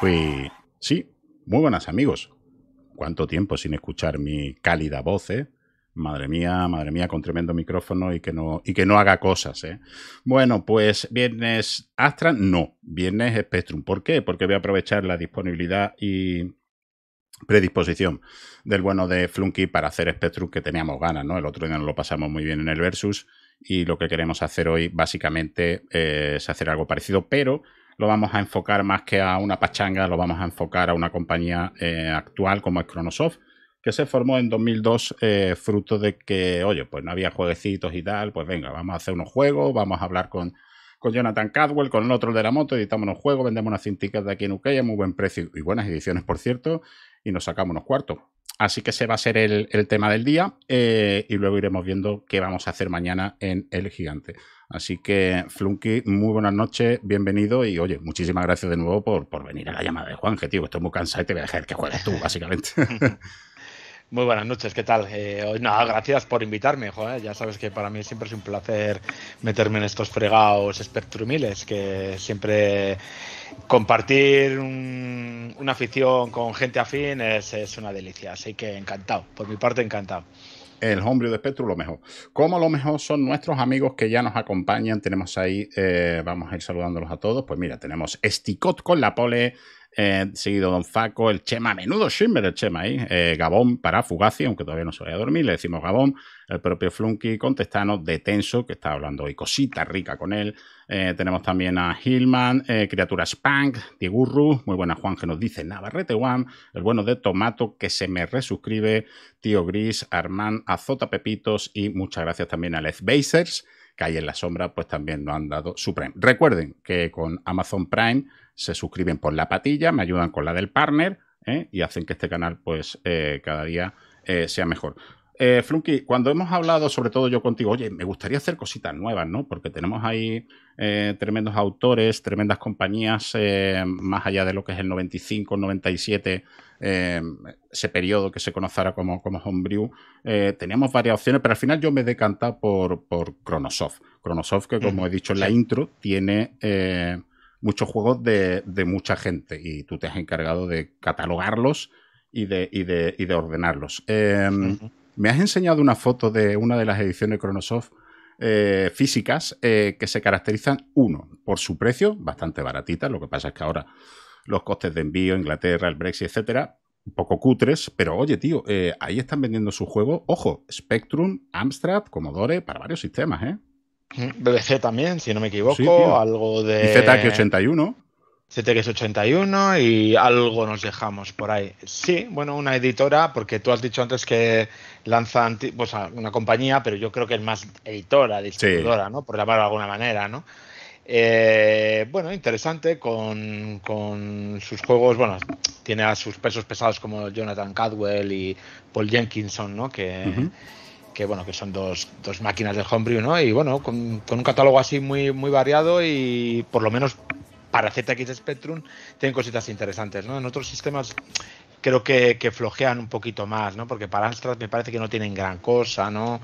Pues sí, muy buenas amigos. ¿Cuánto tiempo sin escuchar mi cálida voz, eh? Madre mía, madre mía, con tremendo micrófono y que no, y que no haga cosas, ¿eh? Bueno, pues viernes Astra, no, viernes Spectrum. ¿Por qué? Porque voy a aprovechar la disponibilidad y predisposición del bueno de Flunky para hacer Spectrum que teníamos ganas, ¿no? El otro día nos lo pasamos muy bien en el Versus y lo que queremos hacer hoy básicamente eh, es hacer algo parecido, pero lo vamos a enfocar más que a una pachanga, lo vamos a enfocar a una compañía eh, actual como es Chronosoft, que se formó en 2002 eh, fruto de que, oye, pues no había jueguecitos y tal, pues venga, vamos a hacer unos juegos, vamos a hablar con, con Jonathan Cadwell, con el otro de la moto, editamos unos juegos, vendemos unas cinticas de aquí en UK a muy buen precio y buenas ediciones, por cierto, y nos sacamos unos cuartos. Así que ese va a ser el, tema del día eh, y luego iremos viendo qué vamos a hacer mañana en El Gigante. Así que, Flunky, muy buenas noches, bienvenido y oye, muchísimas gracias de nuevo por, venir a la llamada de Que tío, estoy muy cansado y te voy a dejar que juegues tú, básicamente. Muy buenas noches, ¿qué tal? Eh, nada, gracias por invitarme, joder, ya sabes que para mí siempre es un placer meterme en estos fregados espectrumiles, que siempre compartir una afición con gente afín es, es, una delicia, así que encantado, por mi parte encantado el hombre de espectro, lo mejor. Como lo mejor son nuestros amigos que ya nos acompañan, tenemos ahí, eh, vamos a ir saludándolos a todos. Pues mira, tenemos Esticot con la pole, eh, seguido Don Faco, el Chema, menudo Shimmer el Chema ahí, eh, Gabón para Fugazi, aunque todavía no se vaya a dormir, le decimos Gabón, el propio Flunky, contestanos, de Tenso, que está hablando hoy cosita rica con él, eh, tenemos también a Hillman, eh, Criatura Criaturas Punk, Tigurru, muy buena Juan que nos dice Navarrete One, el bueno de Tomato que se me resuscribe, Tío Gris, Armand, Azota Pepitos y muchas gracias también a Les Basers que ahí en la sombra pues también nos han dado su Prime. Recuerden que con Amazon Prime se suscriben por la patilla, me ayudan con la del partner ¿eh? y hacen que este canal pues cada día sea mejor eh, Flunky, cuando hemos hablado, sobre todo yo contigo, oye, me gustaría hacer cositas nuevas, ¿no? Porque tenemos ahí eh, tremendos autores, tremendas compañías, eh, más allá de lo que es el 95, 97, eh, ese periodo que se conocerá como, como Homebrew. teníamos varias opciones, pero al final yo me he decantado por, por Chronosoft. Chronosoft, que como he dicho en la intro, tiene muchos juegos de, mucha gente y tú te has encargado de catalogarlos y de, de, ordenarlos. Eh, me has enseñado una foto de una de las ediciones de Chronosoft eh, físicas eh, que se caracterizan, uno, por su precio, bastante baratita, lo que pasa es que ahora los costes de envío, Inglaterra, el Brexit, etcétera, un poco cutres, pero oye, tío, eh, ahí están vendiendo su juego, ojo, Spectrum, Amstrad, Commodore, para varios sistemas, ¿eh? Mm, BBC también, si no me equivoco, algo de... Y 81 7 81 y algo nos dejamos por ahí. Sí, bueno, una editora, porque tú has dicho antes que lanza una compañía, pero yo creo que es más editora, distribuidora, ¿no? Por llamarlo de alguna manera, ¿no? Eh, bueno, interesante con, sus juegos. Bueno, tiene a sus pesos pesados como Jonathan Cadwell y Paul Jenkinson, ¿no? Que, bueno, que son dos, máquinas de homebrew, ¿no? Y bueno, con, un catálogo así muy, muy variado y por lo menos para ZX Spectrum tienen cositas interesantes, ¿no? En otros sistemas creo que, flojean un poquito más, ¿no? Porque para Amstrad me parece que no tienen gran cosa, ¿no?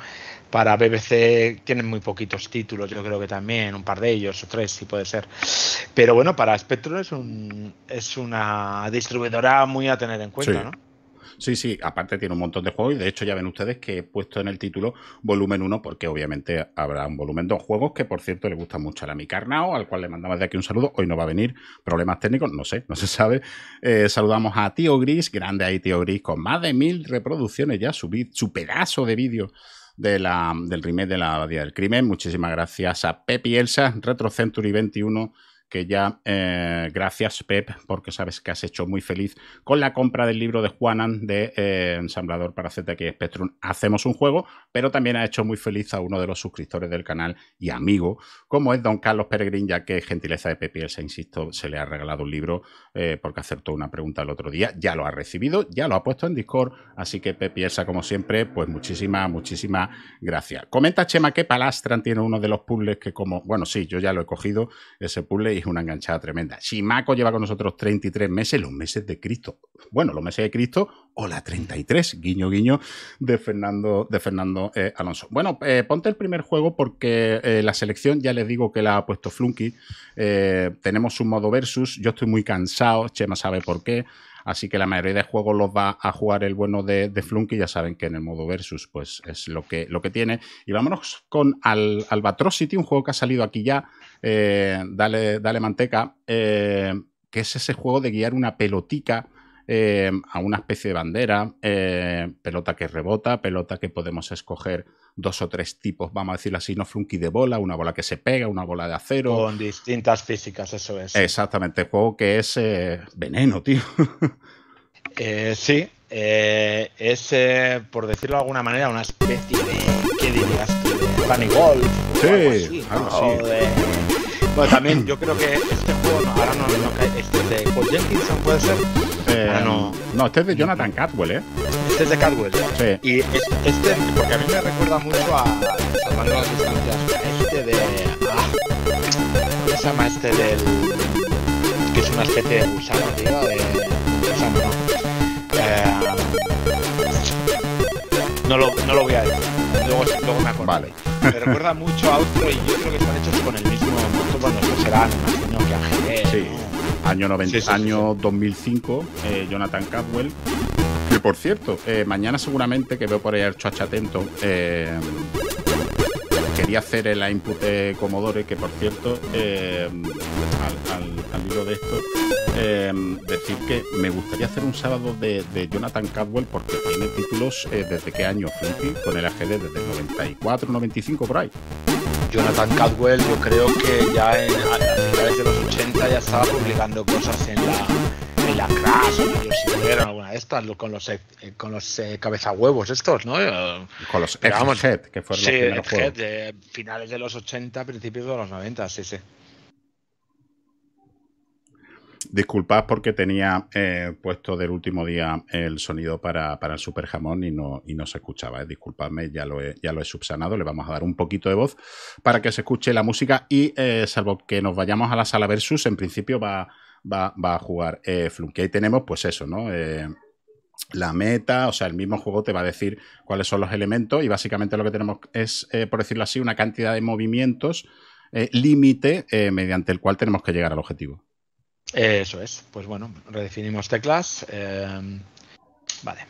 Para BBC tienen muy poquitos títulos, yo creo que también, un par de ellos o tres, si puede ser. Pero bueno, para Spectrum es, un, es una distribuidora muy a tener en cuenta, ¿no? Sí, sí, aparte tiene un montón de juegos y de hecho ya ven ustedes que he puesto en el título volumen 1 porque obviamente habrá un volumen 2 juegos que por cierto le gusta mucho a la Micarnao, al cual le mandamos de aquí un saludo, hoy no va a venir, problemas técnicos, no sé, no se sabe. Eh, saludamos a Tío Gris, grande ahí Tío Gris, con más de mil reproducciones ya, su, su pedazo de vídeo. del remake de la vía del Crimen. Muchísimas gracias a Pepi Elsa, retrocentury Century 21 que ya eh, gracias Pep, porque sabes que has hecho muy feliz con la compra del libro de Juanan de eh, ensamblador para ZX Spectrum. Hacemos un juego, pero también ha hecho muy feliz a uno de los suscriptores del canal y amigo, como es don Carlos Peregrín, ya que gentileza de Pepe Elsa, insisto, se le ha regalado un libro eh, porque acertó una pregunta el otro día, ya lo ha recibido, ya lo ha puesto en Discord, así que Pepielsa Elsa, como siempre, pues muchísimas, muchísimas gracias. Comenta Chema que Palastran tiene uno de los puzzles que como, bueno, sí, yo ya lo he cogido, ese puzzle una enganchada tremenda. Shimako lleva con nosotros 33 meses, los meses de Cristo. Bueno, los meses de Cristo o la 33, guiño, guiño, de Fernando, de Fernando eh, Alonso. Bueno, eh, ponte el primer juego porque eh, la selección, ya les digo que la ha puesto Flunky. tenemos un modo versus, yo estoy muy cansado, Chema sabe por qué. Así que la mayoría de juegos los va a jugar el bueno de, de Flunky. Ya saben que en el modo versus pues es lo que, lo que tiene. Y vámonos con Al, City, un juego que ha salido aquí ya. Eh, dale, dale manteca. Eh, que es ese juego de guiar una pelotica eh, a una especie de bandera, eh, pelota que rebota, pelota que podemos escoger dos o tres tipos, vamos a decirlo así, no flunky de bola, una bola que se pega, una bola de acero. Con distintas físicas, eso es. Exactamente, juego que es eh, veneno, tío. sí, es, por decirlo de alguna manera, una especie de, ¿qué dirías? Sí, sí. Bueno, también yo creo que este juego, no, ahora no, no este de Paul Jenkinson puede ser. Eh, no. No, este es de Jonathan Catwell, ¿eh? Este es de Catwell. Sí. Y este, porque a mí me recuerda mucho a Salvando las Distancias, este de. Ah, ¿Cómo se llama este del. que es una especie de gusano, tío? De. ¿no? Eh, no lo, no lo voy a decir. Luego, luego me acuerdo. Vale. Me recuerda mucho a Outro y yo creo que están hechos con el mismo Bueno, esto será, imagino que Sí. Año, 90, año 2005, Jonathan Cadwell. Que por cierto, eh, mañana seguramente que veo por ahí el chacha atento. Eh, quería hacer el input de Commodore, que por cierto, eh, al, al, al de esto, eh, decir que me gustaría hacer un sábado de, Jonathan Cadwell porque tiene títulos eh, desde qué año, Flippy, con el AGD desde el 94, 95 por ahí. Jonathan Cadwell yo creo que ya en, a, finales de los 80 ya estaba publicando cosas en la en la Crash o alguna de estas con los eh, con los eh, cabezahuevos estos, ¿no? Con los Head e que fueron los primeros e De finales de los 80, principios de los 90, sí, sí. Disculpad porque tenía eh, puesto del último día el sonido para, el super jamón y no, y no se escuchaba. Eh. Disculpadme, ya lo, he, ya lo he subsanado. Le vamos a dar un poquito de voz para que se escuche la música y eh, salvo que nos vayamos a la sala versus, en principio va, va, va a jugar Flum. Que ahí tenemos pues eso, ¿no? la meta, o sea, el mismo juego te va a decir cuáles son los elementos y básicamente lo que tenemos es, por decirlo así, una cantidad de movimientos límite mediante el cual tenemos que llegar al objetivo. Eso es. Pues bueno, redefinimos teclas. Em, vale.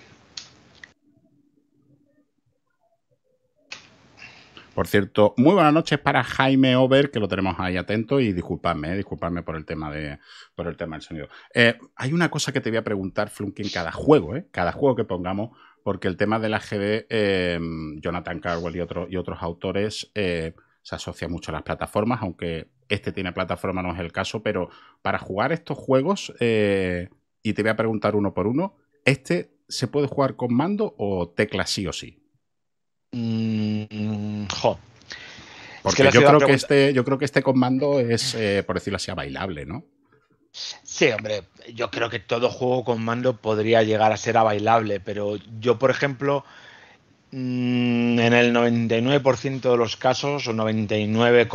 Por cierto, muy buenas noches para Jaime Over, que lo tenemos ahí atento, y disculpadme, eh, disculpadme por el tema de por el tema del sonido. Eh, hay una cosa que te voy a preguntar, Flunky, en cada juego, eh, cada juego que pongamos, porque el tema de del GD, em, Jonathan Carwell y, y otros autores eh, se asocia mucho a las plataformas, aunque este tiene plataforma, no es el caso, pero para jugar estos juegos, eh, y te voy a preguntar uno por uno, ¿este se puede jugar con mando o tecla sí o sí? Mm, Porque yo, creo que este, yo creo que este con mando es, eh, por decirlo así, bailable, ¿no? Sí, hombre, yo creo que todo juego con mando podría llegar a ser a bailable, pero yo, por ejemplo, Mm, en el 99% de los casos, o 99,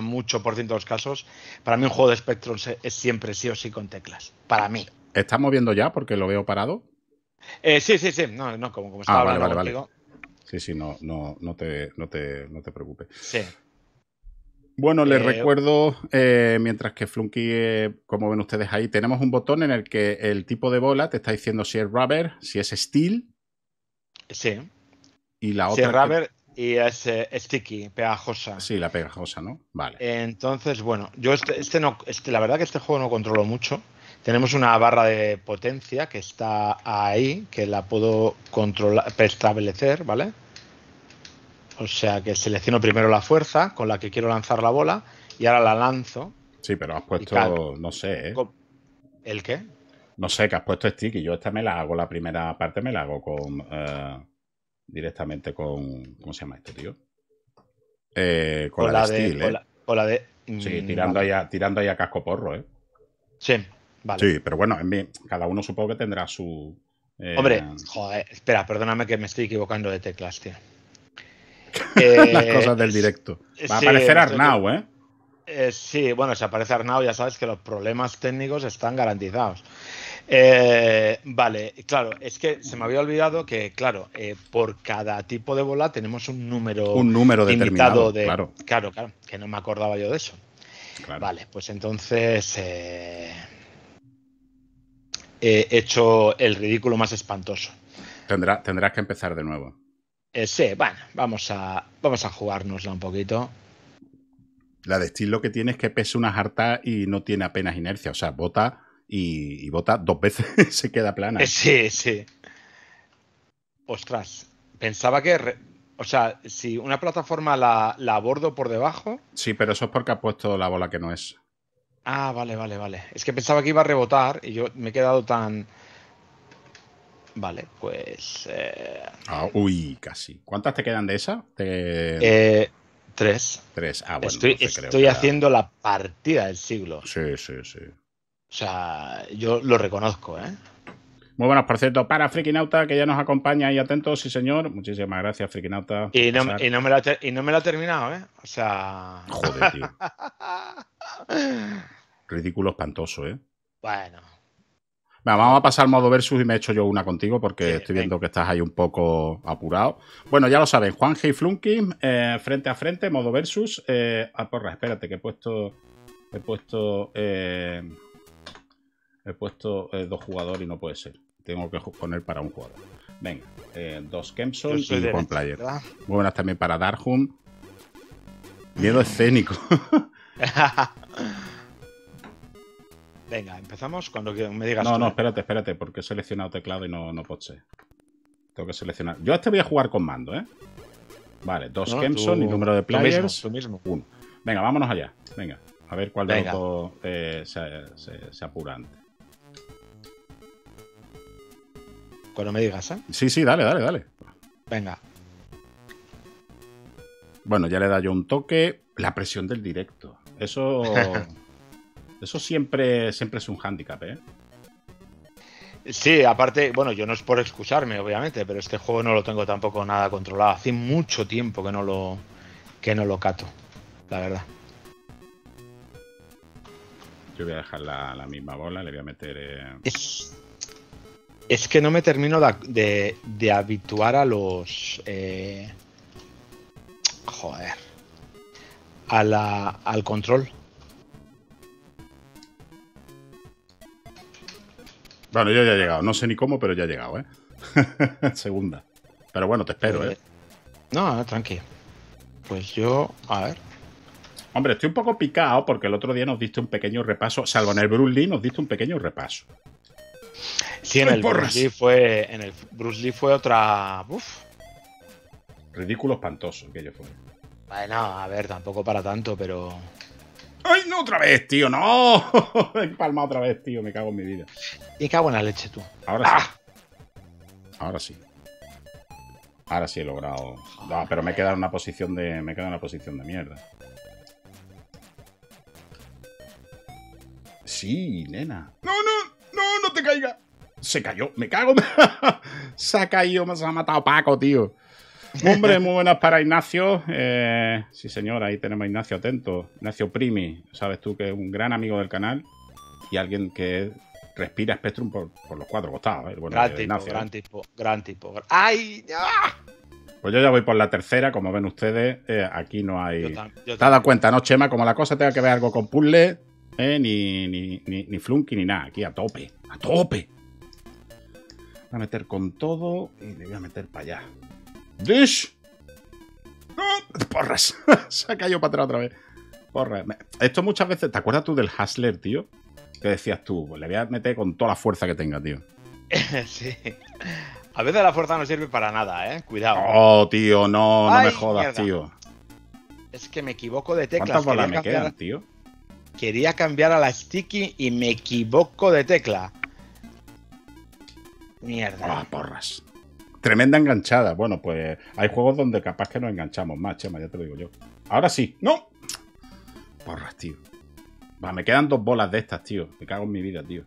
mucho por ciento de los casos, para mí un juego de Spectrum es siempre sí o sí con teclas. Para mí. ¿Estás moviendo ya porque lo veo parado? Eh, sí, sí, sí. No, no como, como ah, vale, vale, Sí, sí, no, te, preocupes. Sí. Bueno, les eh, recuerdo, eh, mientras que Flunky, como ven ustedes ahí, tenemos un botón en el que el tipo de bola te está diciendo si es rubber, si es steel. Sí. Y la otra. rubber y es eh, sticky, pegajosa. Sí, la pegajosa, ¿no? Vale. Entonces, bueno, yo este, este, este, la verdad que este juego no controlo mucho. Tenemos una barra de potencia que está ahí, que la puedo controlar, establecer, ¿vale? O sea que selecciono primero la fuerza con la que quiero lanzar la bola y ahora la lanzo. Sí, pero has puesto, no sé, ¿eh? ¿El qué? No sé, que has puesto sticky. Yo esta me la hago, la primera parte me la hago con. Eh, directamente con. ¿Cómo se llama este tío? con, la, de, la, de. Sí, mm, tirando, ahí a, tirando ahí a casco porro, ¿eh? Sí, vale. Sí, pero bueno, en mí, cada uno supongo que tendrá su. Eh, Hombre, joder, espera, perdóname que me estoy equivocando de teclas, tío. Eh, Las cosas del directo. Va a aparecer Arnau, ¿eh? ¿eh? Sí, bueno, si aparece Arnau, ya sabes que los problemas técnicos están garantizados. Eh, vale, claro, es que se me había olvidado que, claro, eh, por cada tipo de bola tenemos un número, un número determinado de, claro. claro, que no me acordaba yo de eso. Vale, pues entonces eh, he hecho el ridículo más espantoso. Tendrá, tendrás que empezar de nuevo. sí, bueno, vamos a, vamos a jugárnosla un poquito. La de estilo que tiene es que pesa una jarta y no tiene apenas inercia, o sea, bota y, y bota dos veces, se queda plana. Eh, sí, sí. Ostras, pensaba que O sea, si una plataforma la, la, abordo por debajo. Sí, pero eso es porque ha puesto la bola que no es. Ah, vale, vale, vale. Es que pensaba que iba a rebotar y yo me he quedado tan. Vale, pues. Eh. Ah, uy, casi. ¿Cuántas te quedan de esa? Eh, tres. Tres. Ah, bueno. Estoy, estoy haciendo la partida del siglo. Sí, sí, sí. O sea, yo lo reconozco, ¿eh? Muy buenas, por cierto, para Frikinauta, que ya nos acompaña ahí atentos, sí señor. Muchísimas gracias, Frikinauta. Y no, me, lo ha terminado, ¿eh? O sea... Joder, tío. Ridículo espantoso, ¿eh? Bueno. vamos a pasar modo versus y me he hecho yo una contigo porque estoy viendo que estás ahí un poco apurado. Bueno, ya lo saben, Juan G. Flunky, eh, frente a frente, modo versus. Eh, ah, porra, espérate, que he puesto... He puesto... Eh, He puesto eh, dos jugadores y no puede ser. Tengo que poner para un jugador. Venga, eh, dos Kempson y un Player. Muy buenas también para Darhum. Miedo escénico. Venga, empezamos cuando me digas. No, no, espérate, espérate, porque he seleccionado teclado y no, no poche. Tengo que seleccionar. Yo este voy a jugar con mando, ¿eh? Vale, dos Kempson y número de players. mismo, Uno. Venga, vámonos allá. Venga, a ver cuál de los dos eh, se, se apura antes. No me digas, ¿eh? Sí, sí, dale, dale, dale. Venga. Bueno, ya le da yo un toque. La presión del directo. Eso. eso siempre, siempre es un hándicap, ¿eh? Sí, aparte, bueno, yo no es por excusarme, obviamente, pero este juego no lo tengo tampoco nada controlado. Hace mucho tiempo que no lo, que no lo cato, la verdad. Yo voy a dejar la, misma bola, le voy a meter. Eh, es que no me termino de, habituar a los. Eh, joder. A la, al control. Bueno, yo ya he llegado. No sé ni cómo, pero ya he llegado, ¿eh? Segunda. Pero bueno, te espero, ¿eh? eh no, tranqui. Pues yo, a ver. Hombre, estoy un poco picado porque el otro día nos diste un pequeño repaso, salvo en el Lee, nos diste un pequeño repaso. Sí, en el Bruce Lee fue. En el Bruce Lee fue otra. Uf. Ridículo espantoso que fue. Bueno, a ver, tampoco para tanto, pero. ¡Ay, no, otra vez, tío! ¡No! He palmado otra vez, tío. Me cago en mi vida. Y cago en la leche, tú. Ahora sí. Ah. Ahora sí. Ahora sí he logrado. pero me he quedado en una posición de. Me he quedado en una posición de mierda. Sí, nena. No, no, no, no te caiga. Se cayó, me cago. se ha caído, se ha matado Paco, tío. Hombre, muy buenas para Ignacio. Eh, sí, señor, ahí tenemos a Ignacio atento. Ignacio Primi, sabes tú que es un gran amigo del canal y alguien que respira Spectrum por, los cuatro costados. ¿eh? Bueno, gran, tipo, gran ¿eh? tipo, gran tipo, ¡Ay! ¡Ah! Pues yo ya voy por la tercera, como ven ustedes, aquí no hay. ¿Te has dado cuenta, no, Chema? Como la cosa tenga que ver algo con puzzle, ni, ni, ni, ni flunky ni nada. Aquí a tope, a tope. Voy a meter con todo y le voy a meter para allá. ¡Dish! ¡Porras! Se ha caído para atrás otra vez. Porras. Esto muchas veces... ¿Te acuerdas tú del Hustler, tío? Que decías tú, pues le voy a meter con toda la fuerza que tenga, tío. sí. A veces la fuerza no sirve para nada, ¿eh? Cuidado. Oh, tío, no, no me jodas, tío. Es que me equivoco de teclas. ¿Cuántas bolas me quedan, tío? Quería cambiar a la sticky y me equivoco de tecla. Mierda. Ah, porras. Tremenda enganchada. Bueno, pues hay juegos donde capaz que nos enganchamos más, Chema, ya te lo digo yo. Ahora sí. ¡No! Porras, tío. me quedan dos bolas de estas, tío. Me cago en mi vida, tío.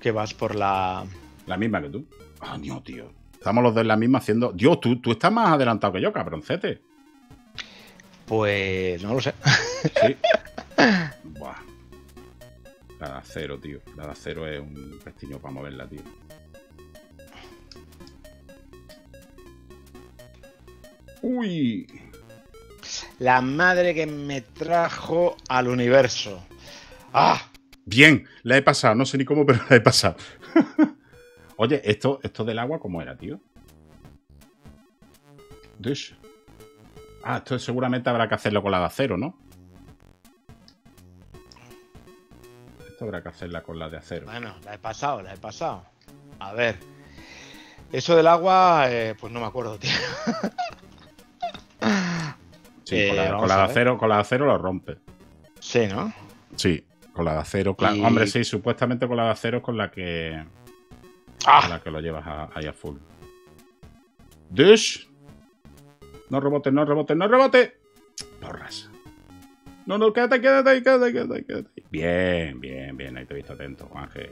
Que vas por la. La misma que tú. Ah, no, tío. Estamos los dos en la misma haciendo. Dios, tú, tú estás más adelantado que yo, cabroncete. Pues no lo sé. Sí. La de acero, tío. La de acero es un pestiño para moverla, tío. ¡Uy! La madre que me trajo al universo. ¡Ah! Bien, la he pasado. No sé ni cómo, pero la he pasado. Oye, ¿esto, esto del agua cómo era, tío? Dish. Ah, esto seguramente habrá que hacerlo con la de acero, ¿no? habrá que hacerla con la de acero. Bueno, la he pasado, la he pasado. A ver. Eso del agua, eh, pues no me acuerdo, tío. sí, con, la, eh, de acero, con la de acero lo rompe. Sí, ¿no? Sí, con la de acero, claro. Hombre, sí, supuestamente con la de acero es con la que. Ah. Con la que lo llevas ahí a full. ¡Dush! No rebote, no rebote, no rebote. Porras. No, no, quédate, quédate quédate, quédate, quédate. Bien, bien, bien. Ahí te he visto atento, Juanje.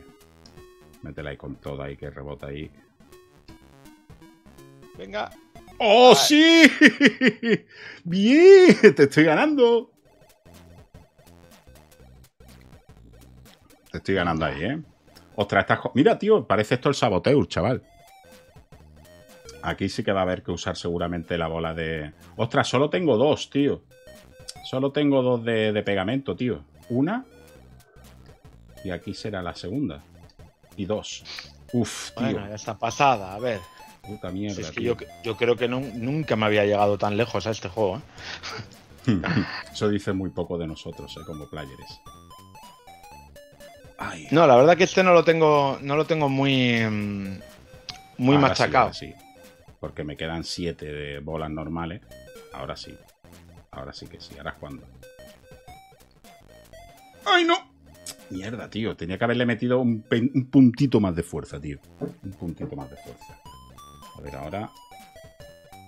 Métela ahí con toda ahí que rebota ahí. Venga. ¡Oh, sí! ¡Bien! ¡Te estoy ganando! Te estoy ganando ahí, ¿eh? Ostras, Mira, tío, parece esto el saboteur, chaval. Aquí sí que va a haber que usar seguramente la bola de... Ostras, solo tengo dos, tío. Solo tengo dos de, pegamento, tío. Una. Y aquí será la segunda. Y dos. Uf, tío. Bueno, ya está pasada, a ver. es que Yo, creo que nunca me había llegado tan lejos a este juego. ¿eh? Eso dice muy poco de nosotros, eh, como players. no, la verdad que este no lo tengo, no lo tengo muy, mm, muy machacado. porque me quedan siete de bolas normales. Ahora sí. Ahora sí que sí, ahora es cuando. ¡Ay, no! Mierda, tío. Tenía que haberle metido un, puntito más de fuerza, tío. Un puntito más de fuerza. A ver, ahora...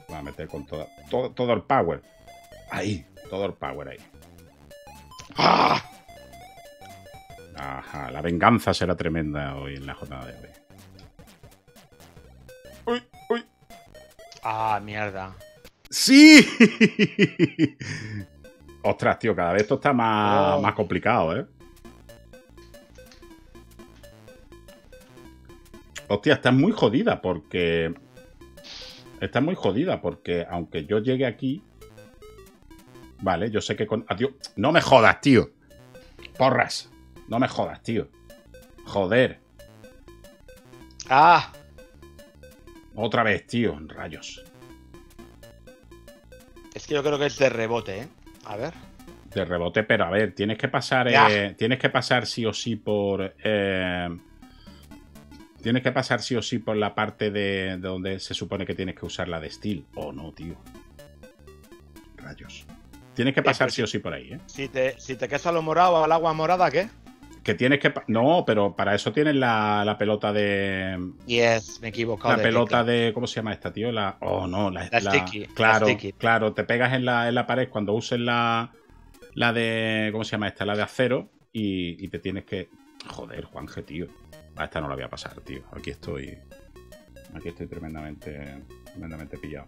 Voy a meter con toda, todo, todo el power. Ahí. Todo el power ahí. ¡Ah! Ajá, la venganza será tremenda hoy en la jornada de hoy. ¡Uy, uy! ¡Ah, mierda! ¡Sí! Ostras, tío, cada vez esto está oh. más, complicado, ¿eh? Hostia, está muy jodida porque... Está muy jodida porque aunque yo llegue aquí... Vale, yo sé que con... Ah, no me jodas, tío. Porras. No me jodas, tío. Joder. Ah. Otra vez, tío. Rayos yo creo que es de rebote, ¿eh? A ver. De rebote, pero a ver, tienes que pasar. Eh, tienes que pasar sí o sí por. Eh, tienes que pasar sí o sí por la parte de, donde se supone que tienes que usar la de steel. O no, tío. Rayos. Tienes que pasar sí, o sí por ahí, ¿eh? Si te, si te quedas a lo morado, o al agua morada, ¿qué? que tienes que. No, pero para eso tienes la, la pelota de. Yes, me he equivocado. La pelota de. ¿Cómo se llama esta, tío? La. Oh, no, la. sticky, claro, claro, te pegas en la, en la pared cuando uses la. La de. ¿Cómo se llama esta? La de acero y, te tienes que. Joder, Juanje, tío. A esta no la voy a pasar, tío. Aquí estoy. Aquí estoy tremendamente. Tremendamente pillado.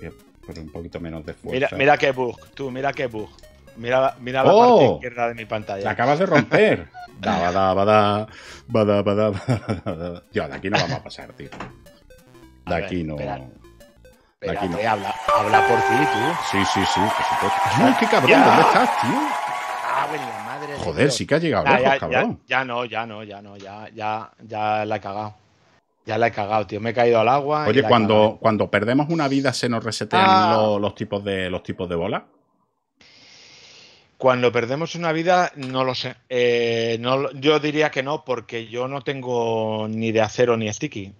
Pero un poquito menos de fuerza. Mira, mira qué bug, tú, mira qué bug. Mira, mira la parte oh, izquierda de mi pantalla. La acabas de romper. da, da, da, da, da, da, Tío, de aquí no vamos a pasar, tío. De aquí no. Espera, de aquí no. Habla, habla, por ti, tío. Sí, sí, sí, por supuesto. qué cabrón, ya. ¿dónde estás, tío? La madre Joder, sí que ha llegado lejos, ya, cabrón. Ya, ya, no, ya no, ya no, ya, ya, ya la he cagado. Ya la he cagado, tío. Me he caído al agua. Oye, cuando, cuando perdemos una vida, ¿se nos resetean ah. los, los, tipos de, los tipos de bola? Cuando perdemos una vida, no lo sé. Eh, yo diría que no, porque yo no tengo ni de acero ni sticky.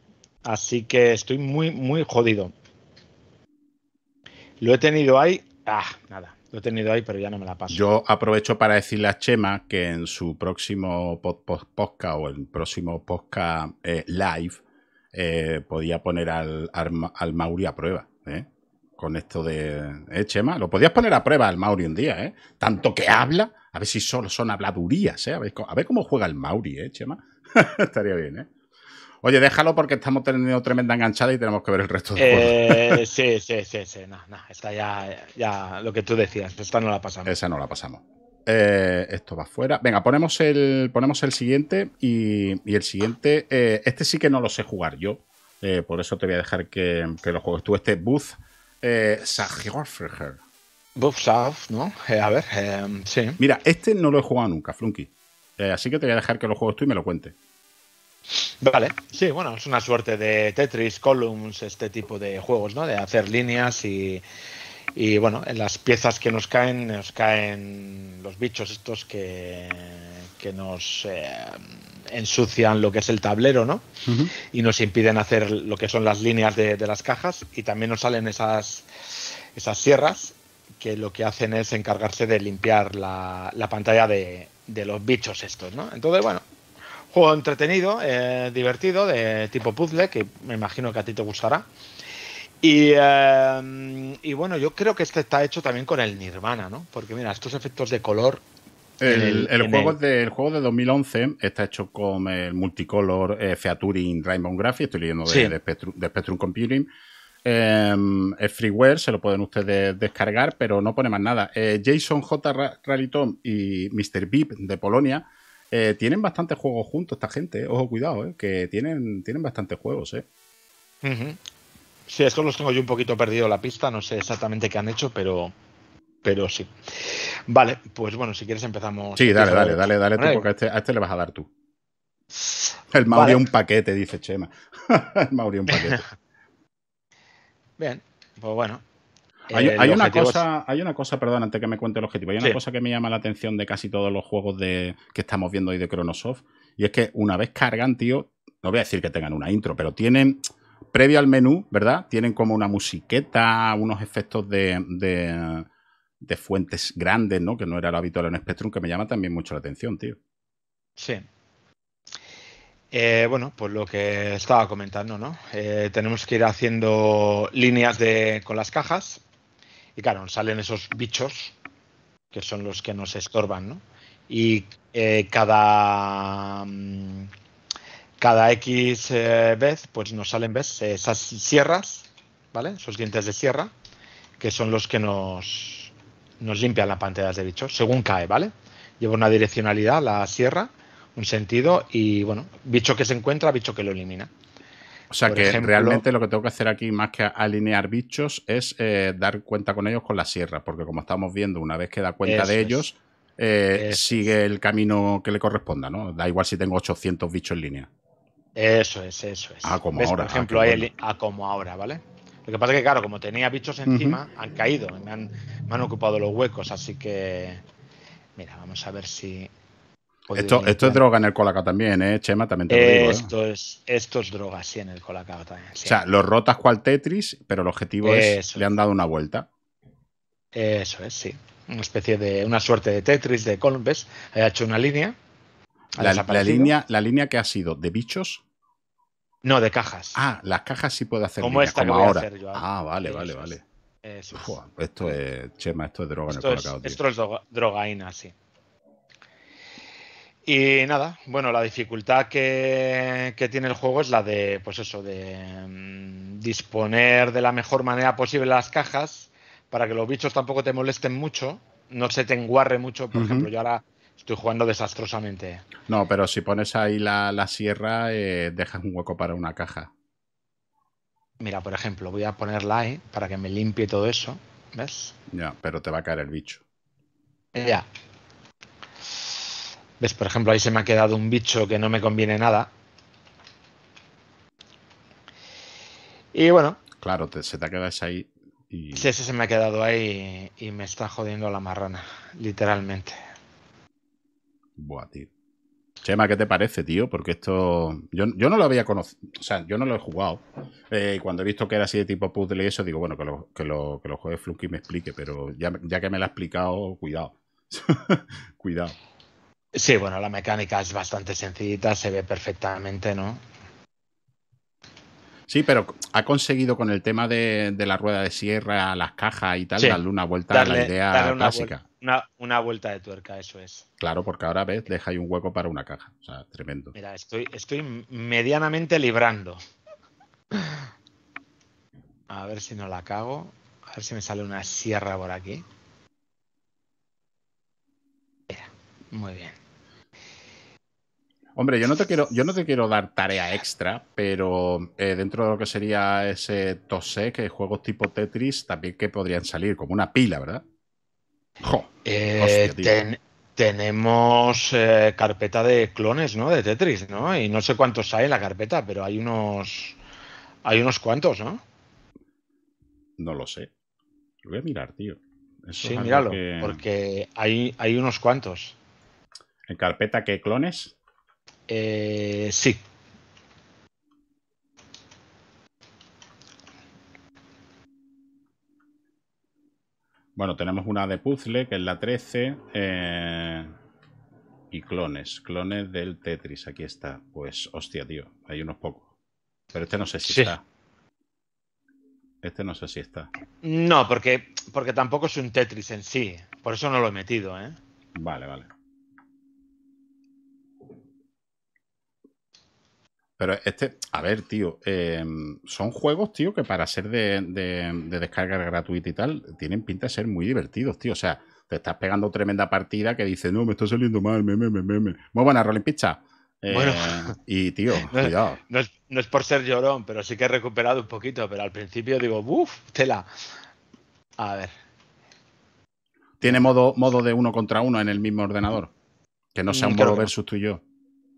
Así que estoy muy, muy jodido. Lo he tenido ahí. Ah, nada. Lo he tenido ahí, pero ya no me la paso. Yo aprovecho para decirle a Chema que en su próximo podcast o el próximo podcast eh, live eh, podía poner al, al Mauri a prueba. ¿eh? con esto de eh, Chema. Lo podías poner a prueba al Mauri un día, ¿eh? Tanto que habla, a ver si solo son habladurías, ¿eh? A ver, cómo juega el Mauri, ¿eh, Chema? Estaría bien, ¿eh? Oye, déjalo porque estamos teniendo tremenda enganchada y tenemos que ver el resto de Eh, sí, sí, sí, sí. No, no, Está ya, lo que tú decías, esta no la pasamos. Esa no la pasamos. Eh, esto va fuera. Venga, ponemos el, ponemos el siguiente y, el siguiente, eh, este sí que no lo sé jugar yo. Eh, por eso te voy a dejar que, que lo juegues tú. Este Booth eh, Bob Saf, ¿no? Eh, a ver, eh, sí. Mira, este no lo he jugado nunca, Flunky. Eh, así que te voy a dejar que lo juegues tú y me lo cuente. Vale, sí, bueno, es una suerte de Tetris, Columns, este tipo de juegos, ¿no? De hacer líneas y, y bueno, las piezas que nos caen, nos caen los bichos estos que, que nos ensucian lo que es el tablero, ¿no? Y nos impiden hacer lo que son las líneas de, las cajas y también nos salen esas, esas sierras que lo que hacen es encargarse de limpiar la, pantalla de, los bichos estos, Entonces, bueno, juego entretenido, eh, divertido, de tipo puzzle, que me imagino que a ti te gustará. Y, em, bueno, yo creo que este está hecho también con el Nirvana, Porque mira, estos efectos de color el, juego, De, juego de 2011 está hecho con el multicolor eh, Featuring Rainbow Graphics, estoy leyendo de, Spectrum, Computing. Em, es freeware, se lo pueden ustedes descargar, pero no pone más nada. Eh, Jason J. Rallyton y Mr. Beep de Polonia eh, tienen bastantes juegos juntos, esta gente. Ojo, cuidado, que tienen, tienen bastantes juegos. Eh. Sí, es los tengo yo un poquito perdido la pista, no sé exactamente qué han hecho, pero pero sí. Vale, pues bueno, si quieres empezamos. Sí, dale, dale, dale, dale, porque este, a este, le vas a dar tú. El Mauri un paquete, dice Chema. El Mauri un paquete. Bien, pues bueno. Hay, eh, una cosa, hay una cosa, perdón, antes que me cuente el objetivo, hay una cosa que me llama la atención de casi todos los juegos de, que estamos viendo hoy de Chronosoft, y es que una vez cargan, tío, no voy a decir que tengan una intro, pero tienen, previo al menú, ¿verdad? Tienen como una musiqueta, unos efectos de de fuentes grandes, ¿no? Que no era lo habitual en Spectrum, que me llama también mucho la atención, tío. Sí. Eh, bueno, pues lo que estaba comentando, ¿no? Eh, tenemos que ir haciendo líneas con las cajas y claro, salen esos bichos que son los que nos estorban, ¿no? Y eh, cada, mm, cada X vez, pues nos salen, ¿ves? Esas sierras, ¿vale? Esos dientes de sierra, que son los que nos, nos limpian las pantallas de bichos, según cae, ¿vale? Lleva una direccionalidad, la sierra, un sentido y, bueno, bicho que se encuentra, bicho que lo elimina. O sea que realmente lo que tengo que hacer aquí, más que alinear bichos, es eh, dar cuenta con ellos con la sierra, porque como estamos viendo, una vez que da cuenta de ellos, eh, sigue el camino que le corresponda, ¿no? Da igual si tengo 800 bichos en línea. Eso es, eso es. A ah, como ahora. Por ah, ejemplo, a ah, como ahora, ¿vale? Lo que pasa es que, claro, como tenía bichos encima, han caído, me han, ocupado los huecos, así que. Mira, vamos a ver si. Esto, esto, es droga en el Colacao también, ¿eh? Chema, también te lo digo. ¿eh? Esto, es, esto es droga, sí, en el Colacao también. O sea, lo rotas cual Tetris, pero el objetivo es, le han dado una vuelta. Eso es, sí. Una especie de, una suerte de Tetris de Columbus. Ha hecho una línea. la, la, línea. La línea que ha sido de bichos no, de cajas. Ah, las cajas sí puedo hacer. Como esta ahora. hacer yo Ah, vale, vale, vale. esto es, Chema, esto es droga esto es, Esto es drogaína, sí. Y nada, bueno, la dificultad que, tiene el juego es la de, pues eso, de mm, disponer de la mejor manera posible las cajas para que los bichos tampoco te molesten mucho, no se te enguarre mucho. Por ejemplo, yo ahora Estoy jugando desastrosamente. No, pero si pones ahí la, sierra, eh, dejas un hueco para una caja. Mira, por ejemplo, voy a ponerla ahí e para que me limpie todo eso. ¿Ves? Ya, pero te va a caer el bicho. Ya. ¿Ves? Por ejemplo, ahí se me ha quedado un bicho que no me conviene nada. Y bueno. Claro, se te ha ahí. Y... Sí, ese se me ha quedado ahí y me está jodiendo la marrana, literalmente. Buah, tío. Chema, ¿qué te parece, tío? Porque esto. Yo, no lo había conocido. O sea, yo no lo he jugado. Eh, cuando he visto que era así de tipo puzzle y eso, digo, bueno, que lo, que lo, que juegue Fluky me explique, pero ya, ya que me lo ha explicado, cuidado. cuidado. Sí, bueno, la mecánica es bastante sencillita, se ve perfectamente, ¿no? Sí, pero ha conseguido con el tema de, la rueda de sierra, las cajas y tal, darle una vuelta a la idea clásica. una, vuelta de tuerca, eso es. Claro, porque ahora ves, deja ahí un hueco para una caja. O sea, tremendo. Mira, estoy, estoy medianamente librando. A ver si no la cago. A ver si me sale una sierra por aquí. Mira, muy bien. Hombre, yo no te quiero, yo no te quiero dar tarea extra, pero eh, dentro de lo que sería ese tosé que juegos tipo Tetris también que podrían salir como una pila, ¿verdad? Eh, tenemos eh, carpeta de clones, ¿no? De Tetris, ¿no? Y no sé cuántos hay en la carpeta, pero hay unos, hay unos cuantos, ¿no? No lo sé. Lo voy a mirar, tío. sí, míralo, porque hay, hay unos cuantos. ¿En carpeta qué clones? Eh, sí. Bueno, tenemos una de puzzle, que es la 13. Eh, y clones, clones del Tetris. Aquí está. Pues, hostia, tío. Hay unos pocos. Pero este no sé si está. Este no sé si está. No, porque, porque tampoco es un Tetris en sí. Por eso no lo he metido, ¿eh? Vale, vale. Pero este, a ver, tío, em, son juegos, tío, que para ser de, de, descarga gratuita y tal, tienen pinta de ser muy divertidos, tío. O sea, te estás pegando tremenda partida que dice no, me está saliendo mal, me, me, me, me. Muy buena, Rolling Pizza. Eh, bueno, y tío, cuidado. No es, por ser llorón, pero sí que he recuperado un poquito. Pero al principio digo, uff, tela. A ver. ¿Tiene modo, modo de uno contra uno en el mismo ordenador? Que no sea un modo versus tú y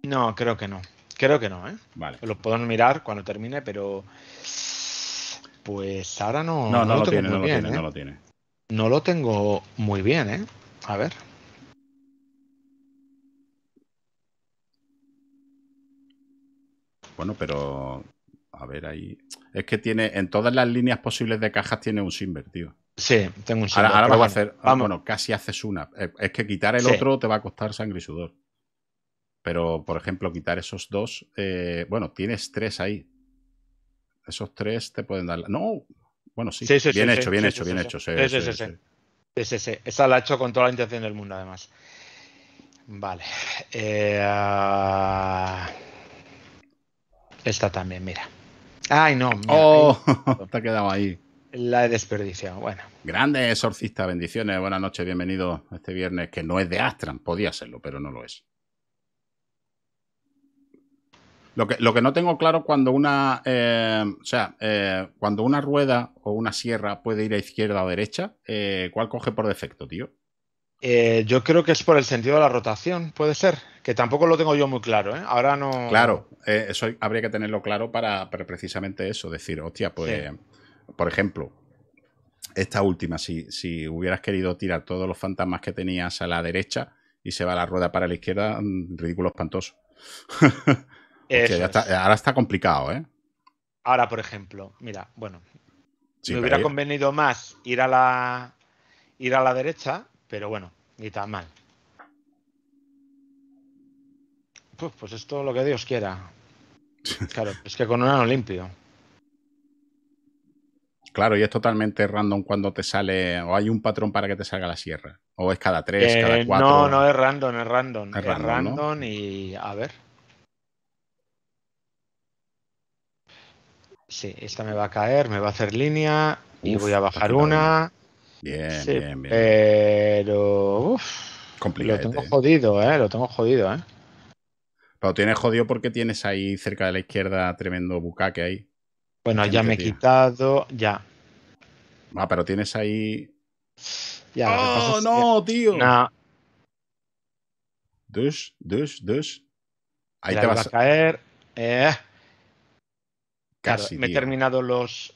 No, creo que no. Creo que no, ¿eh? Vale. Los puedo mirar cuando termine, pero. Pues ahora no. No, no, lo, tiene, no, lo tiene ¿eh? no lo tiene. No lo tengo muy bien, ¿eh? A ver. Bueno, pero. A ver ahí. Es que tiene. En todas las líneas posibles de cajas tiene un Simber, tío. Sí, tengo un Simber. Ahora, ahora voy a hacer. Vamos. Bueno, casi haces una. Eh, es que quitar el otro te va a costar sangre y sudor. Pero, por ejemplo, quitar esos dos. Eh, bueno, tienes tres ahí. Esos tres te pueden dar. No. Bueno, sí. bien hecho, bien hecho, bien hecho. Sí, sí, Esa la ha hecho con toda la intención del mundo, además. Vale. Eh, esta también, mira. Ay, no. Mira, oh, te ha quedado ahí. La he desperdiciado. Bueno. Grande exorcista, bendiciones, buenas noches, bienvenido este viernes, que no es de Astran, podía serlo, pero no lo es. Lo que, no tengo claro cuando una, eh, o sea, eh, cuando una rueda o una sierra puede ir a izquierda o derecha, eh, ¿cuál coge por defecto, tío? yo creo que es por el sentido de la rotación, puede ser, que tampoco lo tengo yo muy claro, Ahora no. Claro, eso habría que tenerlo claro para, precisamente eso, decir, hostia, pues, por ejemplo, esta última, si, si hubieras querido tirar todos los fantasmas que tenías a la derecha y se va la rueda para la izquierda, mm, ridículo espantoso. ahora está complicado, ¿eh? Ahora, por ejemplo, mira, bueno, me hubiera convenido más ir a la ir a la derecha, pero bueno, ni tan mal. Pues, pues es todo lo que Dios quiera. Claro, es que con un ano limpio. Claro, y es totalmente random cuando te sale, o hay un patrón para que te salga la sierra, o es cada tres, cada eh, cuatro. No, no es random, es random. Es, random, y a ver. Sí, esta me va a caer, me va a hacer línea y voy a bajar una. Bien, bien, bien. Pero. lo tengo ¿eh? jodido, ¿eh? Lo tengo jodido, ¿eh? Pero tienes jodido porque tienes ahí cerca de la izquierda tremendo bucaque ahí. Bueno, ya me he quitado, ya. Ah, pero tienes ahí. Ya, ¡Oh, no, tío! No. Dush, dush, dush. Ahí te vas va a caer. Eh. Casi, me he terminado los.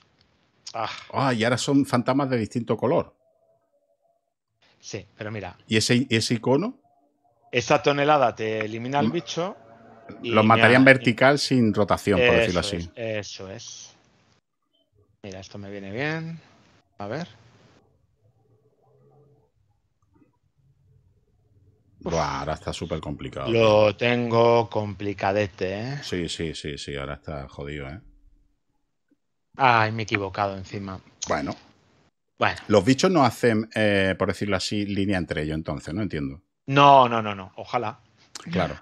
Ah. ah. y ahora son fantasmas de distinto color. Sí, pero mira. ¿Y ese, ese icono? Esa tonelada te elimina el mm. bicho. los matarían vertical sin rotación, por decirlo así. eso es. Mira, esto me viene bien. A ver. Buah, ahora está súper complicado. Lo tengo complicadete, ¿eh? Sí, sí, sí, sí, ahora está jodido, ¿eh? Ay, me he equivocado encima. Bueno. Bueno. Los bichos no hacen, eh, por decirlo así, línea entre ellos, entonces, ¿no? Entiendo. No, no, no, no. Ojalá. Claro.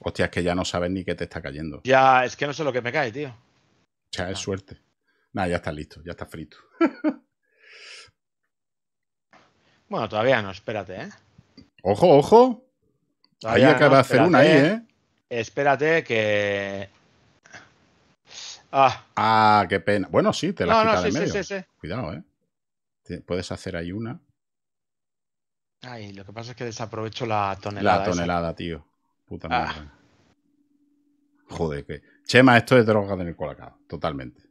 Hostia, es que ya no sabes ni qué te está cayendo. Ya, es que no sé lo que me cae, tío. O sea, es ah. suerte. Nada, ya está listo, ya está frito. bueno, todavía no, espérate, ¿eh? Ojo, ojo. ahí acaba de hacer una ahí, ¿eh? Espérate que Ah. ah. qué pena. Bueno, sí, te la has no, medio. Cuidado, ¿eh? Puedes hacer ahí una. Ay, lo que pasa es que desaprovecho la tonelada. La tonelada, tío. Puta ah. mierda. Joder, que. Chema, esto es droga del colacado. totalmente.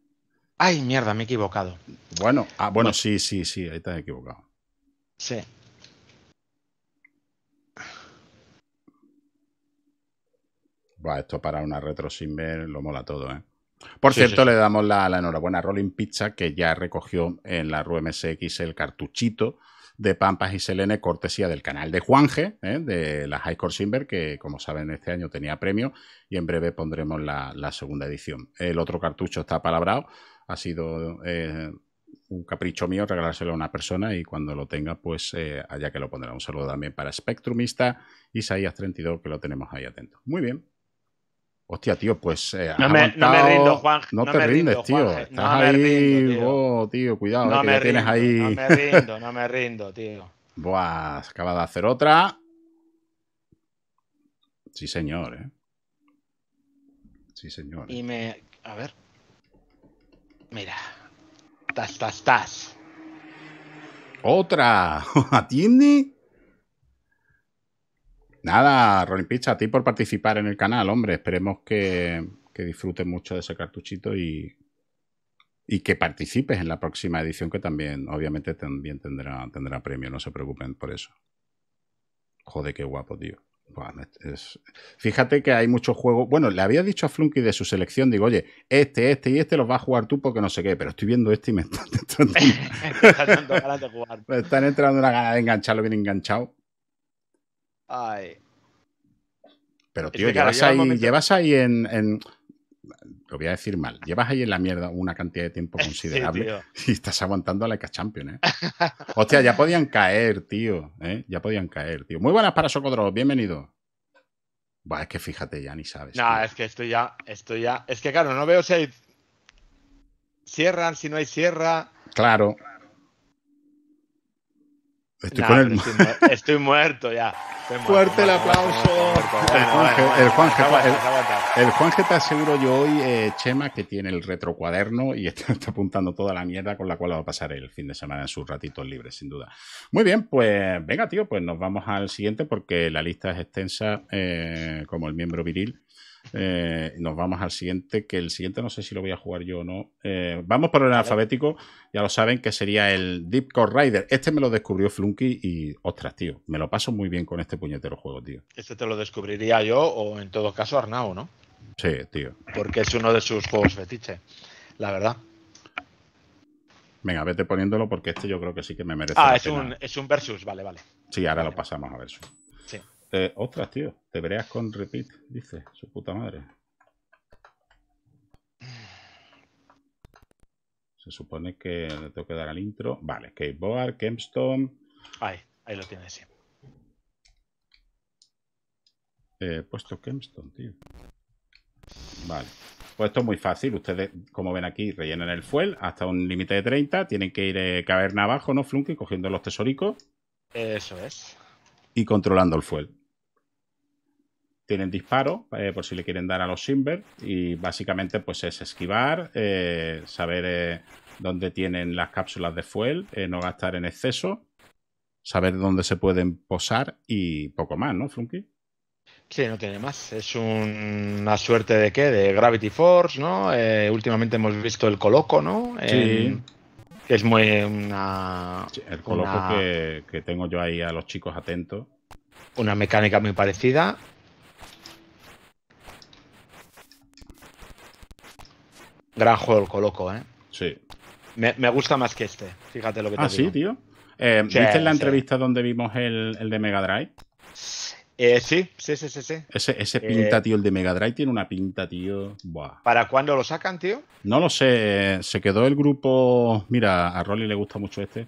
Ay, mierda, me he equivocado. Bueno, ah, bueno, sí, sí, sí, ahí estás equivocado. Sí. Va, esto para una retro sin ver, lo mola todo, ¿eh? Por cierto, le damos la, enhorabuena a Rolling Pizza, que ya recogió en la MSX el cartuchito de Pampas y Selene, cortesía del canal de Juanje, ¿eh? de la High Simber, que como saben este año tenía premio y en breve pondremos la, segunda edición. El otro cartucho está palabrado, ha sido eh, un capricho mío regalárselo a una persona y cuando lo tenga, pues eh, allá que lo pondrá. Un saludo también para Spectrumista, Isaías32, que lo tenemos ahí atento. Muy bien. Hostia, tío, pues. Eh, no, me, rindo, Juan. No, te rindes, tío. Estás ahí. Rindo, tío. Oh, tío, cuidado, no que me tienes ahí. No me rindo, no me rindo, tío. Buah, acaba de hacer otra. Sí, señor, ¿eh? Sí, señor. Eh. Y me. A ver. Mira. Tas, tas, tas. ¡Otra! ¿Atiende? Nada, Rolling Pizza, a ti por participar en el canal, hombre. Esperemos que, que disfrutes mucho de ese cartuchito y, y que participes en la próxima edición, que también, obviamente, también tendrá, tendrá premio, no se preocupen por eso. Joder, qué guapo, tío. Fíjate que hay muchos juegos. Bueno, le había dicho a Flunky de su selección, digo, oye, este, este y este los vas a jugar tú porque no sé qué, pero estoy viendo este y me están entrando. están entrando ganas de engancharlo bien enganchado. Pero tío, llevas, ahí, llevas, ahí, en, Lo voy a decir mal. Llevas ahí en la mierda una cantidad de tiempo considerable y estás aguantando a la champion ¿eh? Hostia, ya podían caer, tío. ¿eh? Ya podían caer, tío. Muy buenas para Socodro, bienvenido. es que fíjate, ya ni sabes. No, es que estoy ya, estoy ya. Es que claro, no veo si cierran si no hay sierra. Claro. Estoy, con estoy, muerto ya. Fuerte el aplauso. el, Juan que está seguro te aseguro yo hoy, eh, Chema, que tiene el retrocuaderno y está, apuntando toda la mierda con la cual va a pasar el fin de semana en sus ratitos libres, sin duda. Muy bien, pues venga, tío, pues nos vamos al siguiente porque la lista es extensa eh, como el miembro viril. Eh, nos vamos al siguiente, que el siguiente no sé si lo voy a jugar yo o no. Eh, vamos por el alfabético, ya lo saben, que sería el Deep Core Rider. Este me lo descubrió Flunky y, ostras, tío, me lo paso muy bien con este puñetero juego, tío. Este te lo descubriría yo o en todo caso Arnau, ¿no? Sí, tío. Porque es uno de sus juegos fetiche, la verdad. Venga, vete poniéndolo porque este yo creo que sí que me merece. Ah, es, Un, es un versus, vale, vale. Sí, ahora lo pasamos a versus. Eh, ostras, tío. Te breas con repeat, dice. Su puta madre. Se supone que le tengo que dar al intro. Vale, Skateboard, Kempstone. Ahí, ahí lo tienes, sí. Eh, puesto Kempstone, tío. Vale. Pues esto es muy fácil. Ustedes, como ven aquí, rellenan el fuel hasta un límite de 30. Tienen que ir eh, caverna abajo, ¿no, Flunky? Cogiendo los tesoricos Eso es. Y controlando el fuel tienen disparo, eh, por si le quieren dar a los Simber. Y básicamente, pues es esquivar, eh, saber eh, dónde tienen las cápsulas de fuel, no gastar en exceso, saber dónde se pueden posar y poco más, ¿no, Flunky? Sí, no tiene más. Es una suerte de qué? De Gravity Force, ¿no? últimamente hemos visto el Coloco, ¿no? Sí. Que es muy una. el Coloco que, que tengo yo ahí a los chicos atentos. Una mecánica muy parecida Gran juego el Coloco, ¿eh? Sí. Me, gusta más que este, fíjate lo que te ah, digo. sí, tío. Eh, ¿Viste en la entrevista donde vimos el, el de Mega Drive? Eh, sí, sí, sí, sí, Ese, eh, pinta, tío, el de Mega Drive tiene una pinta, tío. ¿Para cuándo lo sacan, tío? No lo sé. Eh, se quedó el grupo. Mira, a Rolly le gusta mucho este.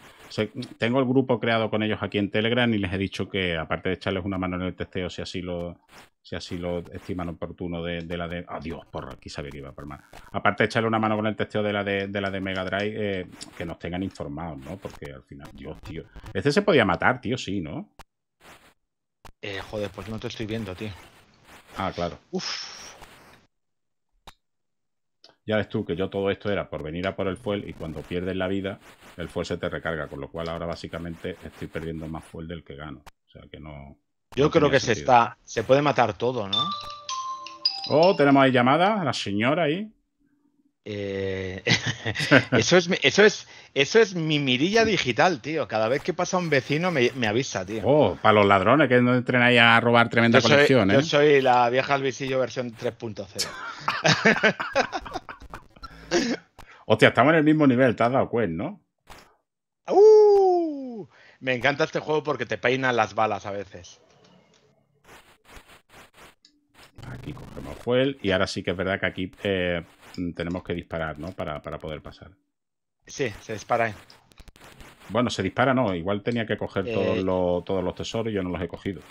Tengo el grupo creado con ellos aquí en Telegram y les he dicho que, aparte de echarles una mano en el testeo, si así lo, si así lo estiman oportuno de, la de. Adiós, por aquí sabía que iba por mal. Aparte de echarle una mano con el testeo de la de, la de Mega Drive, que nos tengan informados, ¿no? Porque al final, Dios, tío. Este se podía matar, tío, sí, ¿no? Eh, joder, pues no te estoy viendo, tío. Ah, claro. Uf. Ya ves tú que yo todo esto era por venir a por el fuel y cuando pierdes la vida, el fuel se te recarga, con lo cual ahora básicamente estoy perdiendo más fuel del que gano. O sea que no. Yo creo que se está. Se puede matar todo, ¿no? Oh, tenemos ahí llamada, la señora ahí. Eh, eso, es, eso, es, eso es mi mirilla digital, tío. Cada vez que pasa un vecino me, avisa, tío. Oh, para los ladrones que no entren a robar tremenda colección, ¿eh? Yo soy la vieja Alvisillo versión 3.0. Hostia, estamos en el mismo nivel, te has dado cuenta, ¿no? ¡Uh! me encanta este juego porque te peinan las balas a veces. Aquí cogemos fuel y ahora sí que es verdad que aquí... Eh, tenemos que disparar, ¿no? Para, poder pasar. Sí, se dispara. Bueno, se dispara, no. Igual tenía que coger eh, todos, los, tesoros y yo no los he cogido.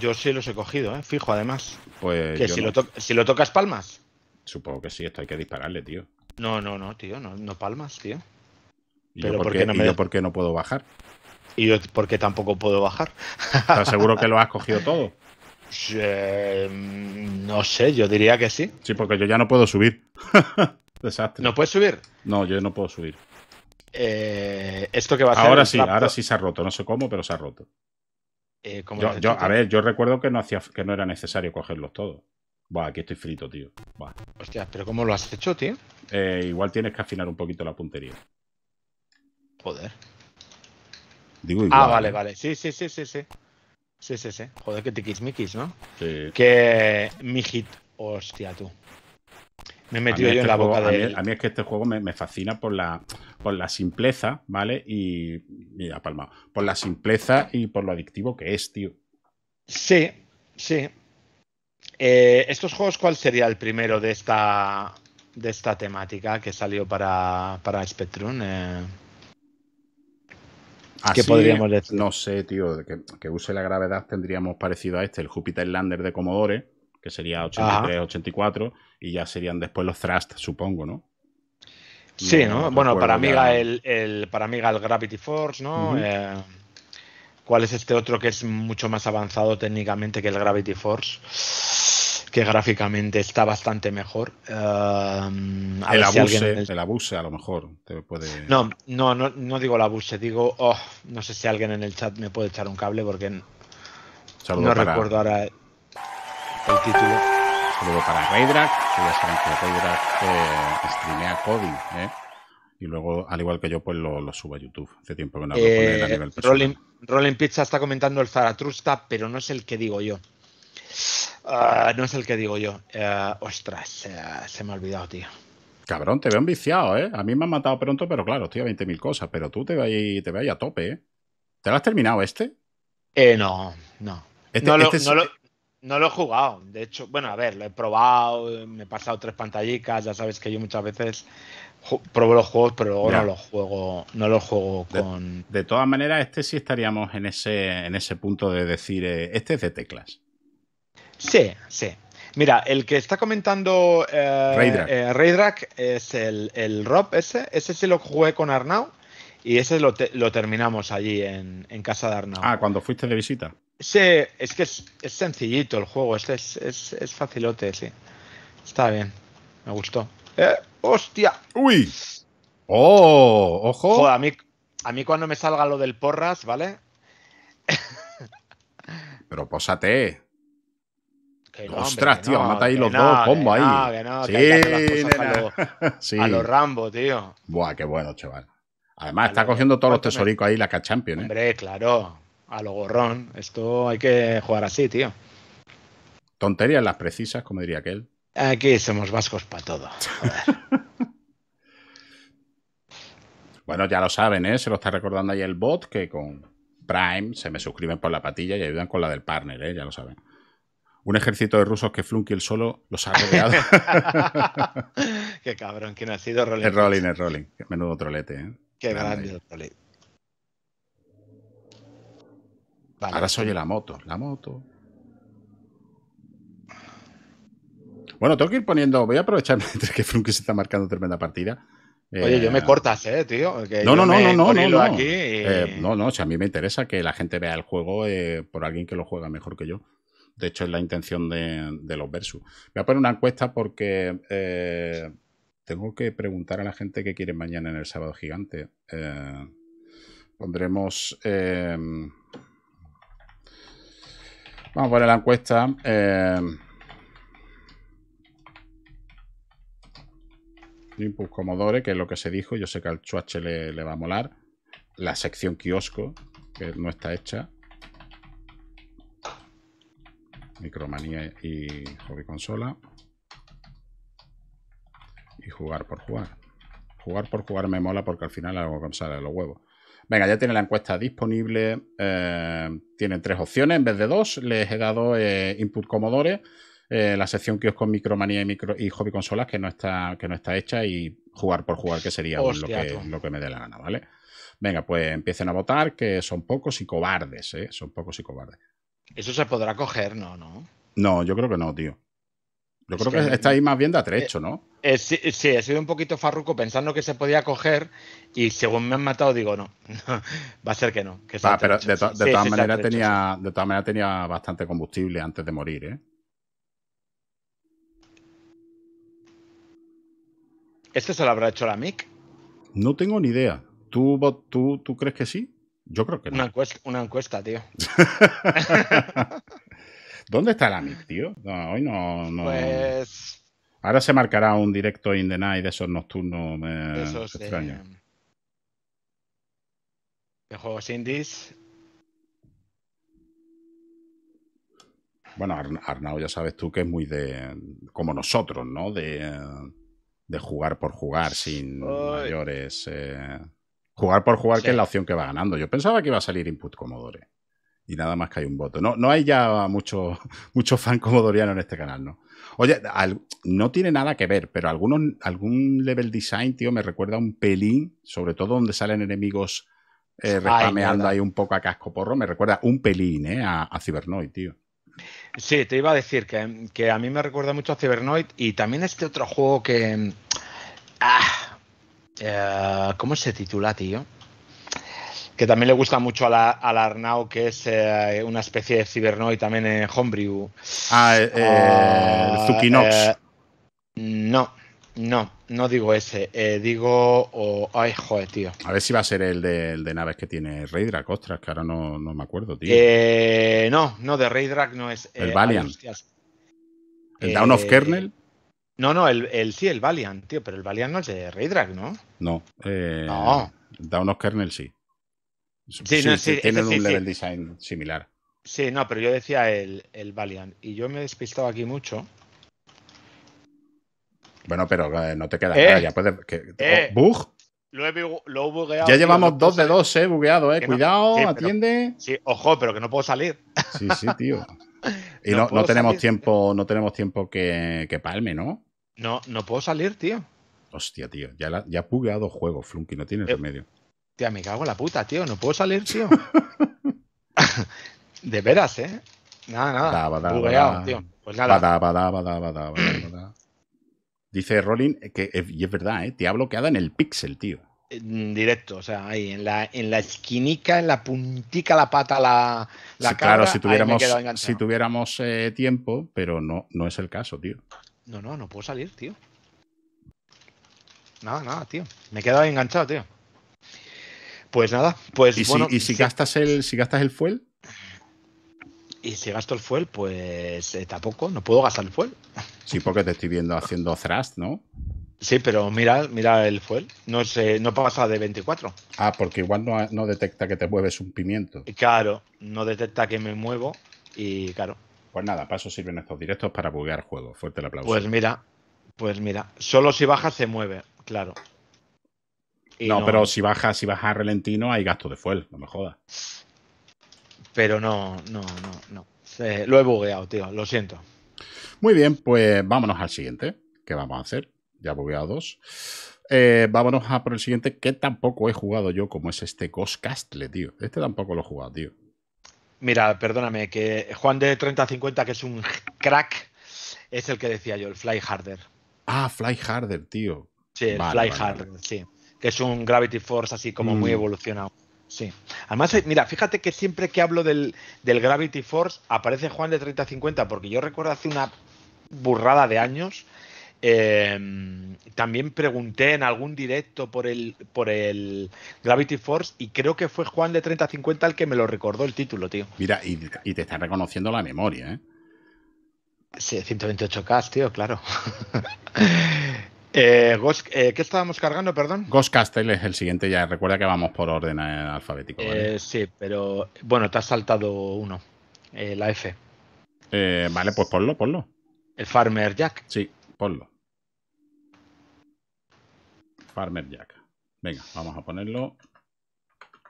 Yo sí los he cogido, ¿eh? Fijo, además. Pues. Que si, lo tocas, palmas. Supongo que sí, esto hay que dispararle, tío. No, no, no, tío, no, no palmas, tío. Pero por qué, no yo por qué no puedo bajar? Y yo porque tampoco puedo bajar. ¿Estás seguro que lo has cogido todo? Eh, no sé, yo diría que sí. Sí, porque yo ya no puedo subir. ¿No puedes subir? No, yo no puedo subir. Eh, esto que va a ser. Ahora sí, ahora sí se ha roto. No sé cómo, pero se ha roto. Eh, a ver, yo recuerdo que no, hacía, que no era necesario cogerlos todos. Buah, aquí estoy frito, tío. Hostia, pero ¿cómo lo has hecho, tío? igual tienes que afinar un poquito la puntería. Joder. Digo ah, igual, ah, vale, vale. Sí, sí, sí, sí, sí. Sí, sí, sí. Joder, que tiquismiquis, ¿no? Sí. Que mi hit. Hostia, tú. Me he metido yo en este la boca de. él. a mí, es que este juego me, fascina por la, la simpleza, ¿vale? Y. Mira, palmado. Por la simpleza y por lo adictivo que es, tío. Sí, sí. Eh, ¿Estos juegos cuál sería el primero de esta, de esta temática que salió para, para Spectrum? Eh podríamos decir? No sé, tío, que, use la gravedad tendríamos parecido a este, el Jupiter Lander de Commodore, que sería 83, 84, y ya serían después los Thrust, supongo, ¿no? Sí, ¿no? Bueno, para mí el, para Amiga el Gravity Force, ¿no? Eh, ¿Cuál es este otro que es mucho más avanzado técnicamente que el Gravity Force? que gráficamente está bastante mejor. el, abuse, abuse, a lo mejor te puede... No, no, no, no digo el abuse, digo, oh, no sé si alguien en el chat me puede echar un cable porque no recuerdo ahora el título. Saludo para Raidrak, que ya saben que Raidrak eh, streamea Cody ¿eh? y luego, al igual que yo, pues lo, subo a YouTube. Hace tiempo que no lo eh, a nivel personal. Rolling, Rolling, Pizza está comentando el Zaratrusta, pero no es el que digo yo. Ah, no es el que digo yo. Eh, ostras, eh, se me ha olvidado, tío. Cabrón, te veo viciado, ¿eh? A mí me han matado pronto, pero claro, estoy a 20.000 cosas. Pero tú te vas te a tope, ¿eh? ¿Te lo has terminado este? Eh, no, no. Este, este no, lo, he jugado. De hecho, bueno, a ver, lo he probado, me he pasado tres pantallitas Ya sabes que yo muchas veces probo los juegos, pero luego no los juego, no los juego con. De, todas maneras, este sí estaríamos en ese, en ese punto de decir, eh, este es de teclas. Sí, sí. Mira, el que está comentando eh, eh es el, el, Rob ese. Ese sí lo jugué con Arnau y ese lo, terminamos allí en, casa de Arnau. Ah, cuando fuiste de visita. Sí, es que es, sencillito el juego, este es, es, facilote, sí. Está bien, me gustó. ¡Eh! ¡Hostia! ¡Uy! ¡Oh! ¡Ojo! a mí, a mí cuando me salga lo del porras, ¿vale? Pero pósate. Ostras, tío, mata ahí los dos, combo ahí. sí, A, los, Rambo, tío. Buah, qué bueno, chaval. Además, está cogiendo todos los tesoricos ahí la K-Champion, ¿eh? Hombre, claro, a lo gorrón. Esto hay que jugar así, tío. Tonterías las precisas, como diría aquel. Aquí somos vascos para todo. bueno, ya lo saben, ¿eh? Se lo está recordando ahí el bot que con Prime se me suscriben por la patilla y ayudan con la del partner, ¿eh? Ya lo saben un ejército de rusos que Flunky solo los ha rodeado. Qué cabrón, ¿quién ha sido Rolling? Es Rolling, es Rolling. Menudo trolete, ¿eh? Qué grande, trolete. vale. Ahora se oye la moto, la moto. Bueno, tengo que ir poniendo. Voy a aprovechar mientras que Flunky se está marcando tremenda partida. Oye, yo me eh, cortas, ¿eh, tío? no, no, no, no, no, no, no. Eh, no, no, si a mí me interesa que la gente vea el juego eh, por alguien que lo juega mejor que yo. De hecho, es la intención de, los versus. Voy a poner una encuesta porque eh, tengo que preguntar a la gente qué quiere mañana en el sábado gigante. Eh, pondremos. Eh, vamos a poner la encuesta. Limpus Commodore, que es lo que se dijo. Yo sé que al Chuache le, le va a molar. La sección kiosco, que no está hecha. Micromanía y Hobby Consola. Y jugar por jugar. Jugar por jugar me mola porque al final algo que sale de los huevos. Venga, ya tiene la encuesta disponible. Eh, tienen tres opciones en vez de dos. Les he dado eh, input comodores eh, la sección que os con Micromanía y, micro, y Hobby Consolas que no, está, que no está hecha y jugar por jugar, que sería lo, que, me dé la gana, ¿vale? Venga, pues empiecen a votar, que son pocos y cobardes, Son pocos y cobardes. ¿Eso se podrá coger? No, no. No, yo creo que no, tío. Yo creo que, está ahí más bien de atrecho, eh, ¿no? Eh, sí, sí, he sido un poquito farruco pensando que se podía coger y según me han matado digo, no, va a ser que no. pero de, todas maneras tenía, tenía bastante combustible antes de morir, ¿eh? ¿Esto se lo habrá hecho la MIC? No tengo ni idea. ¿Tú, tú, tú crees que sí? Yo creo que no. Una encuesta, tío. ¿Dónde está la MIC, tío? hoy no, no, pues Ahora se marcará un directo in the night de esos nocturnos. Me... Eh, de... juegos indies. Bueno, Arnau, ya sabes tú que es muy de. como nosotros, ¿no? De, jugar por jugar sin mayores. Eh, jugar por jugar, que es la opción que va ganando. Yo pensaba que iba a salir input Commodore. Y nada más que hay un voto. No, no hay ya mucho, mucho fan comodoriano en este canal, ¿no? Oye, no tiene nada que ver, pero algunos, algún level design, tío, me recuerda un pelín, sobre todo donde salen enemigos eh, ahí un poco a casco porro, me recuerda un pelín, ¿eh? A, a tío. Sí, te iba a decir que, a mí me recuerda mucho a Cybernoid y también este otro juego que. Ah, eh, ¿Cómo se titula, tío? Que también le gusta mucho a la, al Arnau, que es eh, una especie de cibernoid también en Homebrew. Ah, eh, ah Zukinox. no, no, no digo ese. digo. ay, joder, tío. A ver si va a ser el de, naves que tiene Raidrak, ostras, que ahora no, me acuerdo, tío. no, no, de Raidrak no es. El Valiant. ¿El Down of Kernel? No, no, el, el, sí, el Valiant, tío, pero el Valiant no es de Raydrag, ¿no? No. Da eh, Da unos Kernel sí. Sí, sí, sí tienen un level design similar. Sí, no, pero yo decía el, el Valiant. Y yo me he despistado aquí mucho. Bueno, pero eh, no te queda Ya ¿Bug? Ya llevamos dos de dos, eh, bugueado, eh. Cuidado, atiende. sí, ojo, pero que no puedo salir. Sí, sí, tío. Y no, no, tenemos tiempo, no tenemos tiempo que palme, ¿no? No, puedo salir, tío. Hostia, tío. Ya, ha ya pugueado juego, Flunky, no tienes eh, remedio. Tío, me cago en la puta, tío. No puedo salir, tío. de veras, ¿eh? Nada, nada. da, tío. Pues nada. da. Dice Rolling que eh, y es verdad, ¿eh? te ha bloqueado en el pixel, tío. directo, o sea, ahí en la, en la esquinica, en la puntica, la pata, la, la cara. Claro, si tuviéramos, si eh, tuviéramos tiempo, pero no, no es el caso, tío. No, no, no puedo salir, tío. Nada, nada, tío. Me he quedado enganchado, tío. Pues nada, pues. ¿Y, si, ¿y si, gastas el, si gastas el fuel? Y si gasto el fuel, pues eh, tampoco, no puedo gastar el fuel. Sí, porque te estoy viendo haciendo thrust, ¿no? Sí, pero mira, mira el fuel. No sé, no pasa de 24. Ah, porque igual no, no detecta que te mueves un pimiento. Claro, no detecta que me muevo y claro. Pues nada, paso sirven estos directos para buguear juegos. Fuerte el aplauso. Pues mira, pues mira, solo si baja se mueve, claro. No, pero si baja, si baja relentino hay gasto de fuel, no me jodas. Pero no, no, no, no. Eh, lo he bugueado, tío, lo siento. Muy bien, pues vámonos al siguiente. ¿Qué vamos a hacer? Ya bugueado dos. Eh, vámonos a por el siguiente que tampoco he jugado yo, como es este Ghost Castle, tío. Este tampoco lo he jugado, tío. Mira, perdóname, que Juan de 3050, que es un crack, es el que decía yo, el Fly Harder. Ah, Fly Harder, tío. Sí, Fly Harder, sí. Que es un Gravity Force así como muy mm. evolucionado. Sí. Además, eh, mira, fíjate que siempre que hablo del, del Gravity Force aparece Juan de 3050, porque yo recuerdo hace una burrada de años Em, también pregunté en algún directo por el, por el Gravity Force y creo que fue Juan de 3050 el que me lo recordó el título, tío. Mira, y, te está reconociendo la memoria, ¿eh? Sí, 128K, tío, claro. Eh, eh, ¿Qué estábamos cargando, perdón? Ghost Castle es el siguiente, ya recuerda que vamos por orden alfabético. Eh, sí, pero bueno, te has saltado uno, la F. vale, pues ponlo, ponlo. El Farmer Jack. Sí. Ponlo. Farmer Jack. Venga, vamos a ponerlo.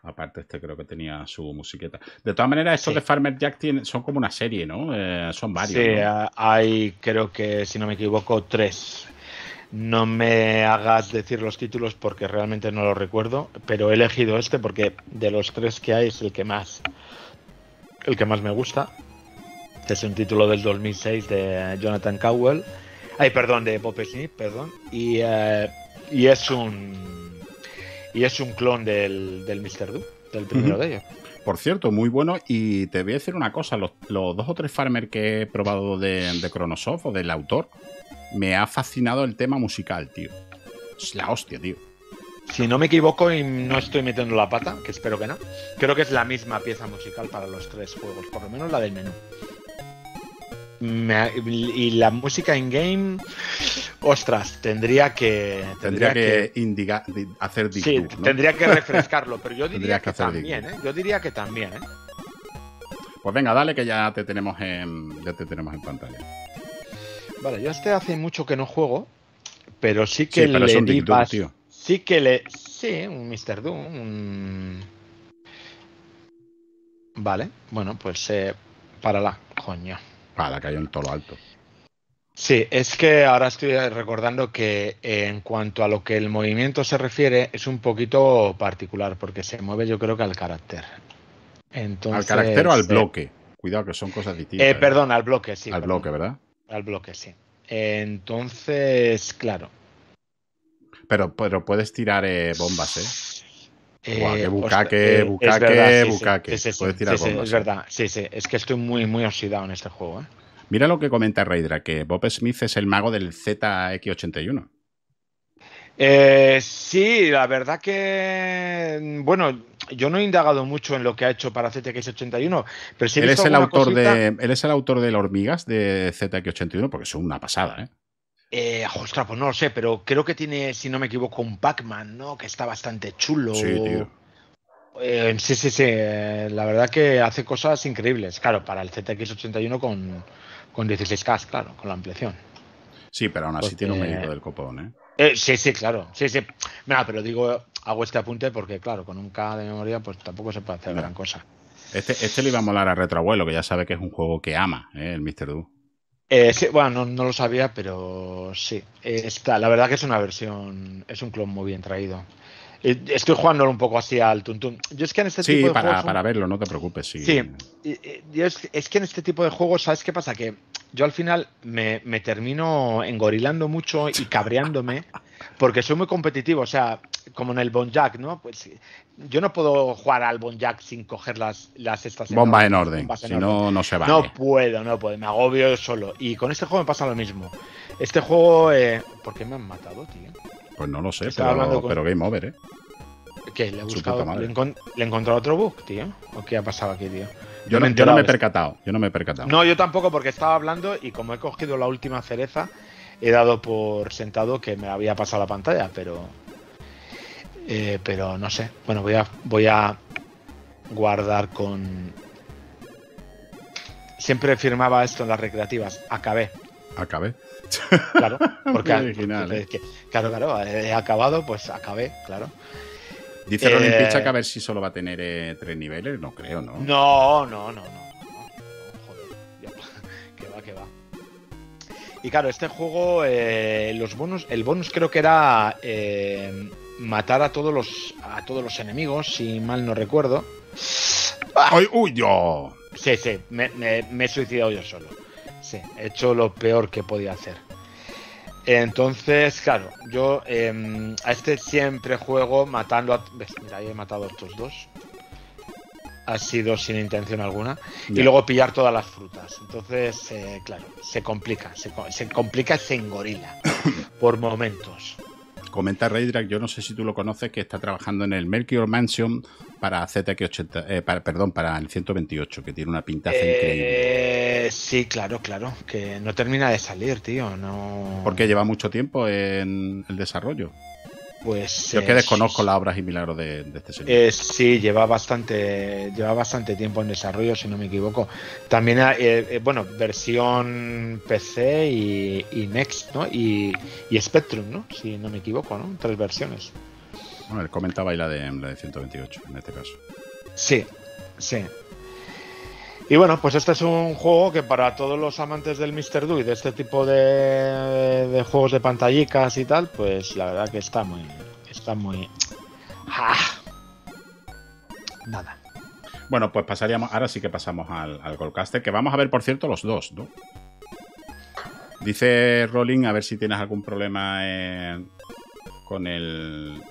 Aparte, este creo que tenía su musiqueta. De todas maneras, estos de Farmer Jack son como una serie, ¿no? Eh, son varios. Sí, hay, creo que, si no me equivoco, tres. No me hagas decir los títulos porque realmente no los recuerdo, pero he elegido este porque de los tres que hay es el que más, el que más me gusta. es un título del 2006 de Jonathan Cowell Ay, perdón, de Bob perdón. Eh, y, es un. Y es un clon del, Mr. Do, del primero de ellos. Por cierto, muy bueno. Y te voy a decir una cosa: los, dos o tres farmers que he probado de, de o del autor, me ha fascinado el tema musical, tío. Es la hostia, tío. Si no me equivoco y no estoy metiendo la pata, que espero que no, creo que es la misma pieza musical para los tres juegos, por lo menos la del menú y la música in game, ostras, tendría que. Tendría, que, hacer tendría que refrescarlo, pero ¿eh? yo diría que, también, Yo diría que también, Pues venga, dale que ya te tenemos en, ya te tenemos en pantalla. Vale, yo este hace mucho que no juego, pero sí que sí, pero le di tío. Sí que le. Sí, un Mr. Doom, Vale, bueno, pues eh, para la coño. Ah, la cayó en todo lo alto. Sí, es que ahora estoy recordando que en cuanto a lo que el movimiento se refiere, es un poquito particular, porque se mueve yo creo que al carácter. ¿Al carácter o al eh, bloque? Cuidado, que son cosas distintas. Eh, ¿eh? perdón, al bloque, sí. Al bloque, ¿verdad? Al bloque, sí. Entonces, claro. Pero, pero puedes tirar bombas, ¿eh? Eh, bucaque, eh, bucaque, bucaque, bucaque, bucaque. es verdad, sí, sí. Es que estoy muy, muy oxidado en este juego. ¿eh? Mira lo que comenta Raidra, que Bob Smith es el mago del ZX81. Eh, sí, la verdad que, bueno, yo no he indagado mucho en lo que ha hecho para ZX81, pero sí él es el autor de, Él es el autor de hormigas de ZX81, porque es una pasada, ¿eh? Eh, ostras, pues no lo sé, pero creo que tiene, si no me equivoco, un Pac-Man, ¿no? Que está bastante chulo. Sí, eh, sí, sí, La verdad que hace cosas increíbles. Claro, para el ZX81 con, 16K, claro, con la ampliación. Sí, pero aún así tiene un mérito del copón, ¿eh? ¿eh? Sí, sí, claro. Sí, sí. Mira, pero digo, hago este apunte porque, claro, con un K de memoria, pues tampoco se puede hacer gran cosa. Este, este le iba a molar a Retroabuelo, que ya sabe que es un juego que ama, ¿eh? el Mr. Doo. Eh, bueno, no, lo sabía, pero sí. Eh, está, la verdad que es una versión, es un clon muy bien traído. Eh, estoy jugándolo un poco así al tuntún. Yo es que en este sí, tipo de para, para verlo, no te preocupes. Sí, sí. es, que en este tipo de juegos, ¿sabes qué pasa? Que yo al final me, me termino engorilando mucho y cabreándome porque soy muy competitivo. O sea, como en el Bonjack, ¿no? Pues eh, yo no puedo jugar al Bonjack sin coger las, las estas. Bomba en orden, si no, no se va. No puedo, no puedo, me agobio solo. Y con este juego me pasa lo mismo. Este juego, eh, ¿por qué me han matado, tío? Pues no lo sé, pero, pero, Game Over, ¿eh? ¿Qué? ¿Le, he ¿le, encontrado otro bug, tío? ¿O qué ha pasado aquí, tío? yo no, me he percatado, yo no me he percatado. No, yo tampoco, porque estaba hablando y como he cogido la última cereza, he dado por sentado que me había pasado la pantalla, pero eh, pero no sé. Bueno, voy a, voy a guardar con... Siempre firmaba esto en las recreativas. Acabé. Acabé. Claro, porque, ¿eh? claro, claro, he acabado, pues acabé, claro. Dice Rolling eh, que a ver si solo va a tener tres niveles, no creo, ¿no? No, no, no, no. joder, que va, que va. Y claro, este juego, los bonos el bonus creo que era matar a todos los a todos los enemigos, si mal no recuerdo. Ah. ¡Ay, uy, yo! Sí, sí, me, he suicidado yo solo. Sí, he hecho lo peor que podía hacer. Entonces, claro, yo em, a este siempre juego matando a... Mira, ahí he matado a estos dos. Ha sido sin intención alguna. Y luego pillar todas las frutas. Entonces, eh, claro, se complica. Se, complica, se gorila por momentos comenta Raydrag, yo no sé si tú lo conoces, que está trabajando en el Mercury Mansion para ZX80, eh, para, perdón, para el 128, que tiene una pintaza eh, increíble. Sí, claro, claro, que no termina de salir, tío. No... Porque lleva mucho tiempo en el desarrollo. Pues, Yo es que desconozco las obras y milagros de, este señor. Eh, sí, lleva bastante, lleva bastante tiempo en desarrollo, si no me equivoco. También, eh, eh, bueno, versión PC y, Next, ¿no? Y, Spectrum, ¿no? Si no me equivoco, ¿no? Tres versiones. Bueno, él comentaba y de, la de 128, en este caso. Sí, sí. Y bueno, pues este es un juego que para todos los amantes del Mr. Do y de este tipo de, juegos de pantallicas y tal, pues la verdad que está muy. Está muy. ¡Ah! Nada. Bueno, pues pasaríamos. Ahora sí que pasamos al, al Goldcaster, que vamos a ver, por cierto, los dos, ¿no? Dice Rolling, a ver si tienes algún problema con el.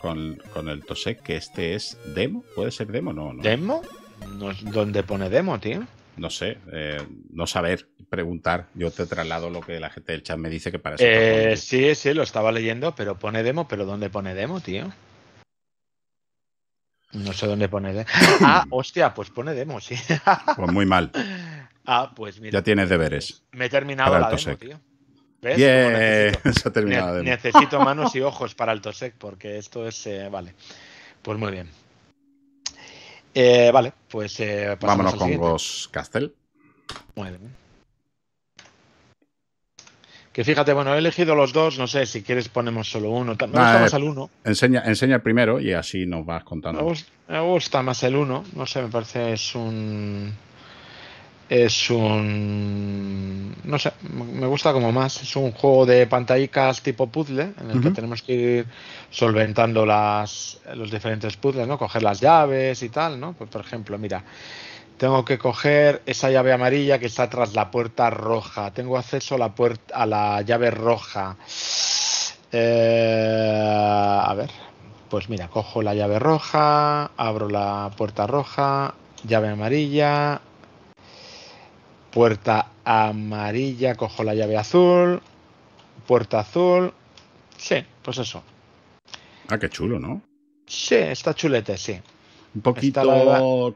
Con, el Tosec, que este es demo. ¿Puede ser demo? No, no. ¿Demo? No, ¿Dónde pone demo, tío? No sé, eh, no saber, preguntar. Yo te traslado lo que la gente del chat me dice que parece. Eh, sí, sí, lo estaba leyendo, pero pone demo, pero ¿dónde pone demo, tío? No sé dónde pone demo. Ah, hostia, pues pone demo, sí. pues muy mal. Ah, pues Ya tienes deberes. Me he terminado la demo, tío. ¿Ves? necesito, se terminado Necesito manos y ojos para el TOSEC, porque esto es. Eh, vale. Pues muy bien. Eh, vale, pues. Eh, Vámonos con vos, castel Que fíjate, bueno, he elegido los dos, no sé, si quieres ponemos solo uno. Me ah, gusta eh, más uno. Enseña, el primero y así nos vas contando. Me gusta, me gusta más el uno, no sé, me parece es un es un. No sé, me gusta como más. Es un juego de pantallicas tipo puzzle, en el que tenemos que ir solventando las, los diferentes puzzles, ¿no? Coger las llaves y tal, ¿no? Pues, por ejemplo, mira, tengo que coger esa llave amarilla que está tras la puerta roja. Tengo acceso a la, puerta, a la llave roja. Eh, a ver, pues mira, cojo la llave roja, abro la puerta roja, llave amarilla, Puerta amarilla, cojo la llave azul. Puerta azul. Sí, pues eso. Ah, qué chulo, ¿no? Sí, está chulete, sí. Un poquito,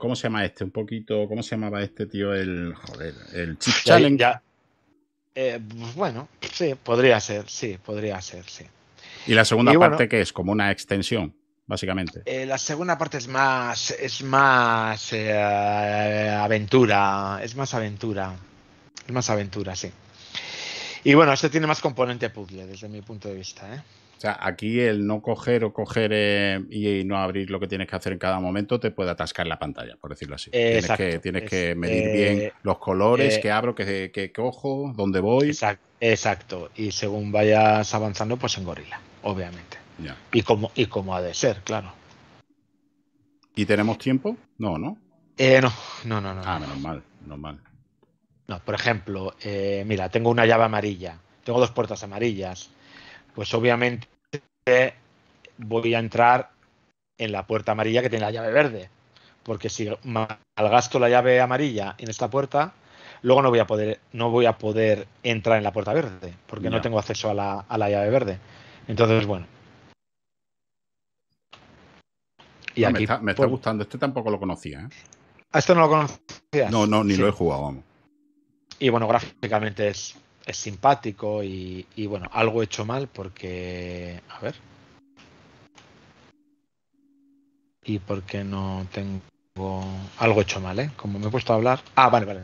¿cómo se llama este? Un poquito, ¿cómo se llamaba este tío? El, joder, el Chip ya, Challenge. Eh, bueno, sí, podría ser, sí, podría ser, sí. ¿Y la segunda parte que qué es? ¿Como una extensión? básicamente. Eh, la segunda parte es más, es más eh, aventura, es más aventura, es más aventura, sí. Y bueno, esto tiene más componente puzzle desde mi punto de vista, ¿eh? O sea, aquí el no coger o coger eh, y no abrir lo que tienes que hacer en cada momento te puede atascar la pantalla, por decirlo así. tienes, que, tienes que medir bien los colores, que abro, que, cojo, dónde voy. Exacto, exacto. Y según vayas avanzando, pues en gorila, obviamente. Y, como, y como ha de ser, claro. ¿Y tenemos tiempo? No, ¿no? Eh, no, no, no, no. Ah, normal normal. No, por ejemplo, eh, mira, tengo una llave amarilla, tengo dos puertas amarillas. Pues obviamente voy a entrar en la puerta amarilla que tiene la llave verde. Porque si malgasto la llave amarilla en esta puerta, luego no voy a poder, no voy a poder entrar en la puerta verde, porque no tengo acceso a la llave verde. Entonces, bueno, Y ah, aquí, me está, gustando, este tampoco lo conocía. ¿eh? ¿A este no lo conocías? No, no, ni lo he jugado, Y bueno, gráficamente es, simpático y, bueno, algo hecho mal porque... A ver. Y porque no tengo algo hecho mal, ¿eh? Como me he puesto a hablar... Ah, vale, vale.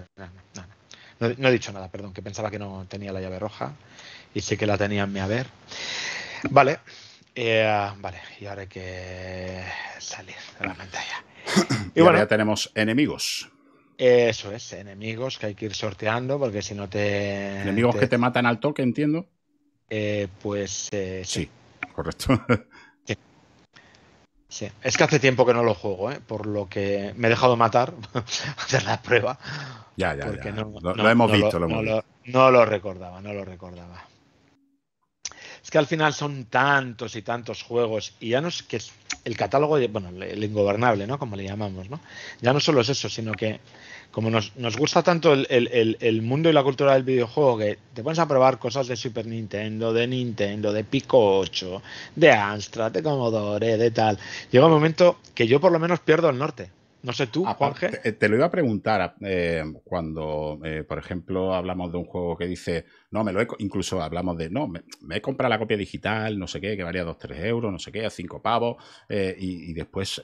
No, he dicho nada, perdón, que pensaba que no tenía la llave roja y sé que la tenía en mi haber. Vale, eh, vale, y ahora hay que salir de la pantalla. y, ahora ya tenemos enemigos. Eso es, enemigos que hay que ir sorteando porque si no te... Enemigos que te matan al toque, entiendo. Eh, pues eh, sí. correcto. Sí. Es que hace tiempo que no lo juego, por lo que me he dejado matar, hacer la prueba. Ya, ya, ya. lo, hemos visto, hemos visto. no lo recordaba, no lo recordaba. Es que al final son tantos y tantos juegos y ya no es que es el catálogo, de, bueno, el ingobernable, ¿no? Como le llamamos, ¿no? Ya no solo es eso, sino que como nos, gusta tanto el, el, el, mundo y la cultura del videojuego que te pones a probar cosas de Super Nintendo, de Nintendo, de Pico 8, de Amstrad, de Commodore, de tal, llega un momento que yo por lo menos pierdo el norte. No sé tú, Jorge Te, lo iba a preguntar eh, cuando, eh, por ejemplo, hablamos de un juego que dice, no, me lo he, incluso hablamos de, no, me, he comprado la copia digital, no sé qué, que varía 2, 3 euros, no sé qué, a 5 pavos, eh, y, después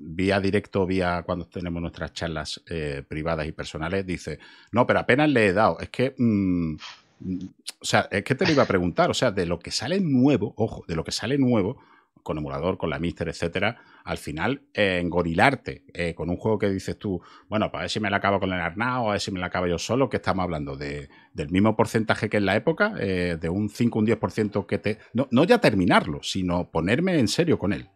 vía directo, vía cuando tenemos nuestras charlas privadas y personales, dice, no, pero apenas le he dado, es que... Mm, mm, o sea, es que te lo iba a preguntar, o sea, de lo que sale nuevo, ojo, de lo que sale nuevo, con emulador, con la Mister, etcétera, al final eh, engorilarte eh, con un juego que dices tú, bueno, pues a ver si me la acabo con el Arnao, a ver si me la acabo yo solo, que estamos hablando de, del mismo porcentaje que en la época, eh, de un 5, un 10% que te... No, no ya terminarlo, sino ponerme en serio con él.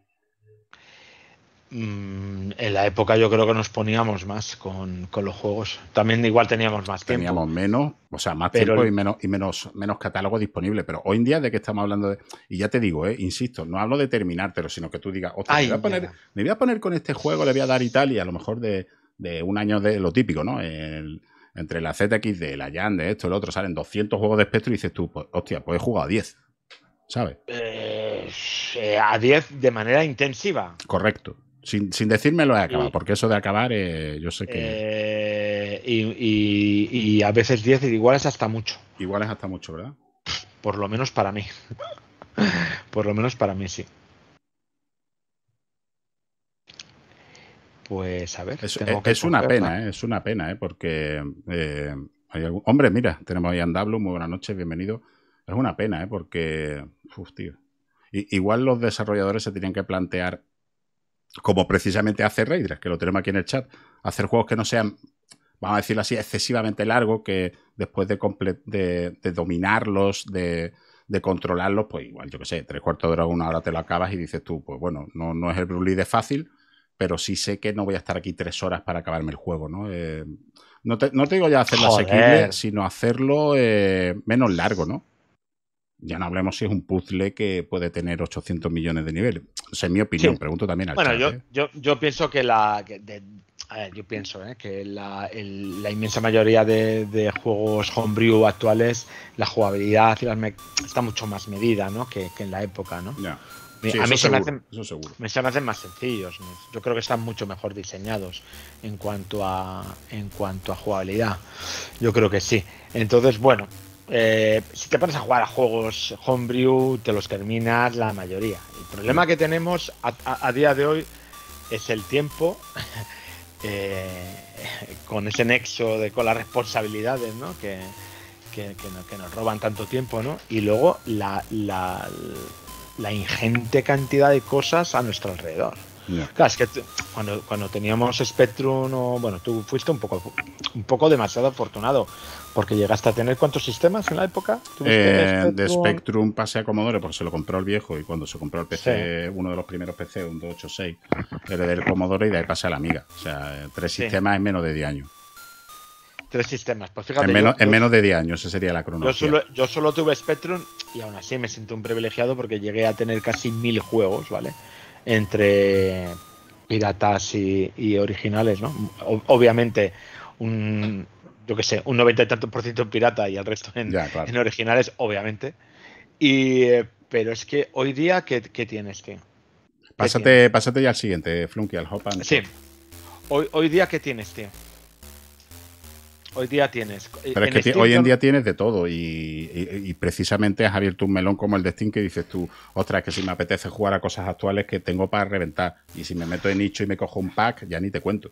Mm, en la época yo creo que nos poníamos más con, los juegos. También igual teníamos más teníamos menos, o sea, más tiempo y menos y menos, menos catálogo disponible. Pero hoy en día de qué estamos hablando Y ya te digo, ¿eh? insisto, no hablo de terminártelo, sino que tú digas, me, voy a poner, con este juego, le voy a dar Italia, a lo mejor de, un año de lo típico, ¿no? entre la ZX de la Jan, de esto, el otro, salen 200 juegos de espectro y dices tú, pues, hostia, pues he jugado a 10. ¿Sabes? Eh, eh, a 10 de manera intensiva. Correcto. Sin, sin decírmelo he acabado, porque eso de acabar eh, yo sé que... Eh, y, a veces 10 igual es hasta mucho. Igual es hasta mucho, ¿verdad? Por lo menos para mí. Por lo menos para mí, sí. Pues a ver. Es, eh, es una pena, eh, es una pena, eh, porque... Hombre, mira, tenemos ahí Andablo, muy buenas noches, bienvenido. Es una pena, ¿eh? porque... Uf, tío. Igual los desarrolladores se tienen que plantear como precisamente hace Raiders, que lo tenemos aquí en el chat, hacer juegos que no sean, vamos a decirlo así, excesivamente largos, que después de, de dominarlos, de, controlarlos, pues igual, yo qué sé, tres cuartos de hora, una hora te lo acabas y dices tú, pues bueno, no, no es el Blue de fácil, pero sí sé que no voy a estar aquí tres horas para acabarme el juego, ¿no? Eh, no, te, digo ya hacerlo asequible, sino hacerlo eh, menos largo, ¿no? Ya no hablemos si es un puzzle que puede tener 800 millones de niveles. Esa es mi opinión, pregunto también al Bueno, ¿eh? yo, pienso que la... yo pienso ¿eh? que la, inmensa mayoría de, juegos homebrew actuales, la jugabilidad está mucho más medida ¿no? que, en la época, ¿no? a mí se, me hacen, se, me hacen, más sencillos. Yo creo que están mucho mejor diseñados en cuanto a en cuanto a jugabilidad. Yo creo que sí. Entonces, bueno, eh, si te pones a jugar a juegos homebrew, te los terminas la mayoría. El problema que tenemos a, día de hoy es el tiempo, eh, con ese nexo de con las responsabilidades, Que, que, nos roban tanto tiempo, ¿no? Y luego la, la ingente cantidad de cosas a nuestro alrededor. Claro, es que cuando, teníamos Spectrum, o, bueno, tú fuiste un poco, un poco demasiado afortunado, porque llegaste a tener cuántos sistemas en la época? Eh, de Spectrum pasé a Commodore porque se lo compró el viejo y cuando se compró el PC, uno de los primeros PC, un 286, era del Commodore y de ahí pasé a la Amiga. O sea, eh, tres sistemas en menos de 10 años tres sistemas. Pues fíjate, en, menos, de 10 años, esa sería la cronología. Yo solo, yo solo, tuve Spectrum y aún así me siento un privilegiado porque llegué a tener casi mil juegos, ¿vale? entre piratas y, originales, ¿no? obviamente, un, yo qué sé, un noventa y tantos por ciento en pirata y el resto en, originales, obviamente. Y, eh, pero es que hoy día, ¿qué, tienes, tío? pásate, ya al siguiente, Flunky, al Hopan. Sí. Hoy, hoy día, ¿qué tienes, tío? Hoy día tienes. Eh, Pero es que hoy en día tienes de todo y, precisamente has abierto un melón como el de Steam que dices tú, ostras, que si me apetece jugar a cosas actuales que tengo para reventar y si me meto en nicho y me cojo un pack, ya ni te cuento.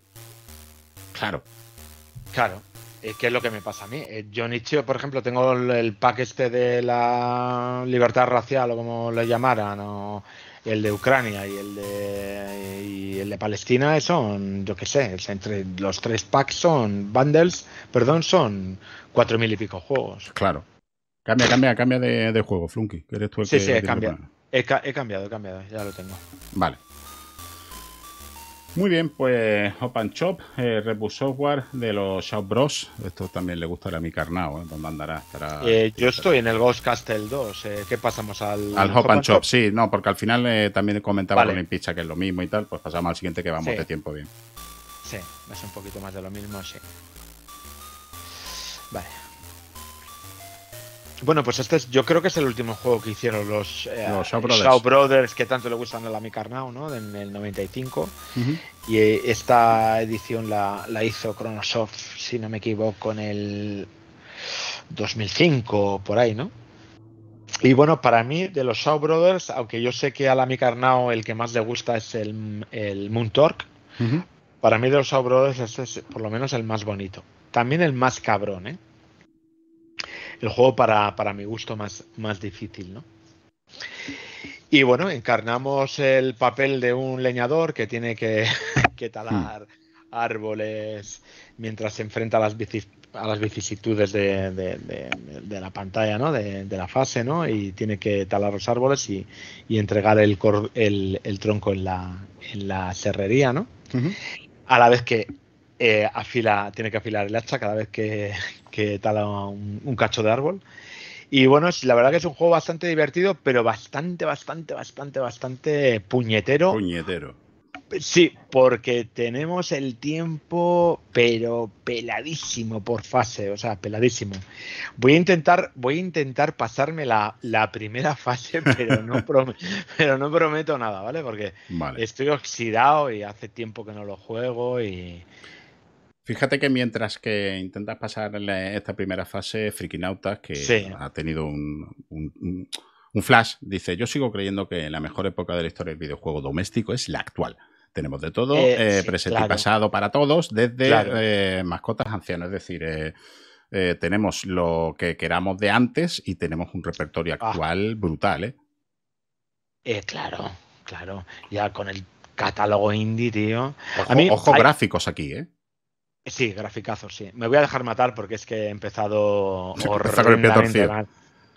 Claro. Claro. Es que es lo que me pasa a mí. Eh, yo nicho, por ejemplo, tengo el pack este de la libertad racial o como le llamaran o el de Ucrania y el de, y el de Palestina son, yo qué sé, entre los tres packs son bundles, perdón, son cuatro mil y pico juegos. Claro. Cambia, cambia, cambia de, juego, Flunky, sí, Sí, he, cambiado he cambiado, he cambiado, ya lo tengo. Vale. Muy bien, pues Open Shop, eh, Repu Software de los Shout Bros. Esto también le gustará a mi carnao, ¿eh? ¿Dónde pues andará? Eh, yo estoy en el Ghost Castle 2. Eh, ¿Qué pasamos al. Al Hop, and Shop? sí, no, porque al final eh, también comentaba con con Impicha que es lo mismo y tal, pues pasamos al siguiente que vamos de tiempo bien. Sí, es un poquito más de lo mismo, sí. Vale, bueno, pues este es, yo creo que es el último juego que hicieron los, eh, Shaw, Brothers. que tanto le gustan a la Micarnau, ¿no? En el 95. Y eh, esta edición la, la, hizo Chronosoft, si no me equivoco, en el 2005, por ahí, ¿no? Y bueno, para mí, de los Shaw Brothers, aunque yo sé que a la Micarnau el que más le gusta es el, el Moon Torque, para mí de los Shaw Brothers este es por lo menos el más bonito. También el más cabrón, ¿eh? el juego para, mi gusto más, más difícil, ¿no? Y bueno, encarnamos el papel de un leñador que tiene que, talar árboles mientras se enfrenta a las, a las vicisitudes de, la pantalla, ¿no? De, la fase, ¿no? Y tiene que talar los árboles y, entregar el, el, tronco en la, serrería, ¿no? A la vez que eh, afila, tiene que afilar el hacha cada vez que, que tala un, un, cacho de árbol. Y bueno, la verdad que es un juego bastante divertido, pero bastante, bastante, bastante, bastante puñetero. Puñetero. Sí, porque tenemos el tiempo, pero peladísimo por fase, o sea, peladísimo. Voy a intentar, voy a intentar pasarme la, la primera fase, pero no, pero no prometo nada, ¿vale? Porque estoy oxidado y hace tiempo que no lo juego y, Fíjate que mientras que intentas pasar esta primera fase, Frikinautas, que ha tenido un, flash, dice, yo sigo creyendo que la mejor época de la historia del videojuego doméstico es la actual. Tenemos de todo, eh, eh, presente y pasado para todos, desde eh, mascotas ancianas, es decir... tenemos lo que queramos de antes y tenemos un repertorio ah. actual brutal. ¿eh? claro, claro. Ya con el catálogo indie, tío. Ojo, gráficos aquí, ¿eh? Sí, graficazos, sí. Me voy a dejar matar porque es que he empezado sí, horriblemente mal.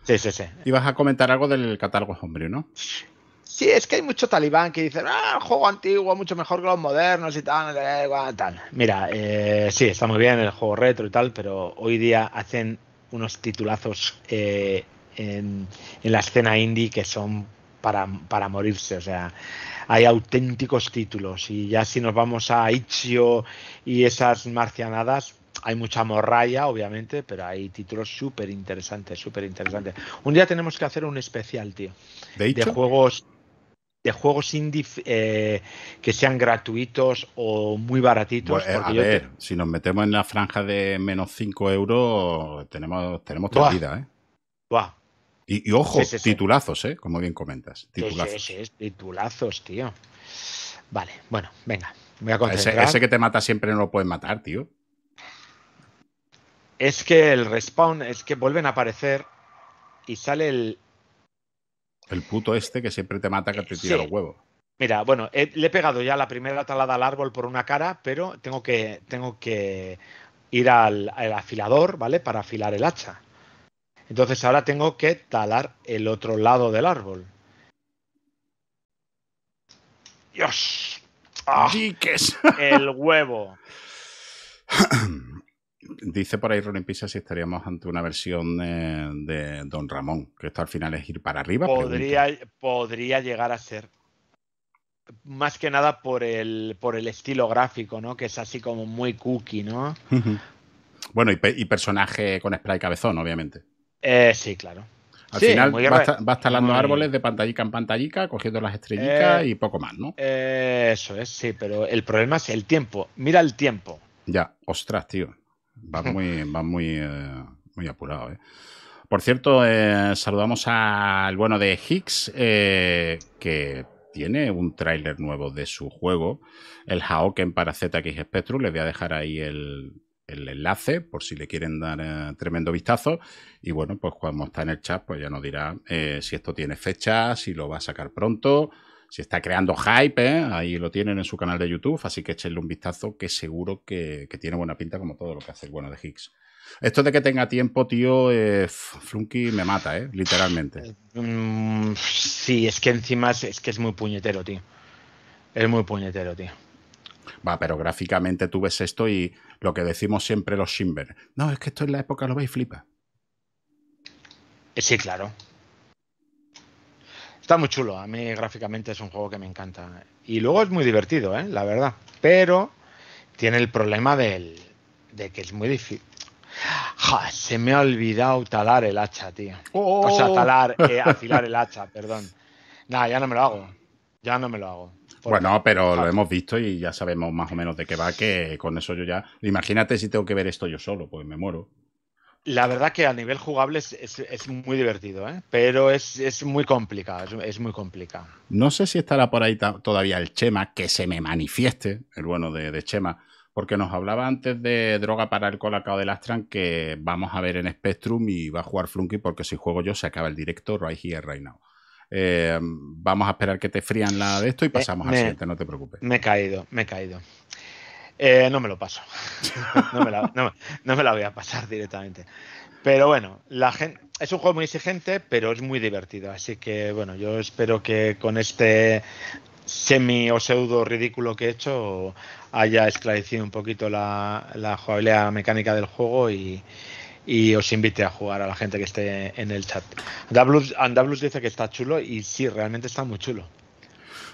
Sí, sí, sí. Ibas a comentar algo del catálogo hombre, ¿no? Sí, es que hay mucho talibán que dicen, ah, el juego antiguo, mucho mejor que los modernos y tal, tal. Mira, eh, sí, está muy bien el juego retro y tal, pero hoy día hacen unos titulazos eh, en, la escena indie que son para, para morirse. O sea, hay auténticos títulos. Y ya si nos vamos a Itch.io y esas marcianadas, hay mucha morralla, obviamente, pero hay títulos súper interesantes, súper interesantes. Un día tenemos que hacer un especial, tío. De, juegos de juegos eh, que sean gratuitos o muy baratitos. Eh, a ver, si nos metemos en la franja de menos 5 euros, tenemos, tenemos toda vida, ¿eh? Y, ojo, titulazos, ¿eh? Como bien comentas. Titulazos. tío. Vale, bueno, venga. voy a concentrar. Ese, que te mata siempre no lo pueden matar, tío. Es que el respawn, es que vuelven a aparecer y sale el. El puto este que siempre te mata que te tira los huevos. Mira, bueno, le he pegado ya la primera talada al árbol por una cara, pero tengo que, tengo que ir al, al afilador, ¿vale? Para afilar el hacha. Entonces ahora tengo que talar el otro lado del árbol. Dios. Ah. es El huevo. Dice por ahí Ronin Pisa si estaríamos ante una versión eh, de Don Ramón, que esto al final es ir para arriba. Podría, llegar a ser. Más que nada por el, por el estilo gráfico, ¿no? Que es así como muy cookie, ¿no? bueno, y, y personaje con spray cabezón, obviamente. Eh, sí, claro. Al final vas, talando árboles de pantallica en pantallica, cogiendo las estrellitas eh, y poco más, ¿no? Eh, eso es, sí, pero el problema es el tiempo. Mira el tiempo. Ya, ostras, tío. va muy, va muy, muy apurado, ¿eh? Por cierto, saludamos al bueno de Higgs, que tiene un tráiler nuevo de su juego, el Haoken para ZX Spectrum. Les voy a dejar ahí el, el enlace por si le quieren dar eh, tremendo vistazo. Y bueno, pues cuando está en el chat, pues ya nos dirá eh, si esto tiene fecha, si lo va a sacar pronto, si está creando hype, ¿eh? ahí lo tienen en su canal de YouTube, así que échenle un vistazo que seguro que, tiene buena pinta como todo lo que hace el bueno de Higgs. Esto de que tenga tiempo, tío, Flunky me mata, Literalmente. Mm, sí, es que encima es que es muy puñetero, tío. Es muy puñetero, tío. Va, pero gráficamente tú ves esto y lo que decimos siempre los Shimber. No, es que esto en la época lo veis flipa. Sí, claro. Está muy chulo. A mí gráficamente es un juego que me encanta. Y luego es muy divertido, ¿eh? la verdad. Pero tiene el problema de que es muy difícil. se me ha olvidado talar el hacha, tío. O sea, oh. talar, eh, afilar el hacha, perdón. Nada, ya no me lo hago. Ya no me lo hago. Bueno, pero lo hemos visto y ya sabemos más o menos de qué va, que con eso yo ya... Imagínate si tengo que ver esto yo solo, pues me muero. La verdad que a nivel jugable es, muy divertido, ¿eh? pero es, muy complicado, es, muy complicado. No sé si estará por ahí todavía el Chema, que se me manifieste, el bueno de, Chema, porque nos hablaba antes de droga para el colacao de Lastran que vamos a ver en Spectrum y va a jugar Flunky porque si juego yo se acaba el directo right here, right now. Eh, vamos a esperar que te frían la de esto y pasamos al siguiente, no te preocupes. Me he caído, me he caído. Eh, no me lo paso. no, me la, voy a pasar directamente. Pero bueno, la es un juego muy exigente, pero es muy divertido. Así que bueno, yo espero que con este semi o pseudo ridículo que he hecho haya esclarecido un poquito la jugabilidad mecánica del juego y, y os invite a jugar a la gente que esté en el chat. Andablus, dice que está chulo y sí, realmente está muy chulo.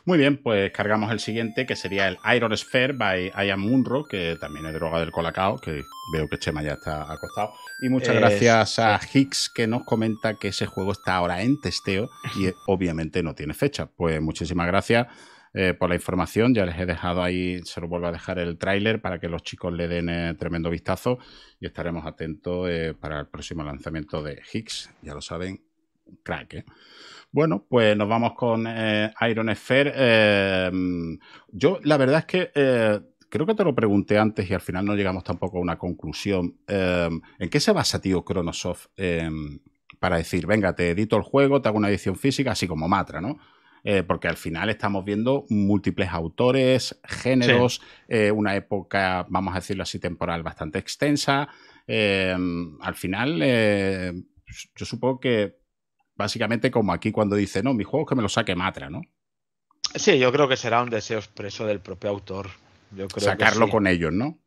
Muy bien, pues cargamos el siguiente, que sería el Iron Sphere by Ian Munro, que también es droga del colacao, que veo que Chema ya está acostado. Y muchas gracias a Hicks, que nos comenta que ese juego está ahora en testeo y obviamente no tiene fecha. Pues muchísimas gracias. Eh, por la información. Ya les he dejado ahí, se lo vuelvo a dejar el tráiler para que los chicos le den eh, tremendo vistazo y estaremos atentos eh, para el próximo lanzamiento de Higgs. Ya lo saben, crack. Bueno, pues nos vamos con Iron Sphere. yo, la verdad es que creo que te lo pregunté antes y al final no llegamos tampoco a una conclusión. ¿En qué se basa, tío, Chronosoft para decir, venga, te edito el juego, te hago una edición física, así como Matra, ¿no? Eh, porque al final estamos viendo múltiples autores, géneros, eh, una época, vamos a decirlo así, temporal bastante extensa. Em, al final, eh, pues, yo supongo que básicamente como aquí cuando dice, no, mi juego es que me lo saque Matra, ¿no? Sí, yo creo que será un deseo expreso del propio autor. Yo creo Sacarlo con ellos, ¿no?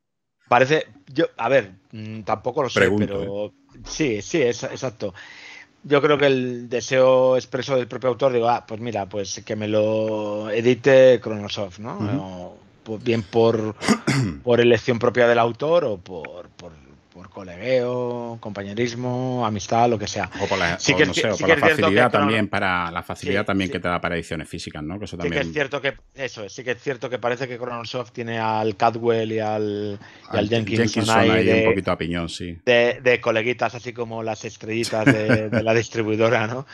Parece, yo, a ver, mm, tampoco lo sé, pero sí, sí, exacto yo creo que el deseo expreso del propio autor, digo, ah, pues mira, pues que me lo edite Chronosoft ¿no? pues bien por, por elección propia del autor o por por colegueo, compañerismo, amistad, lo que sea. O por la, facilidad también para la facilidad también que te da para ediciones físicas, ¿no? eso también... Sí que es cierto que eso sí que es cierto que parece que Chronosoft tiene al Cadwell y al, y al Jenkinson, un poquito a piñón, sí. De, coleguitas así como las estrellitas de, la distribuidora, ¿no?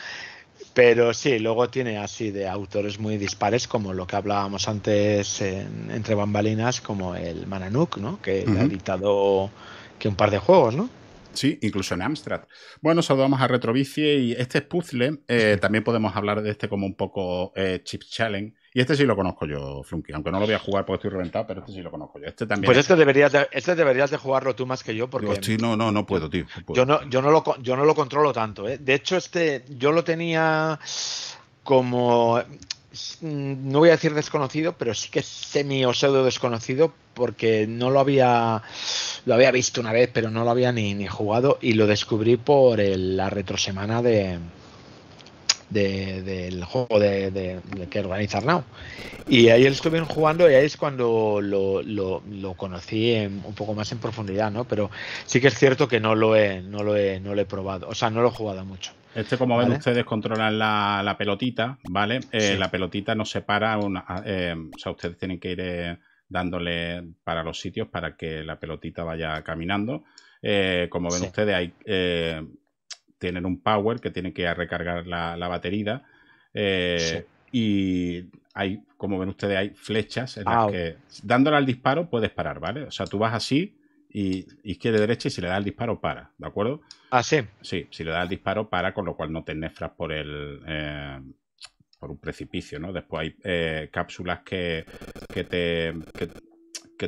Pero sí, luego tiene así de autores muy dispares, como lo que hablábamos antes entre bambalinas, como el Mananuk, ¿no? Que ha editado que un par de juegos, ¿no? Sí, incluso en Amstrad. Bueno, saludamos a Retrovicie y este es puzzle. Eh, también podemos hablar de este como un poco eh, chip challenge. Y este sí lo conozco yo, Flunky, aunque no lo voy a jugar porque estoy reventado, pero este sí lo conozco yo. Este también. Pues este, deberías, de, este deberías de jugarlo tú más que yo porque. sí, no, no, no puedo, tío. Yo no, yo no lo, yo no lo controlo tanto. ¿eh? De hecho, este, yo lo tenía como Mm, no voy a decir desconocido, pero sí que semi o pseudo desconocido porque no lo había lo había visto una vez, pero no lo había ni, jugado y lo descubrí por la retrosemana de, del juego de, que organiza Arnau. Y ahí estuvieron jugando y ahí es cuando lo, lo, conocí un poco más en profundidad, ¿no? Pero sí que es cierto que no lo he, no lo he, no lo he probado, o sea, no lo he jugado mucho. Este, como ven ustedes, controlan la, pelotita, ¿vale? Eh, la pelotita no se para. Ah, em, o sea, ustedes tienen que ir eh, dándole para los sitios para que la pelotita vaya caminando. Eh, como ven ustedes, hay, tienen un power que tienen que recargar la, batería. Y hay, como ven ustedes, hay flechas en las ah, que dándole al disparo puedes parar, ¿vale? O sea, tú vas así y izquierda y derecha y si le da el disparo para, ¿de acuerdo? Ah, sí. Sí, si le da el disparo para, con lo cual no te nefras por el... Eh, por un precipicio, ¿no? Después hay eh, cápsulas que, que te... Que,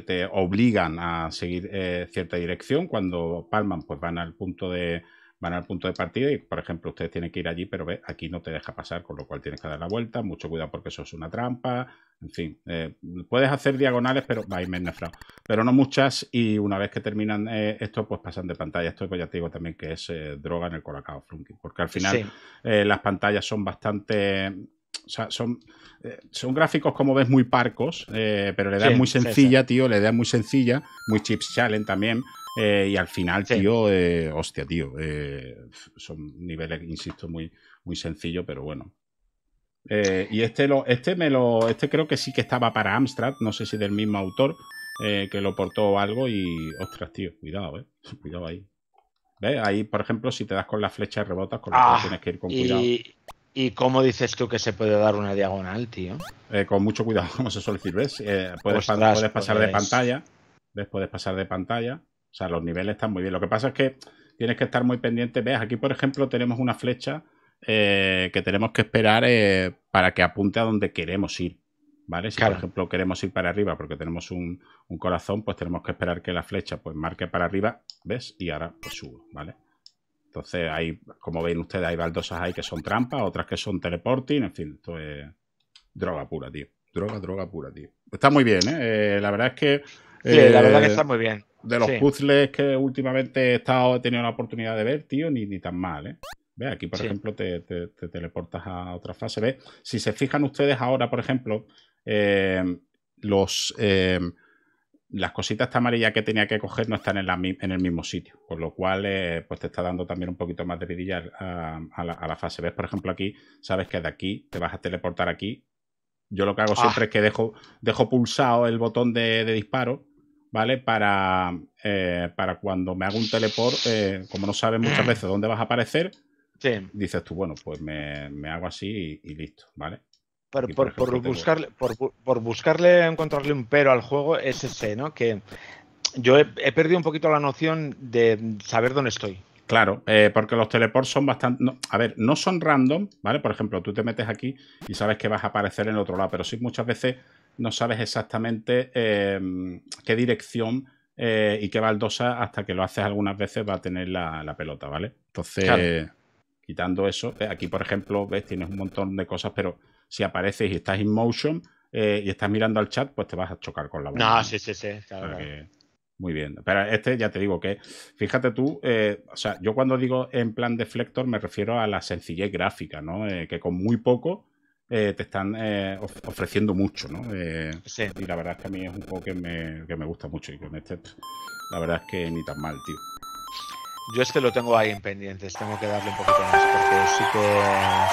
te obligan a seguir eh, cierta dirección. Cuando palman, pues van al punto de, van al punto de partida y, por ejemplo, ustedes tienen que ir allí, pero ve, aquí no te deja pasar, con lo cual tienes que dar la vuelta, mucho cuidado porque eso es una trampa, en fin, eh, puedes hacer diagonales, pero va, pero no muchas y una vez que terminan eh, esto, pues pasan de pantalla. Esto pues ya te digo también que es eh, droga en el colacao, Flunky, porque al final las pantallas son bastante... son, son gráficos, como ves, muy parcos, pero le idea es muy sencilla, tío, Le da muy sencilla, muy chips challenge también, eh, y al final, tío, eh, hostia, tío, eh, son niveles, insisto, muy, muy sencillos, pero bueno. y este, lo, este, me lo, este creo que sí que estaba para Amstrad, no sé si del mismo autor, que lo portó algo y, ostras, tío, cuidado, eh, cuidado ahí. ¿Ves? Ahí, por ejemplo, si te das con la flecha rebotas, con lo que ah, tienes que ir con cuidado. ¿Y cómo dices tú que se puede dar una diagonal, tío? con mucho cuidado, como se suele decir, ¿ves? puedes, pasar de pues pantalla. ¿Ves? Puedes pasar de pantalla. O sea, los niveles están muy bien. Lo que pasa es que tienes que estar muy pendiente. Ves, aquí por ejemplo tenemos una flecha eh, que tenemos que esperar eh, para que apunte a donde queremos ir. ¿Vale? Si por ejemplo queremos ir para arriba porque tenemos un, corazón, pues tenemos que esperar que la flecha pues marque para arriba, ¿ves? Y ahora pues subo, ¿vale? Entonces hay, como ven ustedes, hay baldosas ahí que son trampas, otras que son teleporting, en fin, esto es droga pura, tío. Droga, droga pura, tío. Está muy bien, ¿eh? eh la verdad es que... sí, la verdad que está muy bien. De los puzzles que últimamente he, estado, he tenido la oportunidad de ver, tío, ni, ni tan mal, ¿eh? Ve, aquí, por ejemplo, te, te, teleportas a otra fase. Ve, si se fijan ustedes ahora, por ejemplo, eh, los, eh, las cositas amarillas que tenía que coger no están en, en el mismo sitio, Por lo cual eh, pues te está dando también un poquito más de vidilla a, la, fase. ¿Ves? Por ejemplo, aquí sabes que de aquí te vas a teleportar aquí. Yo lo que hago ah. siempre es que dejo, dejo pulsado el botón de, de disparo ¿vale? Eh, para, cuando me hago un teleport, eh, como no sabes muchas mm. veces dónde vas a aparecer, dices tú, bueno, pues me, hago así y, listo, ¿vale? Por, buscarle, por, buscarle, encontrarle un pero al juego es ese, ¿no? Que yo he, perdido un poquito la noción de saber dónde estoy. Claro, eh, porque los teleports son bastante. a ver, no son random, ¿vale? Por ejemplo, tú te metes aquí y sabes que vas a aparecer en el otro lado, pero sí muchas veces no sabes exactamente em, qué dirección eh, y qué baldosa hasta que lo haces algunas veces va a tener la, pelota, ¿vale? Entonces, quitando eso, aquí por ejemplo, ves, tienes un montón de cosas, pero si apareces y estás in motion eh, y estás mirando al chat, pues te vas a chocar con la bola. No, sí, sí, sí, muy bien, pero este ya te digo que, fíjate tú, eh, o sea, yo cuando digo en plan deflector me refiero a la sencillez gráfica, ¿no? que con muy poco eh, te están eh, ofreciendo mucho, ¿no? Eh, y la verdad es que a mí es un juego que me, gusta mucho. Y con este, la verdad es que ni tan mal, tío. Yo es que lo tengo ahí en pendientes, tengo que darle un poquito más, porque sí que,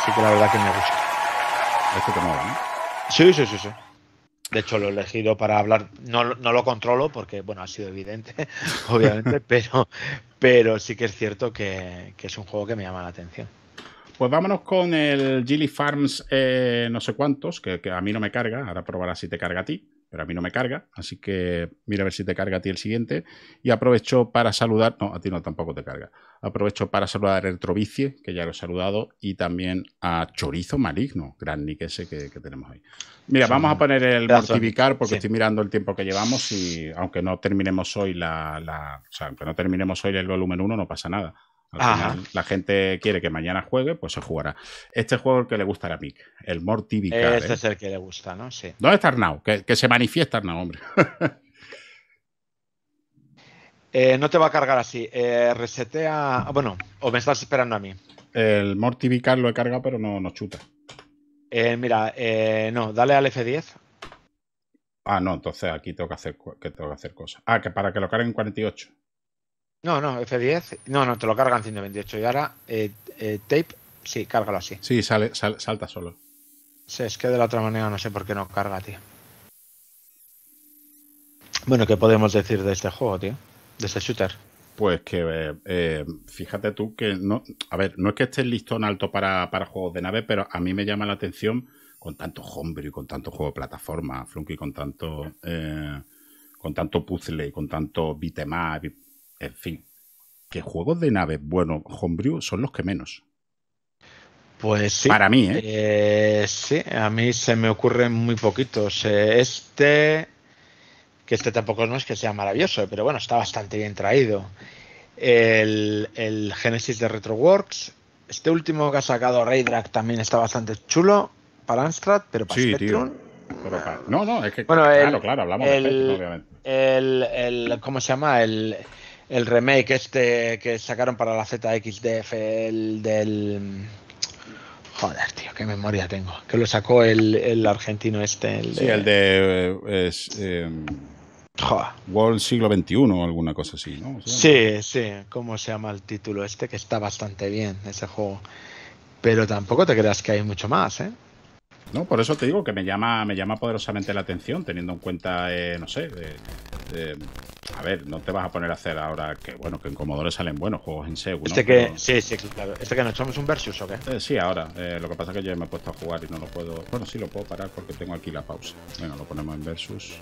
sí que la verdad que me gusta. te mola, Sí, sí, sí, sí. De hecho, lo he elegido para hablar. No, no lo controlo porque, bueno, ha sido evidente, obviamente, pero, pero sí que es cierto que, es un juego que me llama la atención. Pues vámonos con el Gilly Farms eh, no sé cuántos, que, a mí no me carga. Ahora probará si te carga a ti, pero a mí no me carga. Así que mira a ver si te carga a ti el siguiente. Y aprovecho para saludar, no, a ti no tampoco te carga. Aprovecho para saludar el Trovicie, que ya lo he saludado, y también a Chorizo Maligno, gran nick ese que, que tenemos ahí. Mira, vamos a poner el mortificar porque estoy mirando el tiempo que llevamos y aunque no terminemos hoy la, la o sea, aunque no terminemos hoy el volumen 1 no pasa nada la gente quiere que mañana juegue, pues se jugará. Este juego el que le gusta a la PIC, el Morty Este ¿eh? es el que le gusta, ¿no? Sí. ¿Dónde está Arnau? Que, se manifiesta Arnau, hombre. Eh, no te va a cargar así. Eh, resetea. Ah, bueno, o me estás esperando a mí. El Morty lo he cargado, pero no, no chuta. mira, no, dale al F10. Ah, no, entonces aquí tengo que hacer, que tengo que hacer cosas. Ah, que para que lo carguen 48. No, no, F10. No, no, te lo cargan 128. Y ahora eh, eh, tape, sí, cárgalo así. Sí, sale, salta solo. Sí, es que de la otra manera no sé por qué no carga, tío. Bueno, ¿qué podemos decir de este juego, tío? De este shooter. Pues que eh, fíjate tú que no, a ver, no es que esté el listón alto para, para, juegos de nave, pero a mí me llama la atención con tanto hombre y con tanto juego de plataforma, Flunky, con tanto con tanto puzzle y con tanto bitemap. y en fin, que juegos de naves, bueno, Homebrew son los que menos. Pues sí. Para mí, ¿eh? eh sí, a mí se me ocurren muy poquitos. Eh, este, que este tampoco no es que sea maravilloso, pero bueno, está bastante bien traído. El, el Genesis de Retroworks. Este último que ha sacado Raydrak también está bastante chulo para Amstrad, pero para Spectrum. No, no, es que bueno, claro, claro, hablamos de obviamente. El, el, ¿Cómo se llama? El, el remake este que sacaron para la ZXDF, el del... Joder, tío, qué memoria tengo. Que lo sacó el, argentino este. El de... Sí, el de... Eh, em, World siglo XXI o alguna cosa así, ¿no? Sí, sí, ¿cómo se llama el título este? Que está bastante bien ese juego. Pero tampoco te creas que hay mucho más, ¿eh? No, por eso te digo que me llama, me llama poderosamente la atención, teniendo en cuenta, eh, no sé, de, eh, a ver, no te vas a poner a hacer ahora que, bueno, que en salen buenos juegos en Este que, sí, sí, claro. Este que nos echamos un Versus o qué? Eh, sí, ahora. Eh, lo que pasa es que yo me he puesto a jugar y no lo puedo. Bueno, sí lo puedo parar porque tengo aquí la pausa. Bueno, lo ponemos en Versus.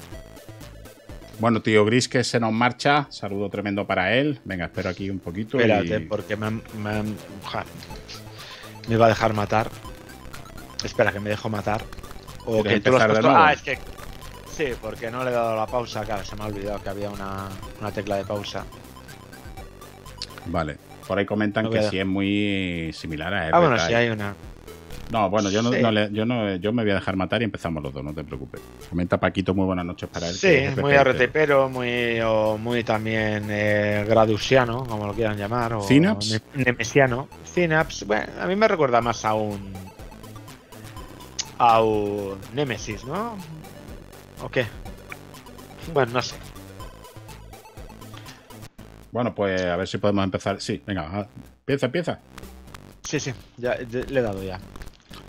Bueno, tío Gris, que se nos marcha. Saludo tremendo para él. Venga, espero aquí un poquito. Espérate, porque me, me, me va a dejar matar. Espera, que me dejo matar. O que tú lo has Ah, es que Sí, porque no le he dado la pausa, claro, se me ha olvidado que había una, tecla de pausa. Vale. Por ahí comentan que sí es muy similar a él Ah, bueno, sí hay una. No, bueno, yo no, yo no, yo me voy a dejar matar y empezamos los dos, no te preocupes. Comenta Paquito, muy buenas noches para él. Sí, muy pero muy, muy también eh, gradusiano, como lo quieran llamar. O Nemesiano. Synapse, bueno, a mí me recuerda más a un. a un Nemesis, ¿no? ok Bueno, no sé. Bueno, pues a ver si podemos empezar. Sí, venga, empieza, empieza. Sí, sí, ya, le he dado ya.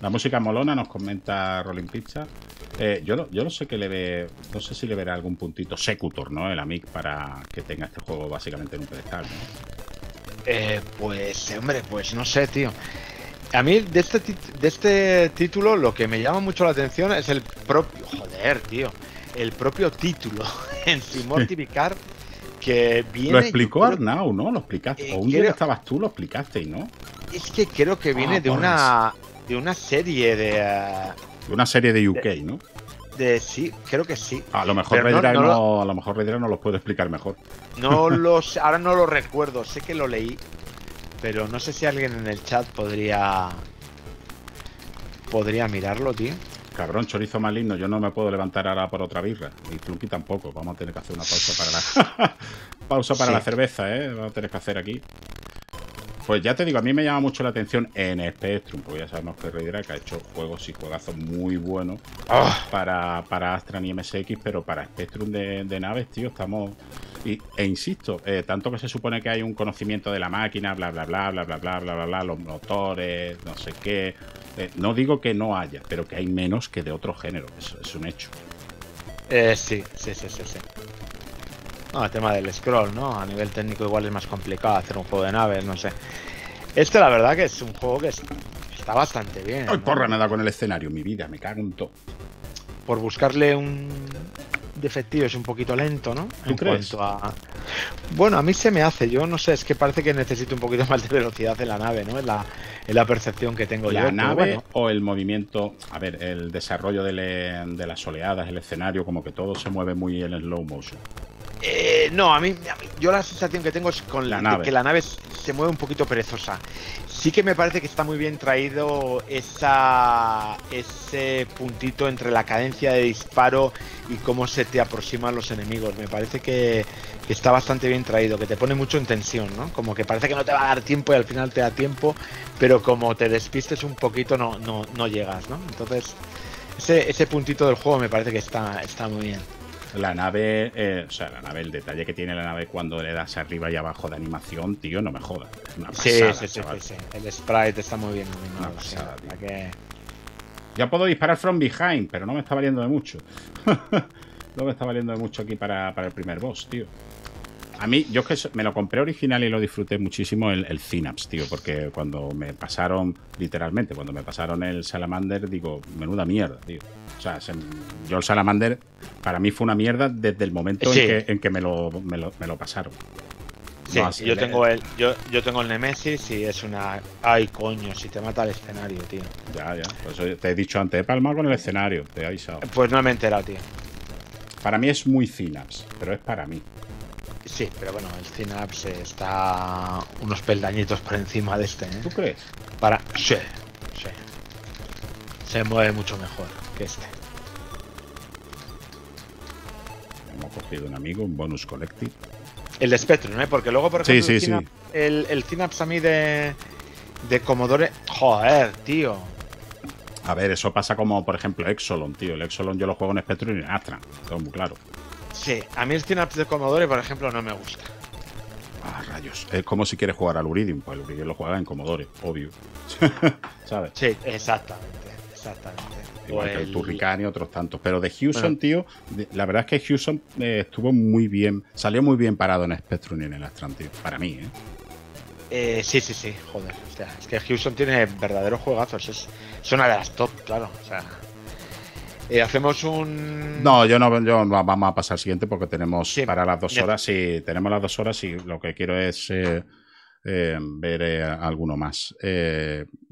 La música molona nos comenta Rolling Pizza. Eh, yo, yo no sé que le ve, no sé si le verá algún puntito Secutor, ¿no? El amic para que tenga este juego básicamente en un pedestal. Eh, pues, hombre, pues no sé, tío. A mí de este, de este título lo que me llama mucho la atención es el propio... Joder, tío. El propio título en Simón que viene... Lo explicó Arnau, ¿no? Lo explicaste. Eh, o un día estabas tú, lo explicaste, ¿no? Es que creo que viene ah, de, una, de una serie de... de una serie de UK, ¿no? De, sí, creo que sí. A lo mejor Redra no, a lo mejor no los puede explicar mejor. No los, ahora no lo recuerdo, sé que lo leí, pero no sé si alguien en el chat podría... Podría mirarlo, tío. Cabrón, chorizo maligno, yo no me puedo levantar ahora por otra birra. Y Fluky tampoco. Vamos a tener que hacer una pausa para la... pausa para la cerveza, ¿eh? Vamos a tener que hacer aquí. Pues ya te digo, a mí me llama mucho la atención en Spectrum, porque ya sabemos que Redrack ha hecho juegos y juegazos muy buenos ah. para, para, Astra y MSX, pero para Spectrum de, naves, tío, estamos... Y, e insisto, eh, tanto que se supone que hay un conocimiento de la máquina, bla, bla, bla, bla, bla, bla, bla, bla, bla los motores, no sé qué. Eh, no digo que no haya, pero que hay menos que de otro género, eso es un hecho. Eh, sí, sí, sí, sí, sí. No, el tema del scroll, ¿no? A nivel técnico igual es más complicado hacer un juego de naves, no sé. Este la verdad que es un juego que está bastante bien. No porra nada con el escenario, mi vida, me cago en todo. Por buscarle un defectivo es un poquito lento, ¿no? ¿Tú en crees? a. Bueno, a mí se me hace, yo no sé, es que parece que necesito un poquito más de velocidad en la nave, ¿no? En la, percepción que tengo ¿La yo. ¿La nave o el movimiento? A ver, el desarrollo de, de las oleadas, el escenario, como que todo se mueve muy en slow motion. Eh, no, a mí, yo la sensación que tengo es con la que la nave se mueve un poquito perezosa. Sí que me parece que está muy bien traído esa, ese puntito entre la cadencia de disparo y cómo se te aproximan los enemigos. Me parece que, está bastante bien traído, que te pone mucho en tensión, ¿no? Como que parece que no te va a dar tiempo y al final te da tiempo, pero como te despistes un poquito no, no, llegas, ¿no? Entonces, ese, ese puntito del juego me parece que está, está muy bien la nave, eh, o sea, la nave, el detalle que tiene la nave cuando le das arriba y abajo de animación, tío, no me joda sí, sí, sí, sí, El sprite está muy bien Una o que... Ya puedo disparar from behind, pero no me está valiendo de mucho. no me está valiendo de mucho aquí para, el primer boss, tío. A mí, yo es que me lo compré original y lo disfruté muchísimo el, el Synapse, tío, porque cuando me pasaron, literalmente, cuando me pasaron el Salamander, digo, menuda mierda, tío sea, yo el Salamander para mí fue una mierda desde el momento en, que, me lo, me lo, pasaron. yo, tengo el, yo, tengo el Nemesis y es una. Ay, coño, si te mata el escenario, tío. Ya, ya. te he dicho antes, he palmado con el escenario, te he avisado. Pues no me he enterado, tío. Para mí es muy Synapse, pero es para mí. Sí, pero bueno, el Synapse está unos peldañitos por encima de este, ¿eh? ¿Tú crees? Para. Sí, sí. Se mueve mucho mejor que este. hemos cogido un amigo, un bonus collective. El de Spectrum, ¿eh? Porque luego, por ejemplo, el, Synapse, a mí de, de Commodore. Joder, tío. A ver, eso pasa como, por ejemplo, Exolon, tío. El Exolon yo lo juego en Spectrum y en Astra. Todo muy claro. Sí, a mí el Synapse de Commodore, por ejemplo, no me gusta. Ah, rayos. Es como si quieres jugar al Uridium. Pues el Uridium lo juega en Commodore, obvio. ¿Sabes? Sí, exactamente. Exactamente igual pues el Turricani y otros tantos. Pero de Houston, tío, la verdad es que Houston eh, estuvo muy bien, salió muy bien parado en Spectrum y en el Astran, para mí, ¿eh? ¿eh? sí, sí, sí, joder. O sea, es que Houston tiene verdaderos juegazos. Es, una de las top, claro. O sea, eh, hacemos un. No, yo no, vamos a pasar al siguiente porque tenemos para las dos horas. Sí, tenemos las dos horas y lo que quiero es ver alguno más.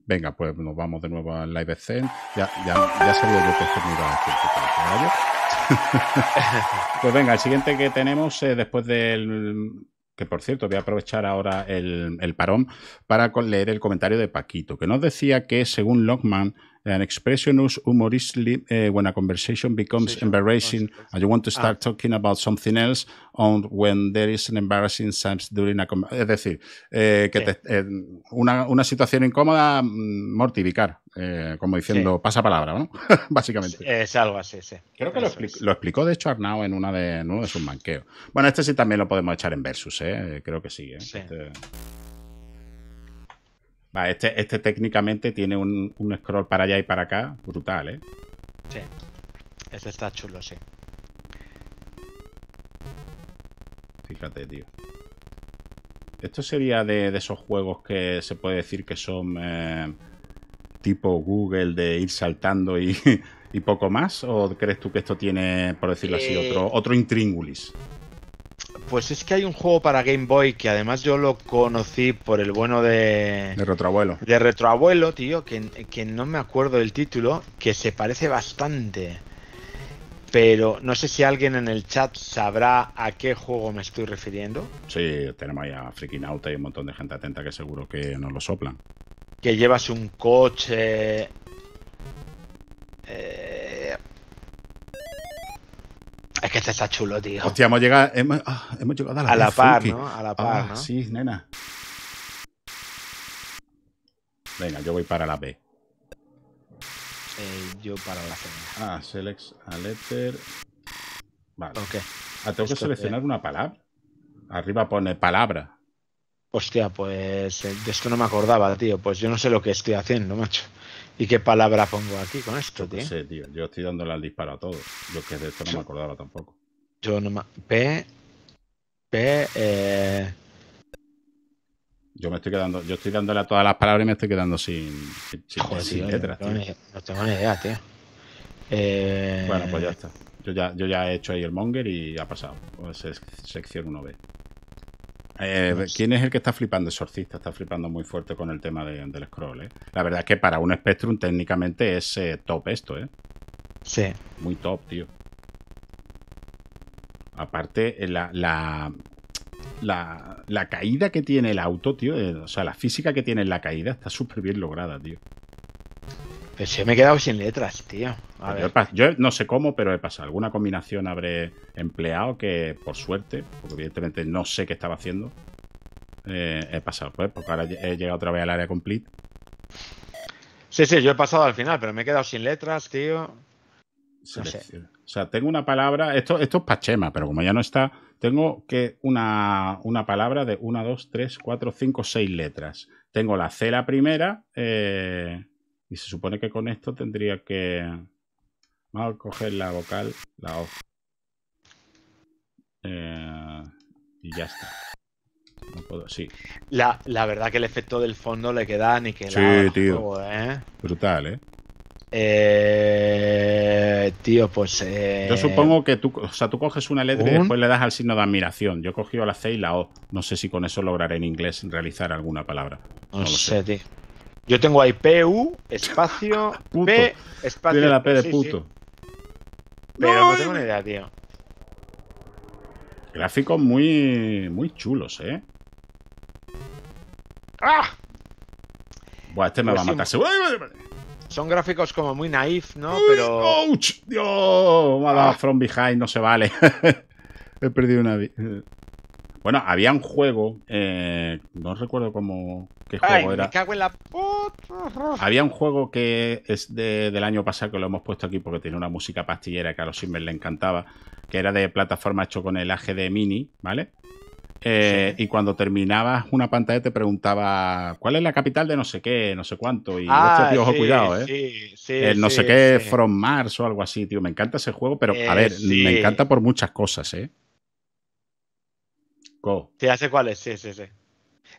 Venga, pues nos vamos de nuevo al live scene. Ya, ya, ya sabía yo que he aquí. Pues venga, el siguiente que tenemos eh, después del que por cierto voy a aprovechar ahora el, parón para leer el comentario de Paquito, que nos decía que según Lockman an expressionist humorist uh, eh, when a conversation becomes embarrassing and you want to start ah. talking about something else on when there is an embarrassing sense during a es decir eh, que sí. te, eh, una, una, situación incómoda mm, mortificar eh, como diciendo sí. pasa palabra ¿no? básicamente es algo así sí creo que lo, expli lo, explicó de hecho Arnau en una de uno de sus manqueos bueno este sí también lo podemos echar en versus ¿eh? creo que sí, ¿eh? sí. Este... Este, este, técnicamente tiene un, scroll para allá y para acá. Brutal, ¿eh? Sí. Este está chulo, sí. Fíjate, tío. Esto sería de, esos juegos que se puede decir que son eh, tipo Google de ir saltando y, poco más. ¿O crees tú que esto tiene, por decirlo así, eh, otro, otro intríngulis? Pues es que hay un juego para Game Boy que además yo lo conocí por el bueno de. De Retroabuelo. De Retroabuelo, tío, que, no me acuerdo del título, que se parece bastante. Pero no sé si alguien en el chat sabrá a qué juego me estoy refiriendo. Sí, tenemos ahí a Freaking Out y un montón de gente atenta que seguro que nos lo soplan. Que llevas un coche. Eh, que este está chulo, tío. Hostia, hemos llegado, ah, a la, a la par, ¿no? A la ah, par, ¿no? Sí, nena. Venga, yo voy para la B. Eh, yo para la C. Ah, select a letter. Vale. Ah, tengo que eh, seleccionar una palabra. Arriba pone palabra. Hostia, pues de eh, esto no me acordaba, tío. Pues yo no sé lo que estoy haciendo, macho. ¿Y qué palabra pongo aquí con esto, tío? No sé, tío. Yo estoy dándole al disparo a todos. Yo que de esto no me acordaba tampoco. Yo no me... P... P... Eh. Yo me estoy quedando... Yo estoy dándole a todas las palabras y me estoy quedando sin... letras, tío. tengo ni idea, tío. Eh... Bueno, pues ya está. Yo ya, yo ya he hecho ahí el monger y ha pasado. Pues es sección 1B. Eh, ¿Quién es el que está flipando? Exorcista está flipando muy fuerte con el tema del scroll. ¿eh? La verdad es que para un Spectrum técnicamente es eh, top esto, ¿eh? Sí. Muy top, tío. Aparte, la, la, la caída que tiene el auto, tío, o sea, la física que tiene en la caída está súper bien lograda, tío. Pero pues se me he quedado sin letras, tío. yo, no sé cómo, pero he pasado. Alguna combinación habré empleado que, por suerte, porque evidentemente no sé qué estaba haciendo, eh, he pasado. Pues porque ahora he llegado otra vez al área complete. Sí, sí, yo he pasado al final, pero me he quedado sin letras, tío. O sea, tengo una palabra. Esto, esto es Pachema, pero como ya no está, tengo que una, una palabra de 1, 2, 3, 4, 5, 6 letras. Tengo la C la primera. Eh, y se supone que con esto tendría que... Vamos a coger la vocal, la O. Eh, y ya está. No puedo, sí. La, verdad que el efecto del fondo le queda ni Sí, tío. ¿eh? Brutal, ¿eh? ¿eh? Tío, pues... Yo supongo que tú, o tú coges una letra y después le das al signo de admiración. Yo he cogido la C y la O. No sé si con eso lograré en inglés realizar alguna palabra. No, no lo sé, tío. Yo tengo ahí PU, espacio, P, espacio. Tiene la P de puto. Pero no, tengo eh. ni idea, tío. Gráficos muy, muy chulos, ¿eh? ¡Ah! Buah, este me pues va a matar. son gráficos como muy naif, ¿no? Uy, Pero. ¡Ouch! ¡Dios! ¡Oh! From behind no se vale. He perdido una vida. Bueno, había un juego, eh, no recuerdo cómo qué juego era. Me en la Había un juego que es de, del año pasado que lo hemos puesto aquí porque tiene una música pastillera que a los Sims le encantaba, que era de plataforma hecho con el de Mini, ¿vale? Eh, y cuando terminabas una pantalla te preguntaba cuál es la capital de no sé qué, no sé cuánto. Y ah, tío, ojo, cuidado, ¿eh? no sé qué, From Mars o algo así, tío. Me encanta ese juego, pero a eh, ver, me encanta por muchas cosas, ¿eh? Go. Sí, cuál es, sí, sí, sí.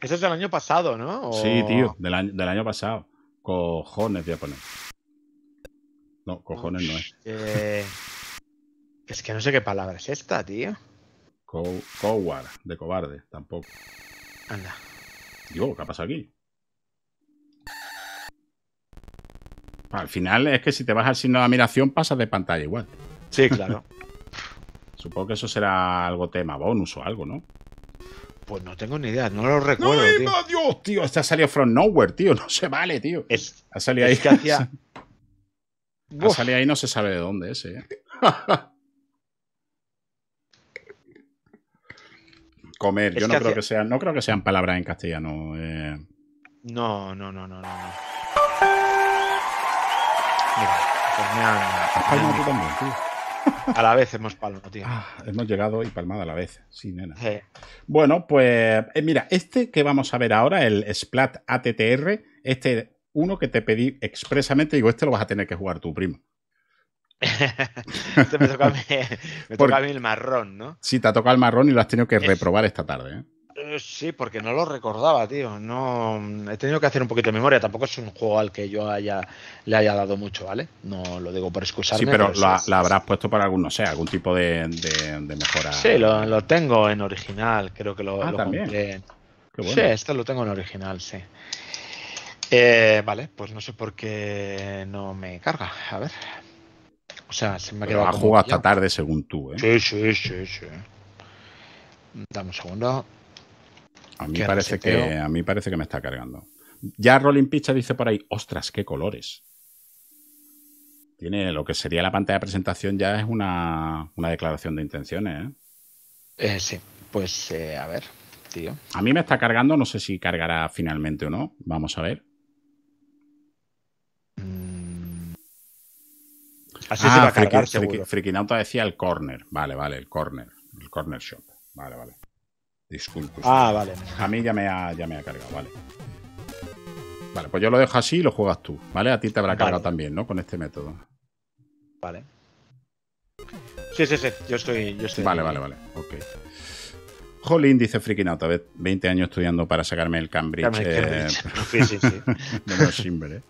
¿Eso es del año pasado, ¿no? Sí, tío, del año, pasado. Cojones, voy a poner. No, cojones no es. es que no sé qué palabra es esta, tío. coward, de cobarde, tampoco. Anda. Digo, ¿qué ha pasado aquí? Al final es que si te vas al signo de admiración pasas de pantalla igual. Sí, claro. Supongo que eso será algo tema bonus o algo, ¿no? Pues no tengo ni idea, no lo recuerdo. ¡No, tío. Dios, tío! Este ha salido From Nowhere, tío. No se vale, tío. ha salido ahí. ha salido ahí no se sabe de dónde ese. Eh. Comer, yo no creo que sean, no creo que sean palabras en castellano. Eh. No, no, no, no, no. Mira, pues me han. tú también, tío. A la vez hemos palmado, tío. Ah, hemos llegado y palmado a la vez. Sí, nena. Bueno, pues eh, mira, este que vamos a ver ahora, el Splat ATTR, este uno que te pedí expresamente, digo, este lo vas a tener que jugar tu primo. este me toca a mí, el marrón, ¿no? Sí, te ha tocado el marrón y lo has tenido que reprobar esta tarde. ¿eh? Eh, sí, porque no lo recordaba, tío. No, he tenido que hacer un poquito de memoria. Tampoco es un juego al que yo haya le haya dado mucho, ¿vale? No lo digo por excusarme. Sí, pero, la, habrás puesto para algún, no sé, algún tipo de, mejora. Sí, lo, tengo en original. Creo que lo, ah, también. Sí, este lo tengo en original, sí. Eh, vale, pues no sé por qué no me carga. A ver. O sea, se me ha quedado. hasta tarde, según tú, ¿eh? Sí, sí, sí, sí. Dame un segundo. A mí, parece que, a mí parece que me está cargando. Ya Rolling Picha dice por ahí, ostras, qué colores. Tiene lo que sería la pantalla de presentación, ya es una, declaración de intenciones. ¿eh? eh sí, pues eh, a ver, tío. A mí me está cargando, no sé si cargará finalmente o no. Vamos a ver. Mm. Así ah, se va a decía el corner. Vale, vale, el corner. El corner shop. Vale, vale. Disculpe. Ah, vale. A mí ya me ha, ya me ha cargado, vale. Vale, pues yo lo dejo así y lo juegas tú, ¿vale? A ti te habrá cargado también, ¿no? Con este método. Vale. Sí, sí, sí. Yo estoy. estoy vale, vale, vale. Ok. Jolín, dice Freaking Out, A ver, 20 años estudiando para sacarme el Cambridge. Eh, sí, sí, sí. no, ¿eh?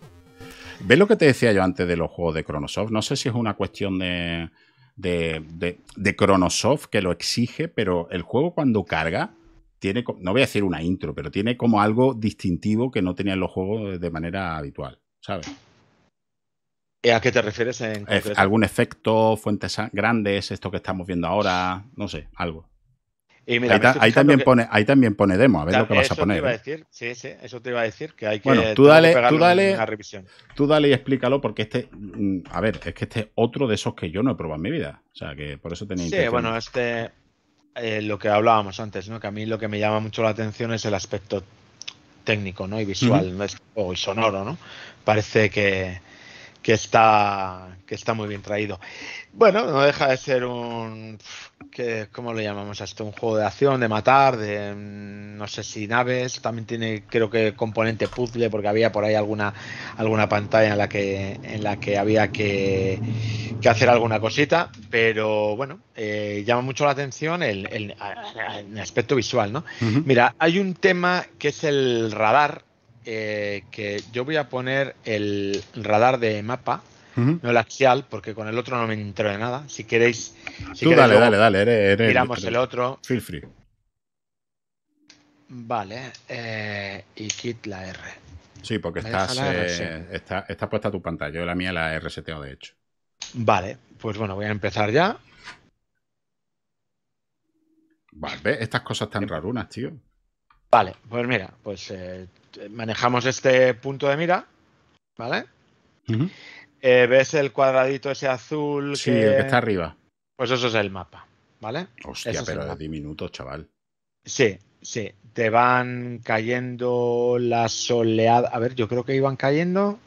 ¿Ves lo que te decía yo antes de los juegos de Chronosoft? No sé si es una cuestión de de, de, de Chronosoft que lo exige, pero el juego cuando carga, tiene, no voy a decir una intro, pero tiene como algo distintivo que no tenían los juegos de manera habitual, ¿sabes? ¿A qué te refieres en Algún efecto, fuentes grandes, esto que estamos viendo ahora, no sé, algo ahí, también pone, ahí también demo, a ver lo que vas a poner. a ¿eh? decir, sí, sí, eso te iba a decir, que hay que bueno, tú dale, tú dale, Tú dale y explícalo, porque este, mm, a ver, es que este es otro de esos que yo no he probado en mi vida. O sea, que por eso tenía Sí, bueno, este, eh, lo que hablábamos antes, ¿no? Que a mí lo que me llama mucho la atención es el aspecto técnico, ¿no? Y visual, ¿no? y sonoro, ¿no? Parece que que está, que está muy bien traído. Bueno, no deja de ser un... Que, ¿Cómo lo llamamos esto? Un juego de acción, de matar, de mm, no sé si naves. También tiene, creo que, componente puzzle, porque había por ahí alguna, alguna pantalla en la que, en la que había que, que hacer alguna cosita. Pero bueno, eh, llama mucho la atención el, el, aspecto visual, ¿no? Mira, hay un tema que es el radar, eh, que yo voy a poner el radar de mapa, no el axial, porque con el otro no me entero de nada. Si queréis. Si Tú dale, dale, dale, miramos el otro. Feel free. Vale, eh, y quit la R. Sí, porque eh, está, puesta tu pantalla. Yo la mía la he reseteado, de hecho. Vale, pues bueno, voy a empezar ya. Vale, estas cosas tan em- rarunas, tío. Vale, pues mira, pues manejamos este punto de mira, ¿vale? Eh, ¿Ves el cuadradito ese azul? Sí, el que está arriba. Pues eso es el mapa, ¿vale? Hostia, pero es diminuto, chaval. Sí, sí. Te van cayendo las oleadas A ver, yo creo que iban cayendo.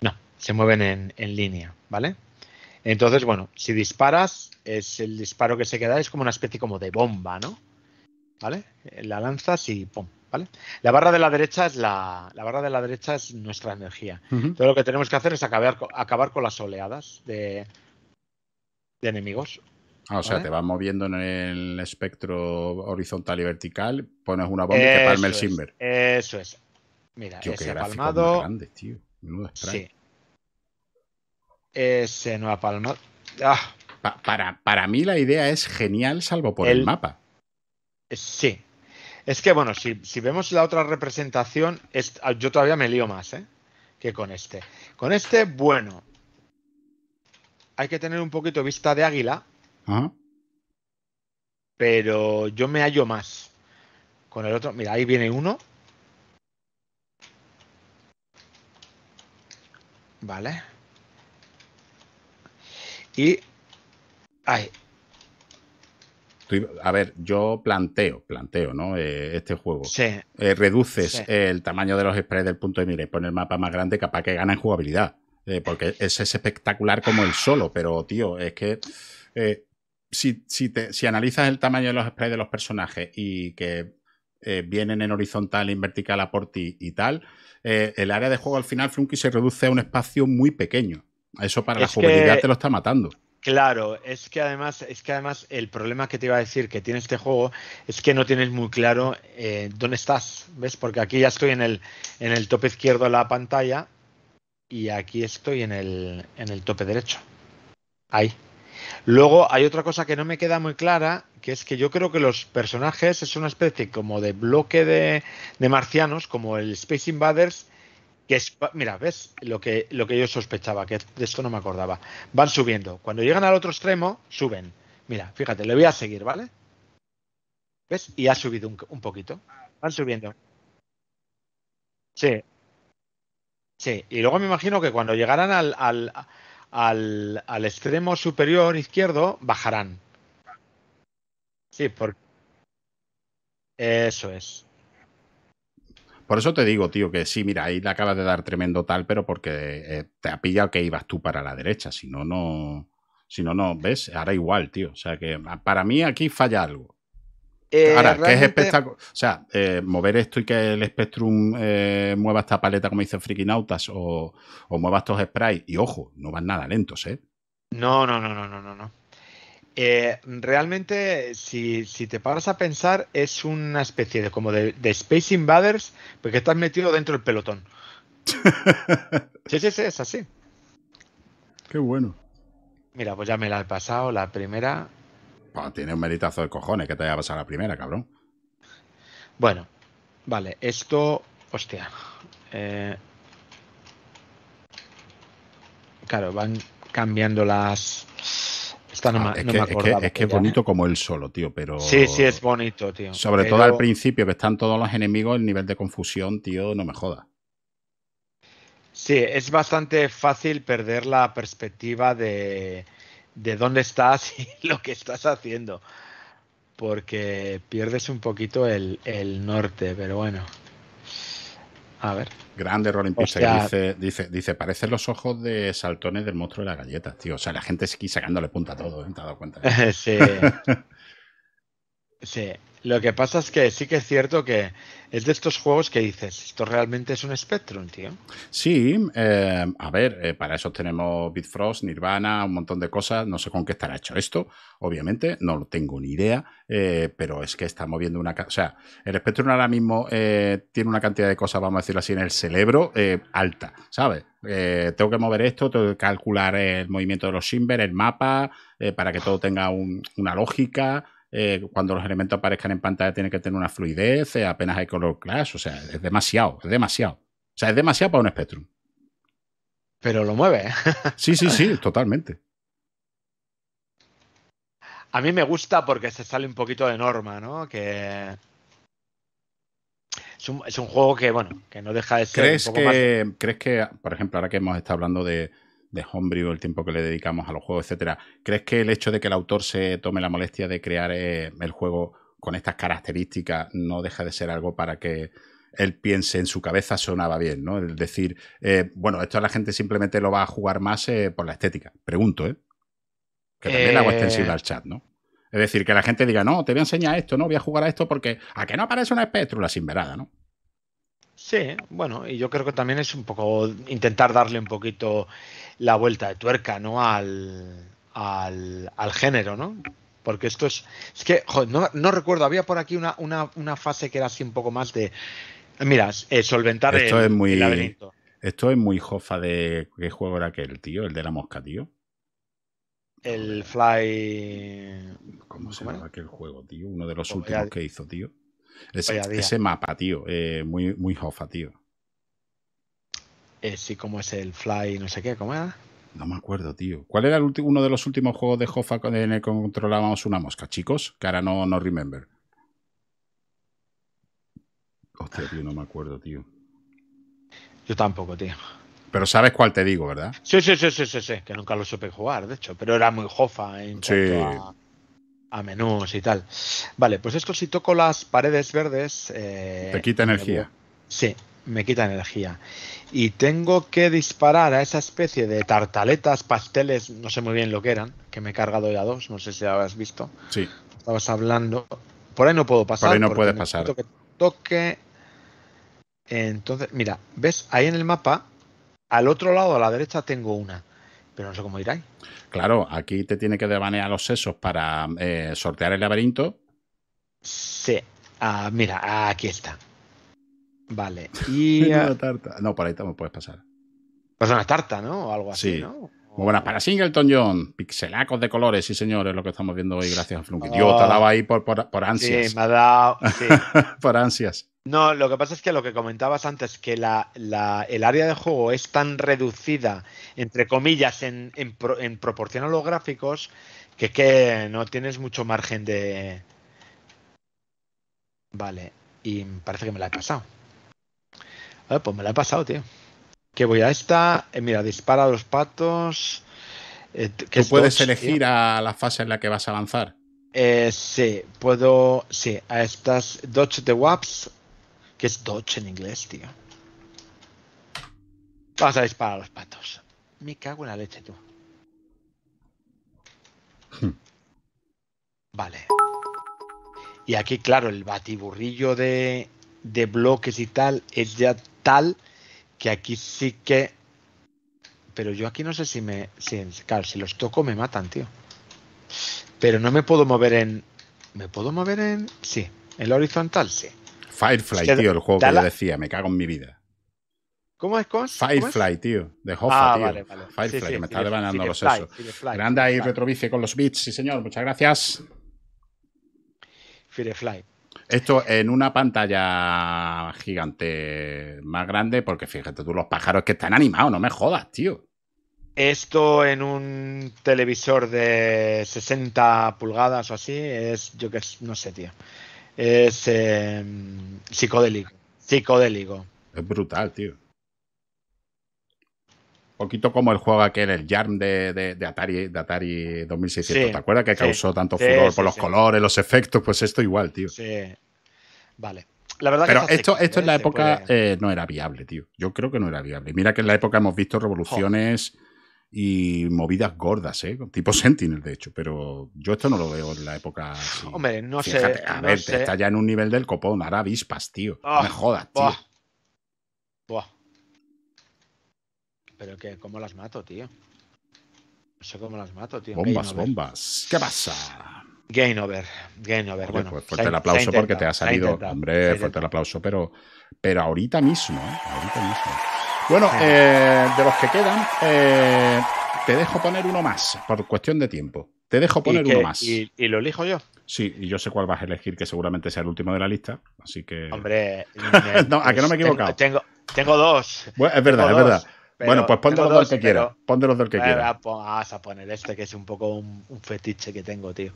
No, se mueven en, en línea, ¿vale? Entonces, bueno, si disparas, es el disparo que se queda, es como una especie como de bomba, ¿no? ¿Vale? La lanzas y ¡pum! La barra de la derecha es la, barra de la derecha es nuestra energía. Todo lo que tenemos que hacer es acabar, acabar con las oleadas de, de enemigos. Ah, o sea, te vas moviendo en el espectro horizontal y vertical, pones una bomba que palme el Simber. Eso es. Mira, ese palmado. Grande, tío. Sí. Ese no ha palmado. Ah. para, mí la idea es genial, salvo por el mapa. Sí, es que, bueno, si, vemos la otra representación, ah, yo todavía me lío más ¿eh? que con este. Con este, bueno, hay que tener un poquito vista de águila, ah. pero yo me hallo más. Con el otro, mira, ahí viene uno. Vale. Y... Ahí a ver, yo planteo, planteo, eh, este juego. Eh, reduces el tamaño de los sprays del punto de mira y pones el mapa más grande, capaz que gana en jugabilidad. Eh, porque es espectacular como el solo, pero tío, es que si, analizas el tamaño de los sprays de los personajes y que vienen en horizontal y en vertical a por ti y tal, el área de juego al final, Flunky, se reduce a un espacio muy pequeño. Eso para la jugabilidad te lo está matando. Claro, es que además, es que además el problema que te iba a decir que tiene este juego es que no tienes muy claro eh, dónde estás, ¿ves? Porque aquí ya estoy en el, en el tope izquierdo de la pantalla y aquí estoy en el, en el tope derecho. Ahí. Luego hay otra cosa que no me queda muy clara, que es que yo creo que los personajes es una especie como de bloque de, de marcianos, como el Space Invaders, mira, ¿ves? Lo que, lo que yo sospechaba, que de esto no me acordaba. Van subiendo. Cuando llegan al otro extremo, suben. Mira, fíjate, le voy a seguir, ¿vale? ¿Ves? Y ha subido un, poquito. Van subiendo. Sí. Sí. Y luego me imagino que cuando llegarán al, al, al, al extremo superior izquierdo, bajarán. Sí, porque... Eso es. Por eso te digo, tío, que sí, mira, ahí le acabas de dar tremendo tal, pero porque eh, te ha pillado que ibas tú para la derecha. Si no, no. Si no, no, ves, ahora igual, tío. O sea que ah, para mí aquí falla algo. Eh, ahora, que es espectacular. O sea, eh, mover esto y que el Spectrum mueva esta paleta, como dice Frikinautas, o, o mueva estos sprites. Y ojo, no van nada lentos, ¿eh? No, no, no, no, no, no. Eh, realmente, si, te paras a pensar, es una especie de como de, Space Invaders, porque estás metido dentro del pelotón. sí, sí, sí, es así. Qué bueno. Mira, pues ya me la he pasado, la primera. tiene un meritazo de cojones que te haya pasado la primera, cabrón. Bueno, vale, esto. Hostia. Eh, claro, van cambiando las, Ah, es que, Es bonito como él solo, tío, pero... Sí, sí, es bonito, tío. Sobre todo al principio, que están todos los enemigos, el nivel de confusión, tío, no me joda Sí, es bastante fácil perder la perspectiva de, de dónde estás y lo que estás haciendo. Porque pierdes un poquito el norte, pero bueno. A ver. Grande Rolling Dice, dice, parecen los ojos de saltones del monstruo de la galleta. tío. O sea, la gente aquí sacándole punta a todo, ¿eh? ¿Te has dado cuenta? sí. sí. Lo que pasa es que sí que es cierto que es de estos juegos que dices, esto realmente es un Spectrum, tío. Sí, eh, a ver, eh, para eso tenemos Bitfrost, Nirvana, un montón de cosas. No sé con qué estará hecho esto, obviamente, no lo tengo ni idea, eh, pero es que está moviendo una... O sea, el Spectrum ahora mismo tiene una cantidad de cosas, vamos a decirlo así, en el cerebro alta, ¿sabes? tengo que mover esto, tengo que calcular el movimiento de los Simber, el mapa, para que todo tenga una lógica. Eh, cuando los elementos aparezcan en pantalla tiene que tener una fluidez, eh, apenas hay color clash, o sea, es demasiado, es demasiado. O sea, es demasiado para un Spectrum. Pero lo mueve. ¿eh? sí, sí, sí, totalmente. A mí me gusta porque se sale un poquito de norma, ¿no? Que es un, juego que, bueno, que no deja de ser. un poco que, ¿Crees que, por ejemplo, ahora que hemos estado hablando de, de Homebrew, el tiempo que le dedicamos a los juegos, etcétera. ¿Crees que el hecho de que el autor se tome la molestia de crear eh, el juego con estas características no deja de ser algo para que él piense en su cabeza sonaba bien, ¿no? decir, eh, bueno, esto la gente simplemente lo va a jugar más eh, por la estética. Pregunto, ¿eh? Que también hago al chat, ¿no? Es decir, que la gente diga, no, te voy a enseñar esto, no, voy a jugar a esto porque a qué no aparece una espectro, sin verada, ¿no? Sí, bueno, y yo creo que también es un poco intentar darle un poquito la vuelta de tuerca, ¿no? Al, al, género, ¿no? Porque esto es. Es que, no, recuerdo, había por aquí una, una, fase que era así un poco más de. Mira, eh, solventar esto es muy, laberinto. Esto es muy jofa de. ¿Qué juego era aquel, tío? El de la mosca, tío. El Fly. ¿Cómo, se llama aquel juego, tío? Uno de los pues últimos que hizo, tío. Ese, pues mapa, tío. Eh, muy, muy jofa, tío. Eh, sí, como es el Fly, no sé qué, ¿cómo era? No me acuerdo, tío. ¿Cuál era uno de los últimos juegos de Hoffa en el que controlábamos una mosca, chicos? Que ahora no, no remember. Hostia, tío, no me acuerdo, tío. Yo tampoco, tío. Pero sabes cuál te digo, ¿verdad? Sí, sí, sí, sí, sí, sí. que nunca lo supe jugar, de hecho, pero era muy Jofa en cuanto a, menús y tal. Vale, pues es que si toco las paredes verdes... Eh, te quita energía. Sí, me quita energía. Y tengo que disparar a esa especie de tartaletas, pasteles, no sé muy bien lo que eran, que me he cargado ya dos, no sé si habrás visto. Sí. Estabas hablando. Por ahí no puedo pasar. Por ahí no puedes pasar. toque. Entonces, mira, ¿ves? Ahí en el mapa, al otro lado, a la derecha, tengo una. Pero no sé cómo ir ahí. Claro, aquí te tiene que devanear los sesos para eh, sortear el laberinto. Sí. Ah, mira, aquí está. Vale. Y. Ah, tarta. No, por ahí también puedes pasar. Pues una tarta, ¿no? O algo así, ¿no? Muy buenas para Singleton John. Pixelacos de colores, sí, señores, lo que estamos viendo hoy, gracias a Flunky. Yo te oh. daba ahí por, por, por, ansias. Sí, me ha dado. por ansias. No, lo que pasa es que lo que comentabas antes, que la, el área de juego es tan reducida, entre comillas, en, en, en proporción a los gráficos, que que no tienes mucho margen de. Vale, y parece que me la he pasado pues me la he pasado, tío. Que voy a esta, eh, mira, dispara a los patos. Eh, que Tú puedes elegir a la fase en la que vas a avanzar. Eh, sí, puedo. Sí, a estas Dodge the Waps, que es Dodge en inglés, tío. Vas a disparar a los patos. Me cago en la leche, tú. Hmm. Vale. Y aquí, claro, el batiburrillo de, de bloques y tal es ya tal que aquí sí que. Pero yo aquí no sé si me. Si, claro, si los toco me matan, tío. Pero no me puedo mover en. ¿Me puedo mover en.? Sí. En la horizontal, sí. Firefly, tío, el juego que la... decía, me cago en mi vida. ¿Cómo es? ¿Cómo Firefly, tío. De Hoffa, ah, tío. Firefly, que me está rebanando los sesos. Grande ahí, Retrovice con los bits sí, señor. Muchas gracias. Firefly. Esto en una pantalla gigante más grande, porque fíjate tú los pájaros que están animados, no me jodas, tío. Esto en un televisor de 60 pulgadas o así es, yo que no sé, tío. Es em, psicodélico. Psicodélico. Es brutal, tío poquito como el juego aquel, el Yarn de, Atari, de Atari 2600. ¿Te acuerdas que causó tanto furor por los colores, los efectos? Pues esto igual, tío. Sí. Vale. La verdad Pero que esto, esto en ¿eh? la época eh, no era viable, tío. Yo creo que no era viable. Mira que en la época hemos visto revoluciones. y movidas gordas, ¿eh? tipo Sentinel, de hecho, pero yo esto no lo veo en la época. Hombre, no sé. A ver, está ya en un nivel del copón, ahora avispas, tío. Ah, me jodas, tío. Pero que, ¿cómo las mato, tío? No sé cómo las mato, tío. Bombas, bombas. ¿Qué pasa? Game over, game over. bueno, fuerte el aplauso porque te ha salido, hombre, fuerte el aplauso, pero, pero ahorita mismo, ¿eh? Bueno, eh, de los que quedan, eh, te dejo poner uno más, por cuestión de tiempo. Te dejo poner uno más. Y, lo elijo yo? Sí, y yo sé cuál vas a elegir, que seguramente sea el último de la lista, así que... Hombre... no, ¿A que no me he equivocado? Tengo, tengo dos. es verdad, es verdad bueno, pues pon los dos, del que quieras quiera. Pon del que quiera. Vas a poner este, que es un poco un, fetiche que tengo, tío.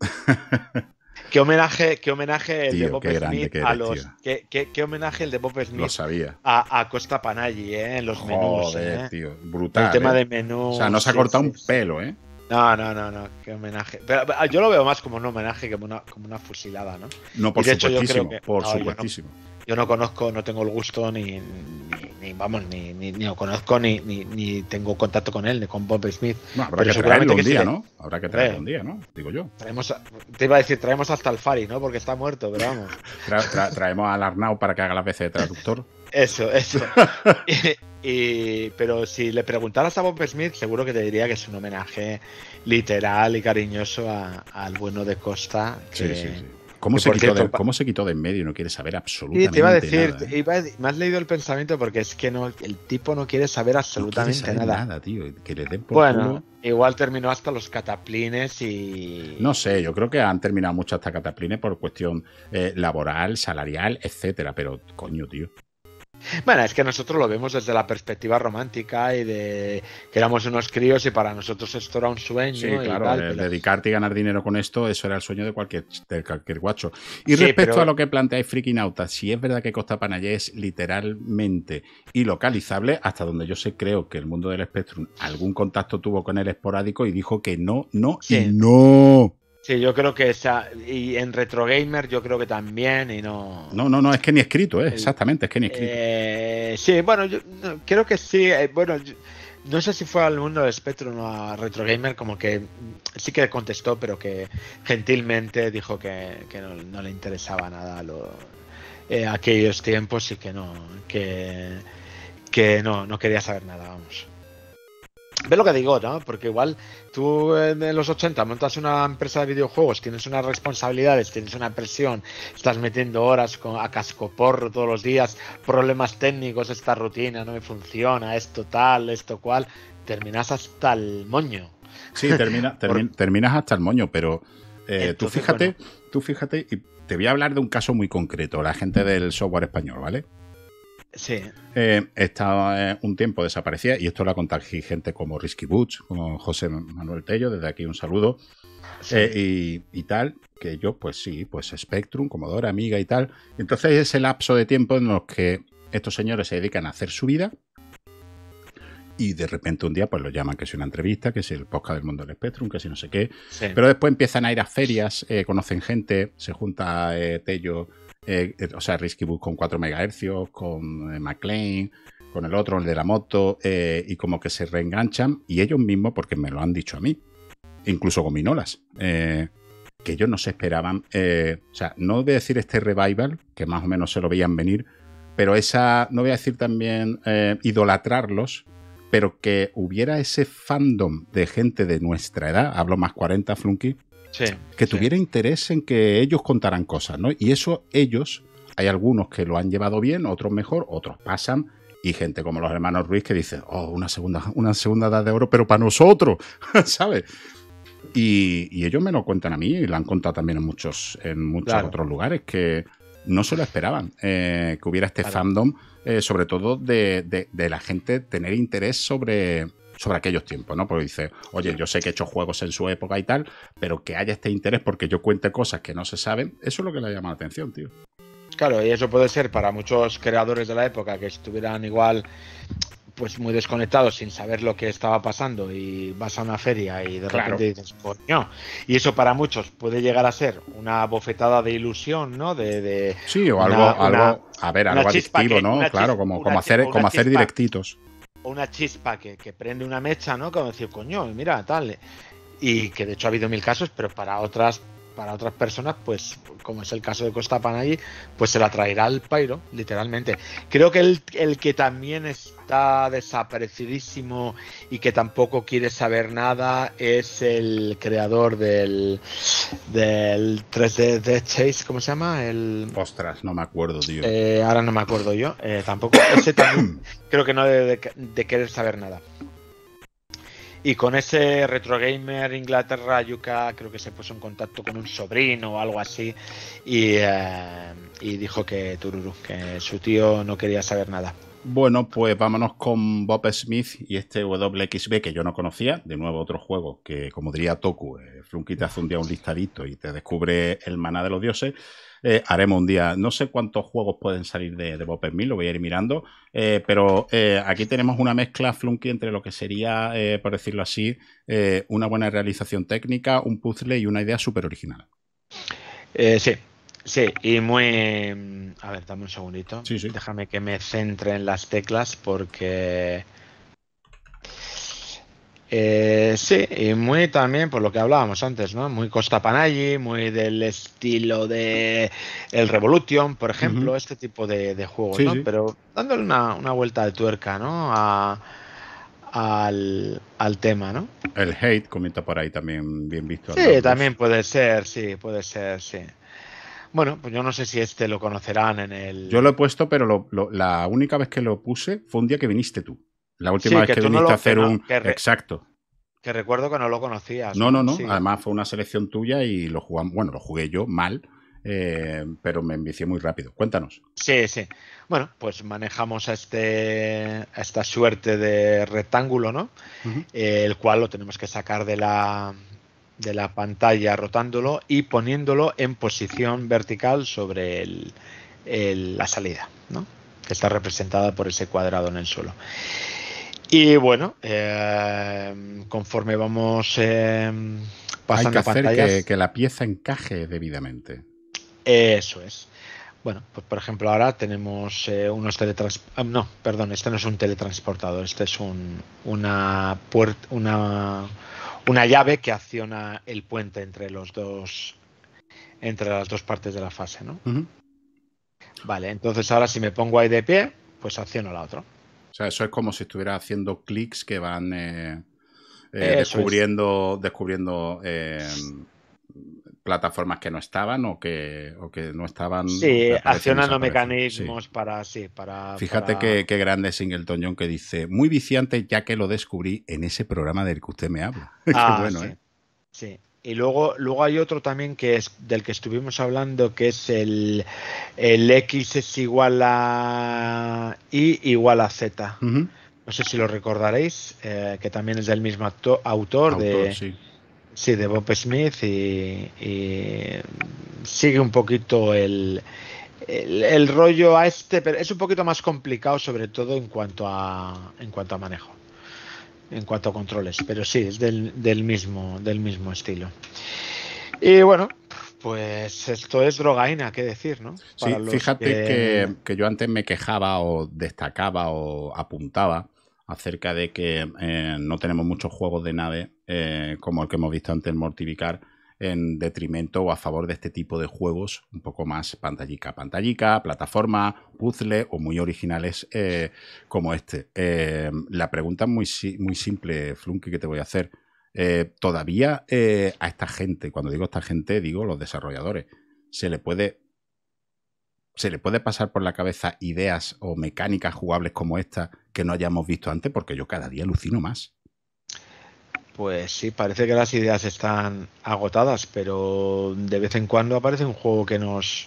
¿Qué homenaje, qué homenaje el de Bob Smith a los. Qué, qué, homenaje el de Bob Smith sabía. A, a, Costa Panagi, ¿eh? En los menús. ¿eh? tío. Brutal. El tema eh. de menús. O sea, nos ha cortado un pelo, ¿eh? No, no, no, no, qué homenaje. Pero, yo lo veo más como un homenaje que como una, como una fusilada, ¿no? No, por supuesto, hecho, yo por no, supuestísimo. Yo no, conozco, no tengo el gusto ni, ni, vamos, ni, ni, lo conozco ni, ni, tengo contacto con él, ni con Bobby Smith. habrá pero que traerlo un día, ¿eh? ¿no? Habrá que traerlo un día, ¿no? Digo yo. Traemos, te iba a decir, traemos hasta el Fari, ¿no? Porque está muerto, pero vamos. traemos al Arnau para que haga la PC de traductor. Eso, eso. pero si le preguntaras a Bob Smith, seguro que te diría que es un homenaje literal y cariñoso al bueno de Costa. ¿Cómo se, quitó de, en medio? No quiere saber absolutamente nada. te iba a decir, ¿eh? me has leído el pensamiento porque es que no, el tipo no quiere saber absolutamente nada. tío. bueno, igual terminó hasta los cataplines y. No sé, yo creo que han terminado mucho hasta cataplines por cuestión eh, laboral, salarial, etcétera. Pero, coño, tío. Bueno, es que nosotros lo vemos desde la perspectiva romántica y de que éramos unos críos y para nosotros esto era un sueño. Sí, y claro, eh, dedicarte y ganar dinero con esto, eso era el sueño de cualquier, guacho. Y respecto a lo que planteáis Freaking Nauta, si es verdad que Costa Panayé es literalmente ilocalizable, hasta donde yo sé, creo que el mundo del Spectrum algún contacto tuvo con él esporádico y dijo que no, no y no. Sí, yo creo que esa. Y en retro gamer yo creo que también, y no. No, no, no, es que ni escrito, ¿eh? exactamente, es que ni escrito. Eh, sí, bueno, yo creo que sí. Eh, bueno, no sé si fue al mundo del espectro o a gamer como que sí que contestó, pero que gentilmente dijo que, no, le interesaba nada lo, eh, aquellos tiempos y que no, que, que no, no quería saber nada, vamos. Ve lo que digo, ¿no? Porque igual tú en los 80 montas una empresa de videojuegos, tienes unas responsabilidades, tienes una presión, estás metiendo horas a cascoporro todos los días, problemas técnicos, esta rutina no me funciona, esto tal, esto cual, terminas hasta el moño. Sí, terminas hasta el moño, pero eh, tú fíjate, tú fíjate, y te voy a hablar de un caso muy concreto, la gente del software español, ¿vale? Sí. Eh, estaba eh, un tiempo desaparecía y esto lo ha gente como Risky Butch, como José Manuel Tello, desde aquí un saludo. Eh, y, tal, que yo, pues sí, pues Spectrum, Comodora, Amiga y tal. Entonces es el lapso de tiempo en los que estos señores se dedican a hacer su vida y de repente un día pues lo llaman que es una entrevista, que es el podcast del mundo del Spectrum, que si no sé qué. Pero después empiezan a ir a ferias, conocen gente, se junta Tello eh, eh, o sea, Risky Bus con 4 MHz, con eh, McLean, con el otro, el de la moto, y como que se reenganchan, y ellos mismos, porque me lo han dicho a mí, incluso con Minolas, que ellos no se esperaban, o sea, no voy a decir este revival, que más o menos se lo veían venir, pero esa, no voy a decir también idolatrarlos, pero que hubiera ese fandom de gente de nuestra edad, hablo más 40, Flunky, que tuviera interés en que ellos contaran cosas, ¿no? Y eso ellos, hay algunos que lo han llevado bien, otros mejor, otros pasan, y gente como los hermanos Ruiz que dicen, oh, una segunda, una segunda edad de oro, pero para nosotros, ¿sabes? Y, ellos me lo cuentan a mí y lo han contado también en muchos, en muchos otros lugares que no se lo esperaban, eh, que hubiera este fandom, eh, sobre todo de, la gente tener interés sobre, sobre aquellos tiempos, ¿no? Porque dice, oye, yo sé que he hecho juegos en su época y tal, pero que haya este interés porque yo cuente cosas que no se saben, eso es lo que le llama la atención, tío. Claro, y eso puede ser para muchos creadores de la época que estuvieran igual pues muy desconectados sin saber lo que estaba pasando y vas a una feria y de repente dices, coño. Y eso para muchos puede llegar a ser una bofetada de ilusión, ¿no? De, sí, o algo, algo, a ver, algo adictivo, ¿no? Claro, como, como hacer, como hacer directitos una chispa que, prende una mecha, ¿no? Como decir, coño, mira, tal. Y que de hecho ha habido mil casos, pero para otras para otras personas, pues como es el caso de Costa Panay, pues se la traerá al Pairo, literalmente. Creo que el, que también está desaparecidísimo y que tampoco quiere saber nada es el creador del, del 3D de Chase, ¿cómo se llama? El... Ostras, no me acuerdo, tío. Eh, ahora no me acuerdo yo, eh, tampoco. Ese también creo que no debe de querer saber nada. Y con ese retro gamer Inglaterra, Yuka creo que se puso en contacto con un sobrino o algo así y, eh, y dijo que Tururu, que su tío no quería saber nada. Bueno, pues vámonos con Bob Smith y este WXB que yo no conocía. De nuevo, otro juego que, como diría Toku, eh, Flunky te hace un día un listadito y te descubre el maná de los dioses. Eh, haremos un día, no sé cuántos juegos pueden salir de, Bob Smith, lo voy a ir mirando, eh, pero aquí tenemos una mezcla Flunky entre lo que sería, por decirlo así, una buena realización técnica, un puzzle y una idea súper original. sí, Sí, y muy... Mm, a ver, dame un segundito. Déjame que me centre en las teclas porque... Eh, sí, y muy también por lo que hablábamos antes, ¿no? Muy Costa Panaggi, muy del estilo de el Revolution, por ejemplo, este tipo de, juegos, ¿no? Pero dándole una, vuelta de tuerca, ¿no? A, al, al, tema, ¿no? El hate comenta por ahí también, bien visto. Sí, también puede ser, sí, puede ser, sí. Bueno, pues yo no sé si este lo conocerán en el. Yo lo he puesto, pero la única vez que lo puse fue un día que viniste tú. La última vez que, viniste a hacer un. Exacto. Que recuerdo que no lo conocías. No, no, no. Además fue una selección tuya y lo jugamos. Bueno, lo jugué yo mal. Eh, pero me envicié muy rápido. Cuéntanos. Sí, sí. Bueno, pues manejamos a este, esta suerte de rectángulo, ¿no? Eh, el cual lo tenemos que sacar de la, de la pantalla rotándolo y poniéndolo en posición vertical sobre la salida, que está representada por ese cuadrado en el suelo. Y bueno, eh, conforme vamos eh, pasando Hay que hacer que, la pieza encaje debidamente. Eso es. Bueno, pues por ejemplo ahora tenemos eh, unos teletransportadores. Ah, no, perdón, este no es un teletransportador, este es un, una puerta, una una llave que acciona el puente entre los dos entre las dos partes de la fase, ¿no? Vale, entonces ahora si me pongo ahí de pie, pues acciono la otra. O sea, eso es como si estuviera haciendo clics que van eh, eh, descubriendo, descubriendo eh, plataformas que no estaban o que, o que no estaban. Sí, accionando mecanismos para. Sí, para Fíjate Qué, grande es Singleton John que dice: Muy viciante, ya que lo descubrí en ese programa del que usted me habla. Ah, ¿eh? Sí. Y luego, luego hay otro también que es del que estuvimos hablando, que es el, el X es igual a Y igual a Z. No sé si lo recordaréis, eh, que también es del mismo autor, autor de, sí. Sí, de Bob Smith y, sigue un poquito el, el, rollo a este, pero es un poquito más complicado sobre todo en cuanto a, en cuanto a manejo, en cuanto a controles, pero sí, es del, del mismo, del mismo estilo. Y bueno, pues esto es drogaína, qué decir, ¿no? sí, fíjate Que, que yo antes me quejaba o destacaba o apuntaba acerca de que eh, no tenemos muchos juegos de nave eh, como el que hemos visto antes en Mortificar en detrimento o a favor de este tipo de juegos un poco más pantallica, pantallica, plataforma, puzzle o muy originales eh, como este. la pregunta muy, muy simple, Flunky, que te voy a hacer. todavía a esta gente, cuando digo esta gente, digo los desarrolladores, se le puede ¿Se le puede pasar por la cabeza ideas o mecánicas jugables como esta que no hayamos visto antes? Porque yo cada día alucino más. Pues sí, parece que las ideas están agotadas, pero de vez en cuando aparece un juego que nos,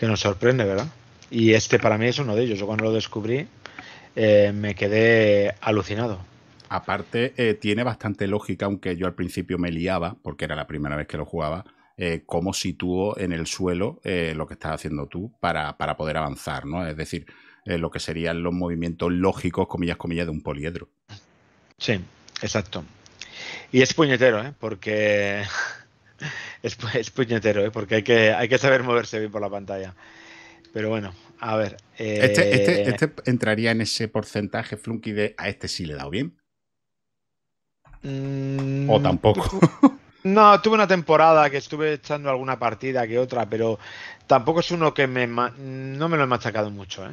nos sorprende, ¿verdad? Y este para mí es uno de ellos. Yo cuando lo descubrí eh, me quedé alucinado. Aparte, eh, tiene bastante lógica, aunque yo al principio me liaba, porque era la primera vez que lo jugaba, eh, cómo sitúo en el suelo eh, lo que estás haciendo tú para, poder avanzar, ¿no? Es decir, eh, lo que serían los movimientos lógicos, comillas, comillas, de un poliedro. Sí, exacto. Y es puñetero, ¿eh? Porque es, puñetero, ¿eh? Porque hay que, saber moverse bien por la pantalla. Pero bueno, a ver. Este, este, este, entraría en ese porcentaje flunky de a este sí le he dado bien. Mm, o tampoco. No, tuve una temporada que estuve echando alguna partida que otra, pero tampoco es uno que me, no me lo he machacado mucho, ¿eh?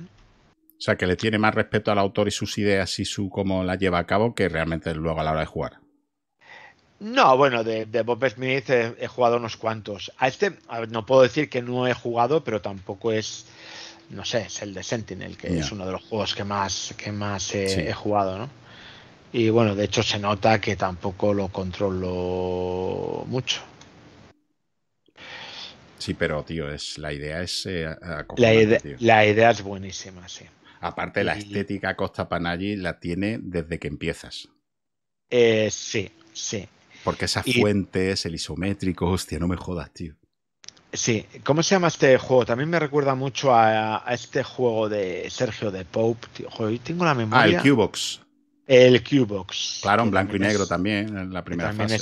O sea, que le tiene más respeto al autor y sus ideas y su cómo la lleva a cabo que realmente luego a la hora de jugar. No, bueno, de, de Bob Smith he, jugado unos cuantos. A este no puedo decir que no he jugado, pero tampoco es, no sé, es el de Sentinel, que es uno de los juegos que más, que más he jugado, ¿no? Y bueno, de hecho se nota que tampoco lo controlo mucho. Sí, pero tío, es, la idea es eh, la, idea, es buenísima, sí. Aparte, la estética Costa Panagi la tiene desde que empiezas. Eh, sí, sí. Porque esas fuentes, el isométrico, hostia, no me jodas, tío. Sí, ¿cómo se llama este juego? También me recuerda mucho a, este juego de Sergio de Pope. Tío. tengo la memoria. Ah, el Qbox. El q Claro, en blanco y negro también, en la primera fase.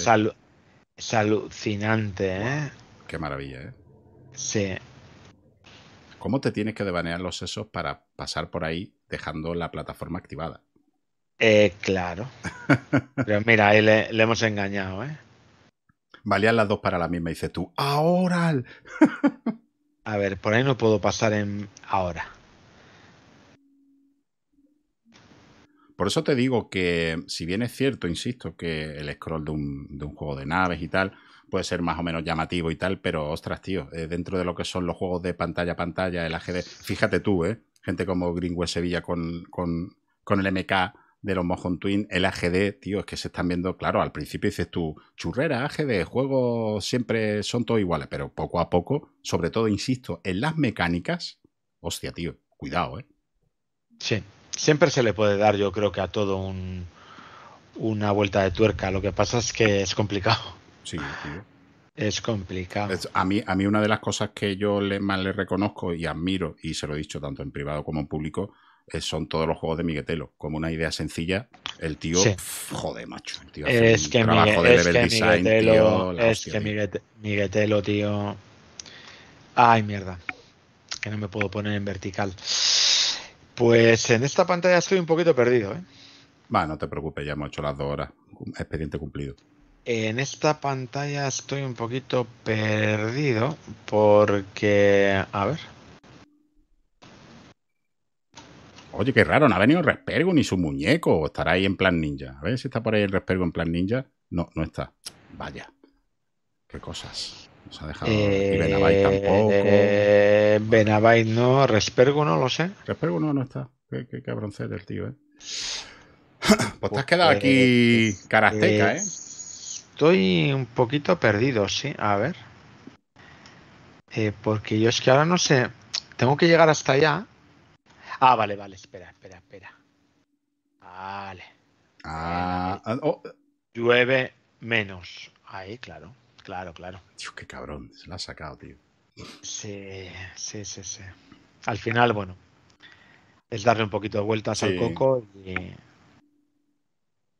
Es, alucinante, ¿eh? Qué maravilla, ¿eh? Sí. ¿Cómo te tienes que devanear los sesos para pasar por ahí dejando la plataforma activada? Eh, claro. Pero mira, ahí le, hemos engañado, ¿eh? Valían las dos para la misma, dice tú. ¡Ahora! A ver, por ahí no puedo pasar en ahora. Por eso te digo que, si bien es cierto, insisto, que el scroll de un, juego de naves y tal puede ser más o menos llamativo y tal, pero ostras, tío, eh, dentro de lo que son los juegos de pantalla a pantalla, el AGD, fíjate tú, ¿eh? Gente como Greenway Sevilla con, con, el MK de los Mojon Twin, el AGD, tío, es que se están viendo, claro, al principio dices tú, churrera, AGD, juegos siempre son todos iguales, pero poco a poco, sobre todo, insisto, en las mecánicas, hostia, tío, cuidado, ¿eh? Sí, siempre se le puede dar, yo creo que a todo un, una vuelta de tuerca. Lo que pasa es que es complicado. Sí, tío. Es complicado. a, mí, a mí una de las cosas que yo le, más le reconozco y admiro, y se lo he dicho tanto en privado como en público, son todos los juegos de Miguetelo. Como una idea sencilla, el tío, joder, macho. es que, es Miguetelo, es que Miguetelo, tío. Ay, mierda. Que no me puedo poner en vertical. Pues en esta pantalla estoy un poquito perdido. ¿eh? Va, no te preocupes, ya hemos hecho las dos horas. Expediente cumplido. En esta pantalla estoy un poquito perdido porque... A ver. Oye, qué raro, no ha venido Respergo ni su muñeco. estará ahí en plan ninja. A ver si está por ahí el Respergo en plan ninja. No, no está. Vaya. Qué cosas. Nos eh, tampoco. Eh, no, Respergo no lo sé. Respergo no, no está. Qué, qué cabroncete el tío, ¿eh? pues te has quedado aquí eh, carasteca, ¿eh? Estoy un poquito perdido, sí. A ver. porque yo es que ahora no sé. Tengo que llegar hasta allá. Ah, vale, vale. Espera, espera, espera. Vale. Ah, ah oh. Llueve menos. Ahí, claro. Claro, claro. Dios, qué cabrón, se la ha sacado, tío. Sí, sí, sí, sí. Al final, bueno, es darle un poquito de vueltas al coco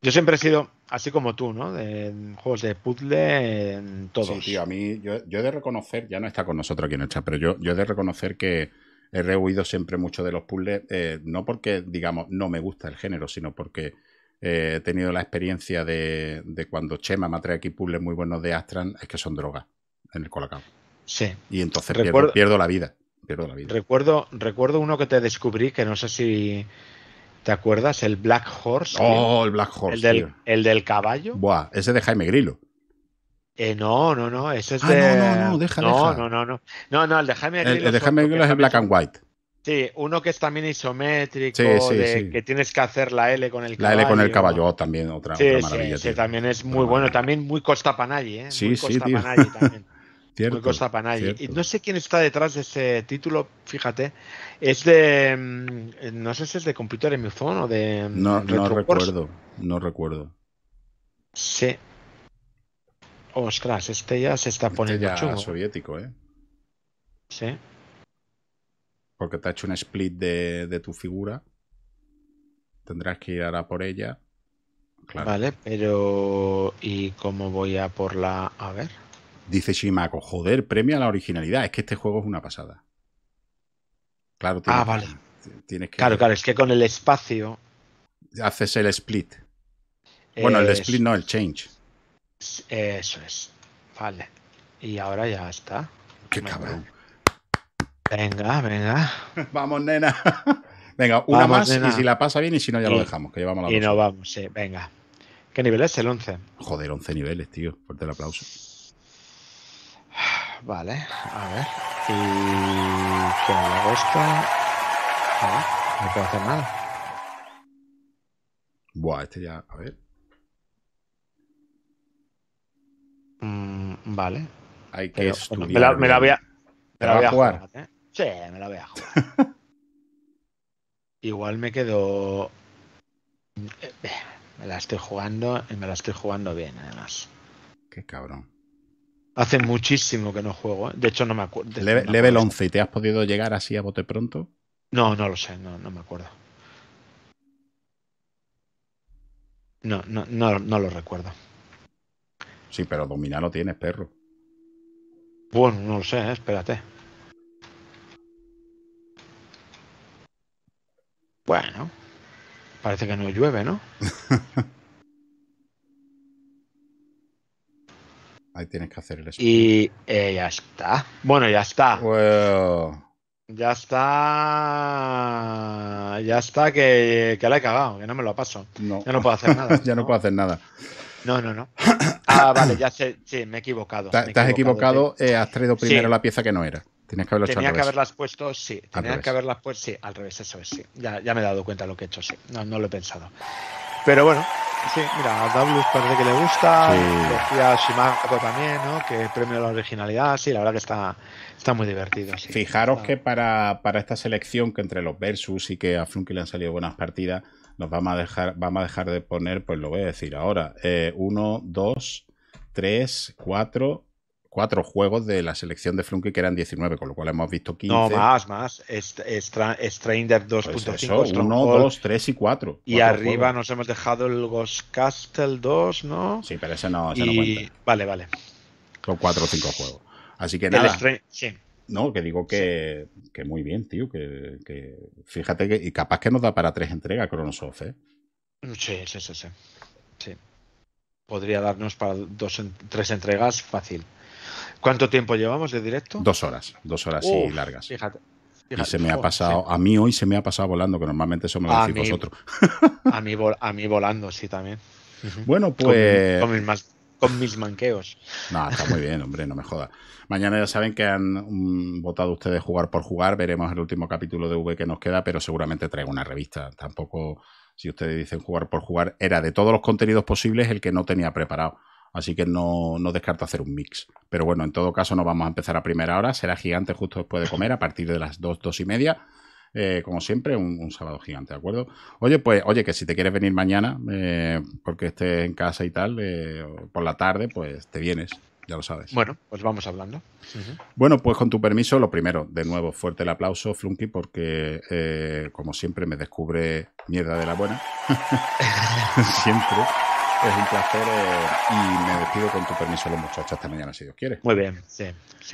Yo siempre he sido así como tú, ¿no? En juegos de puzzle, en todos. Sí, tío, a mí, yo, yo, he de reconocer, ya no está con nosotros aquí en el chat, pero yo, yo he de reconocer que he rehuido siempre mucho de los puzzles, eh, no porque, digamos, no me gusta el género, sino porque eh, he tenido la experiencia de, cuando Chema me trae aquí puzzles muy buenos de Astran, es que son drogas en el colacao. Sí. Y entonces pierdo, la vida. la Recuerdo, recuerdo uno que te descubrí que no sé si te acuerdas, el Black Horse. Oh, el Black Horse. El del, caballo. Buah, ese de Jaime Grillo. Eh, no, no, no, ese es ah, de. No, no, no, no, no, no, no, no, el de Jaime Grillo. el de Jaime Grillo es el Black and White. Sí, uno que es también isométrico, que tienes que hacer la L con el caballo. La L con el caballo también, otra, otra maravilla. Sí, sí, también es muy bueno, también muy Costa para ¿eh? Sí, muy sí, cierto, muy Costa para Y no sé quién está detrás de ese título, fíjate. Es de. Mm, no sé si es de Computer Emulsion o de. Mm, no, recuerdo, no recuerdo. Sí. Ostras, este ya se está este poniendo este soviético, ¿eh? Sí porque te ha hecho un split de, tu figura. Tendrás que ir a por ella. Vale, pero ¿y cómo voy a por la... A ver. Dice Shimako. joder, premia la originalidad. Es que este juego es una pasada. Claro, tienes, ah, vale. tienes que... Claro, claro, es que con el espacio... Haces el split. Bueno, el split no, el change. Eso es. Vale. Y ahora ya está. Qué cabrón. Venga, venga. Vamos, nena. Venga, una más y si la pasa bien y si no ya lo dejamos, que llevamos la Y nos vamos, sí, venga. ¿Qué nivel es el 11? Joder, 11 niveles, tío. Fuerte el aplauso. Vale, a ver. Y ¿Qué me gusta. No, no puedo hacer nada. Buah, este ya. A ver. Mm, vale. Hay que estudiar. me, la, voy a. Me la voy a jugar. ¿eh? Sí, me la voy Igual me quedo. Eh, me la estoy jugando y me la estoy jugando bien, además. Qué cabrón. Hace muchísimo que no juego. ¿eh? De hecho, no me acuerdo. level 11, ¿y te has podido llegar así a bote pronto? No, no lo sé, no, me acuerdo. No, no, no, lo recuerdo. Sí, pero dominar lo tienes, perro. Bueno, no lo sé, ¿eh? espérate. Bueno, parece que no llueve, ¿no? Ahí tienes que hacer el Y eh, ya está. Bueno, ya está. Ya está. Ya está que, que la he cagado, que no me lo paso. Ya no puedo hacer nada. ya ¿no? puedo hacer nada. No, no, no. Ah, vale, ya sé. Sí, me he equivocado. Te, equivocado, eh, has traído primero la pieza que no era. Tenía que haberlas puesto, sí. Tenían que haberlas puesto, sí, al revés, eso es, sí. Ya, me he dado cuenta de lo que he hecho, sí. No, lo he pensado. Pero bueno, sí, mira, a parece que le gusta. Sí. a también, ¿no? Que premio a la originalidad, sí, la verdad que está, está muy divertido. Fijaros que para, esta selección, que entre los versus y que a Funky le han salido buenas partidas, nos vamos a dejar, vamos a dejar de poner, pues lo voy a decir ahora, eh, uno, dos, tres, cuatro cuatro juegos de la selección de Flunky que eran 19, con lo cual hemos visto 15. No, más, más. Stranger 2.5. 1, 2, 3 y 4. Y arriba nos hemos dejado el Ghost Castle 2, ¿no? Sí, pero ese no, ese cuenta. Vale, vale. Son cuatro o cinco juegos. Así que el nada. Sí. No, que digo que, que muy bien, tío. Que, que, fíjate que. Y capaz que nos da para tres entregas Chronosoft, ¿eh? Sí, sí, sí, sí. sí. Podría darnos para dos, tres entregas fácil. ¿Cuánto tiempo llevamos de directo? Dos horas, dos horas y largas. Fíjate. y se me ha pasado, a mí hoy se me ha pasado volando, que normalmente eso me lo decís vosotros. a mí, volando, sí, también. Bueno, pues. Con, mis, manqueos. No, está muy bien, hombre, no me jodas. Mañana ya saben que han mm, votado ustedes jugar por jugar. Veremos el último capítulo de V que nos queda, pero seguramente traigo una revista. Tampoco, si ustedes dicen jugar por jugar, era de todos los contenidos posibles el que no tenía preparado. Así que no, no descarto hacer un mix. Pero bueno, en todo caso no vamos a empezar a primera hora. Será gigante justo después de comer, a partir de las 2, dos y media. Eh, como siempre, un, sábado gigante, ¿de acuerdo? Oye, pues, oye, que si te quieres venir mañana, eh, porque estés en casa y tal, eh, por la tarde, pues te vienes, ya lo sabes. Bueno, pues vamos hablando. Bueno, pues con tu permiso, lo primero, de nuevo, fuerte el aplauso, Flunky, porque como siempre me descubre mierda de la buena. siempre. Es un placer eh, y me despido con tu permiso, los muchachos. Hasta mañana, si Dios quiere. Muy bien, sí.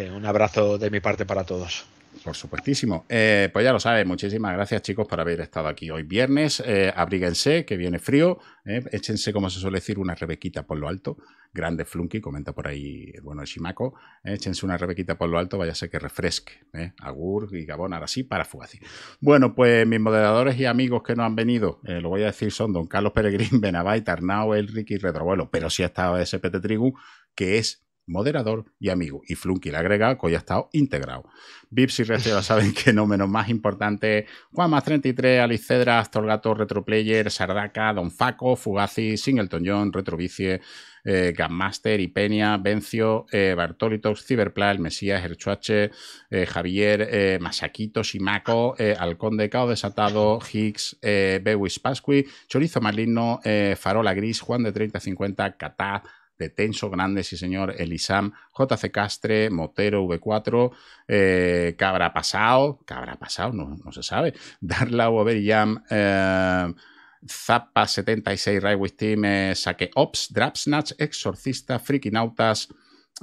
Un abrazo de mi parte para todos. Por supuestísimo. Eh, pues ya lo sabes, muchísimas gracias chicos por haber estado aquí hoy viernes. Eh, abríguense, que viene frío. Eh, échense, como se suele decir, una rebequita por lo alto. Grande Flunky, comenta por ahí el bueno, el Shimaco. échense una rebequita por lo alto, vaya a ser que refresque. Agur y Gabón, ahora sí, para Fugazi. Bueno, pues mis moderadores y amigos que no han venido, lo voy a decir, son Don Carlos Peregrín, Benavai, Tarnao, Elric y Retrobuelo. Pero sí ha estado SPT Trigu, que es moderador y amigo. Y Flunky le agrega que hoy ha estado integrado. Vips y Recio saben que no menos más importante Juan más 33, Alicedra, Astorgato, Retroplayer, Sardaca, Don Faco, Fugazi, Singleton John, Retrovicie, eh, Gammaster, Ipenia, Bencio, eh, Bartolitox, Ciberpla, El Mesías, Herchuache, eh, Javier, eh, Masaquito, Shimako, Alconde, Cao Desatado, Higgs, Bewis Pasqui, Chorizo Maligno, Farola Gris, Juan de 3050, Catá, de Tenso, Grande, sí señor, Elisam, JC Castre, Motero, V4, Cabra eh, Pasao, Cabra Pasao, no, no se sabe, Darlau, Overjam, eh, Zappa 76, with Team, Saque Ops, Drapsnatch, Exorcista, Freaking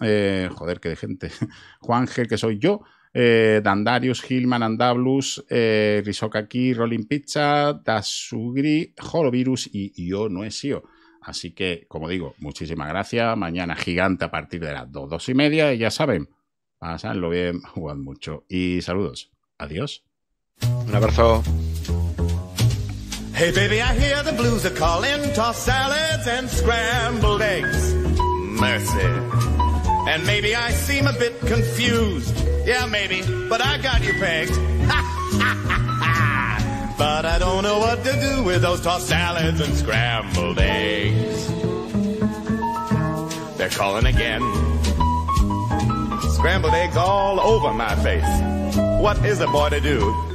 eh, joder, que de gente, Gel que soy yo, eh, Dandarius, Hillman, Andablus, eh, Risokaki, Rolling Pizza, Dasugri, Virus y yo no es sido. Así que, como digo, muchísimas gracias. Mañana gigante a partir de las dos, dos y media. Y ya saben, pasadlo bien, jugad mucho. Y saludos. Adiós. Un abrazo. Hey baby, I hear the blues are calling. Toss salads and scrambled eggs. Mercy. And maybe I seem a bit confused. Yeah, maybe, but I got you pegged. But I don't know what to do with those tossed salads and scrambled eggs. They're calling again. Scrambled eggs all over my face. What is a boy to do?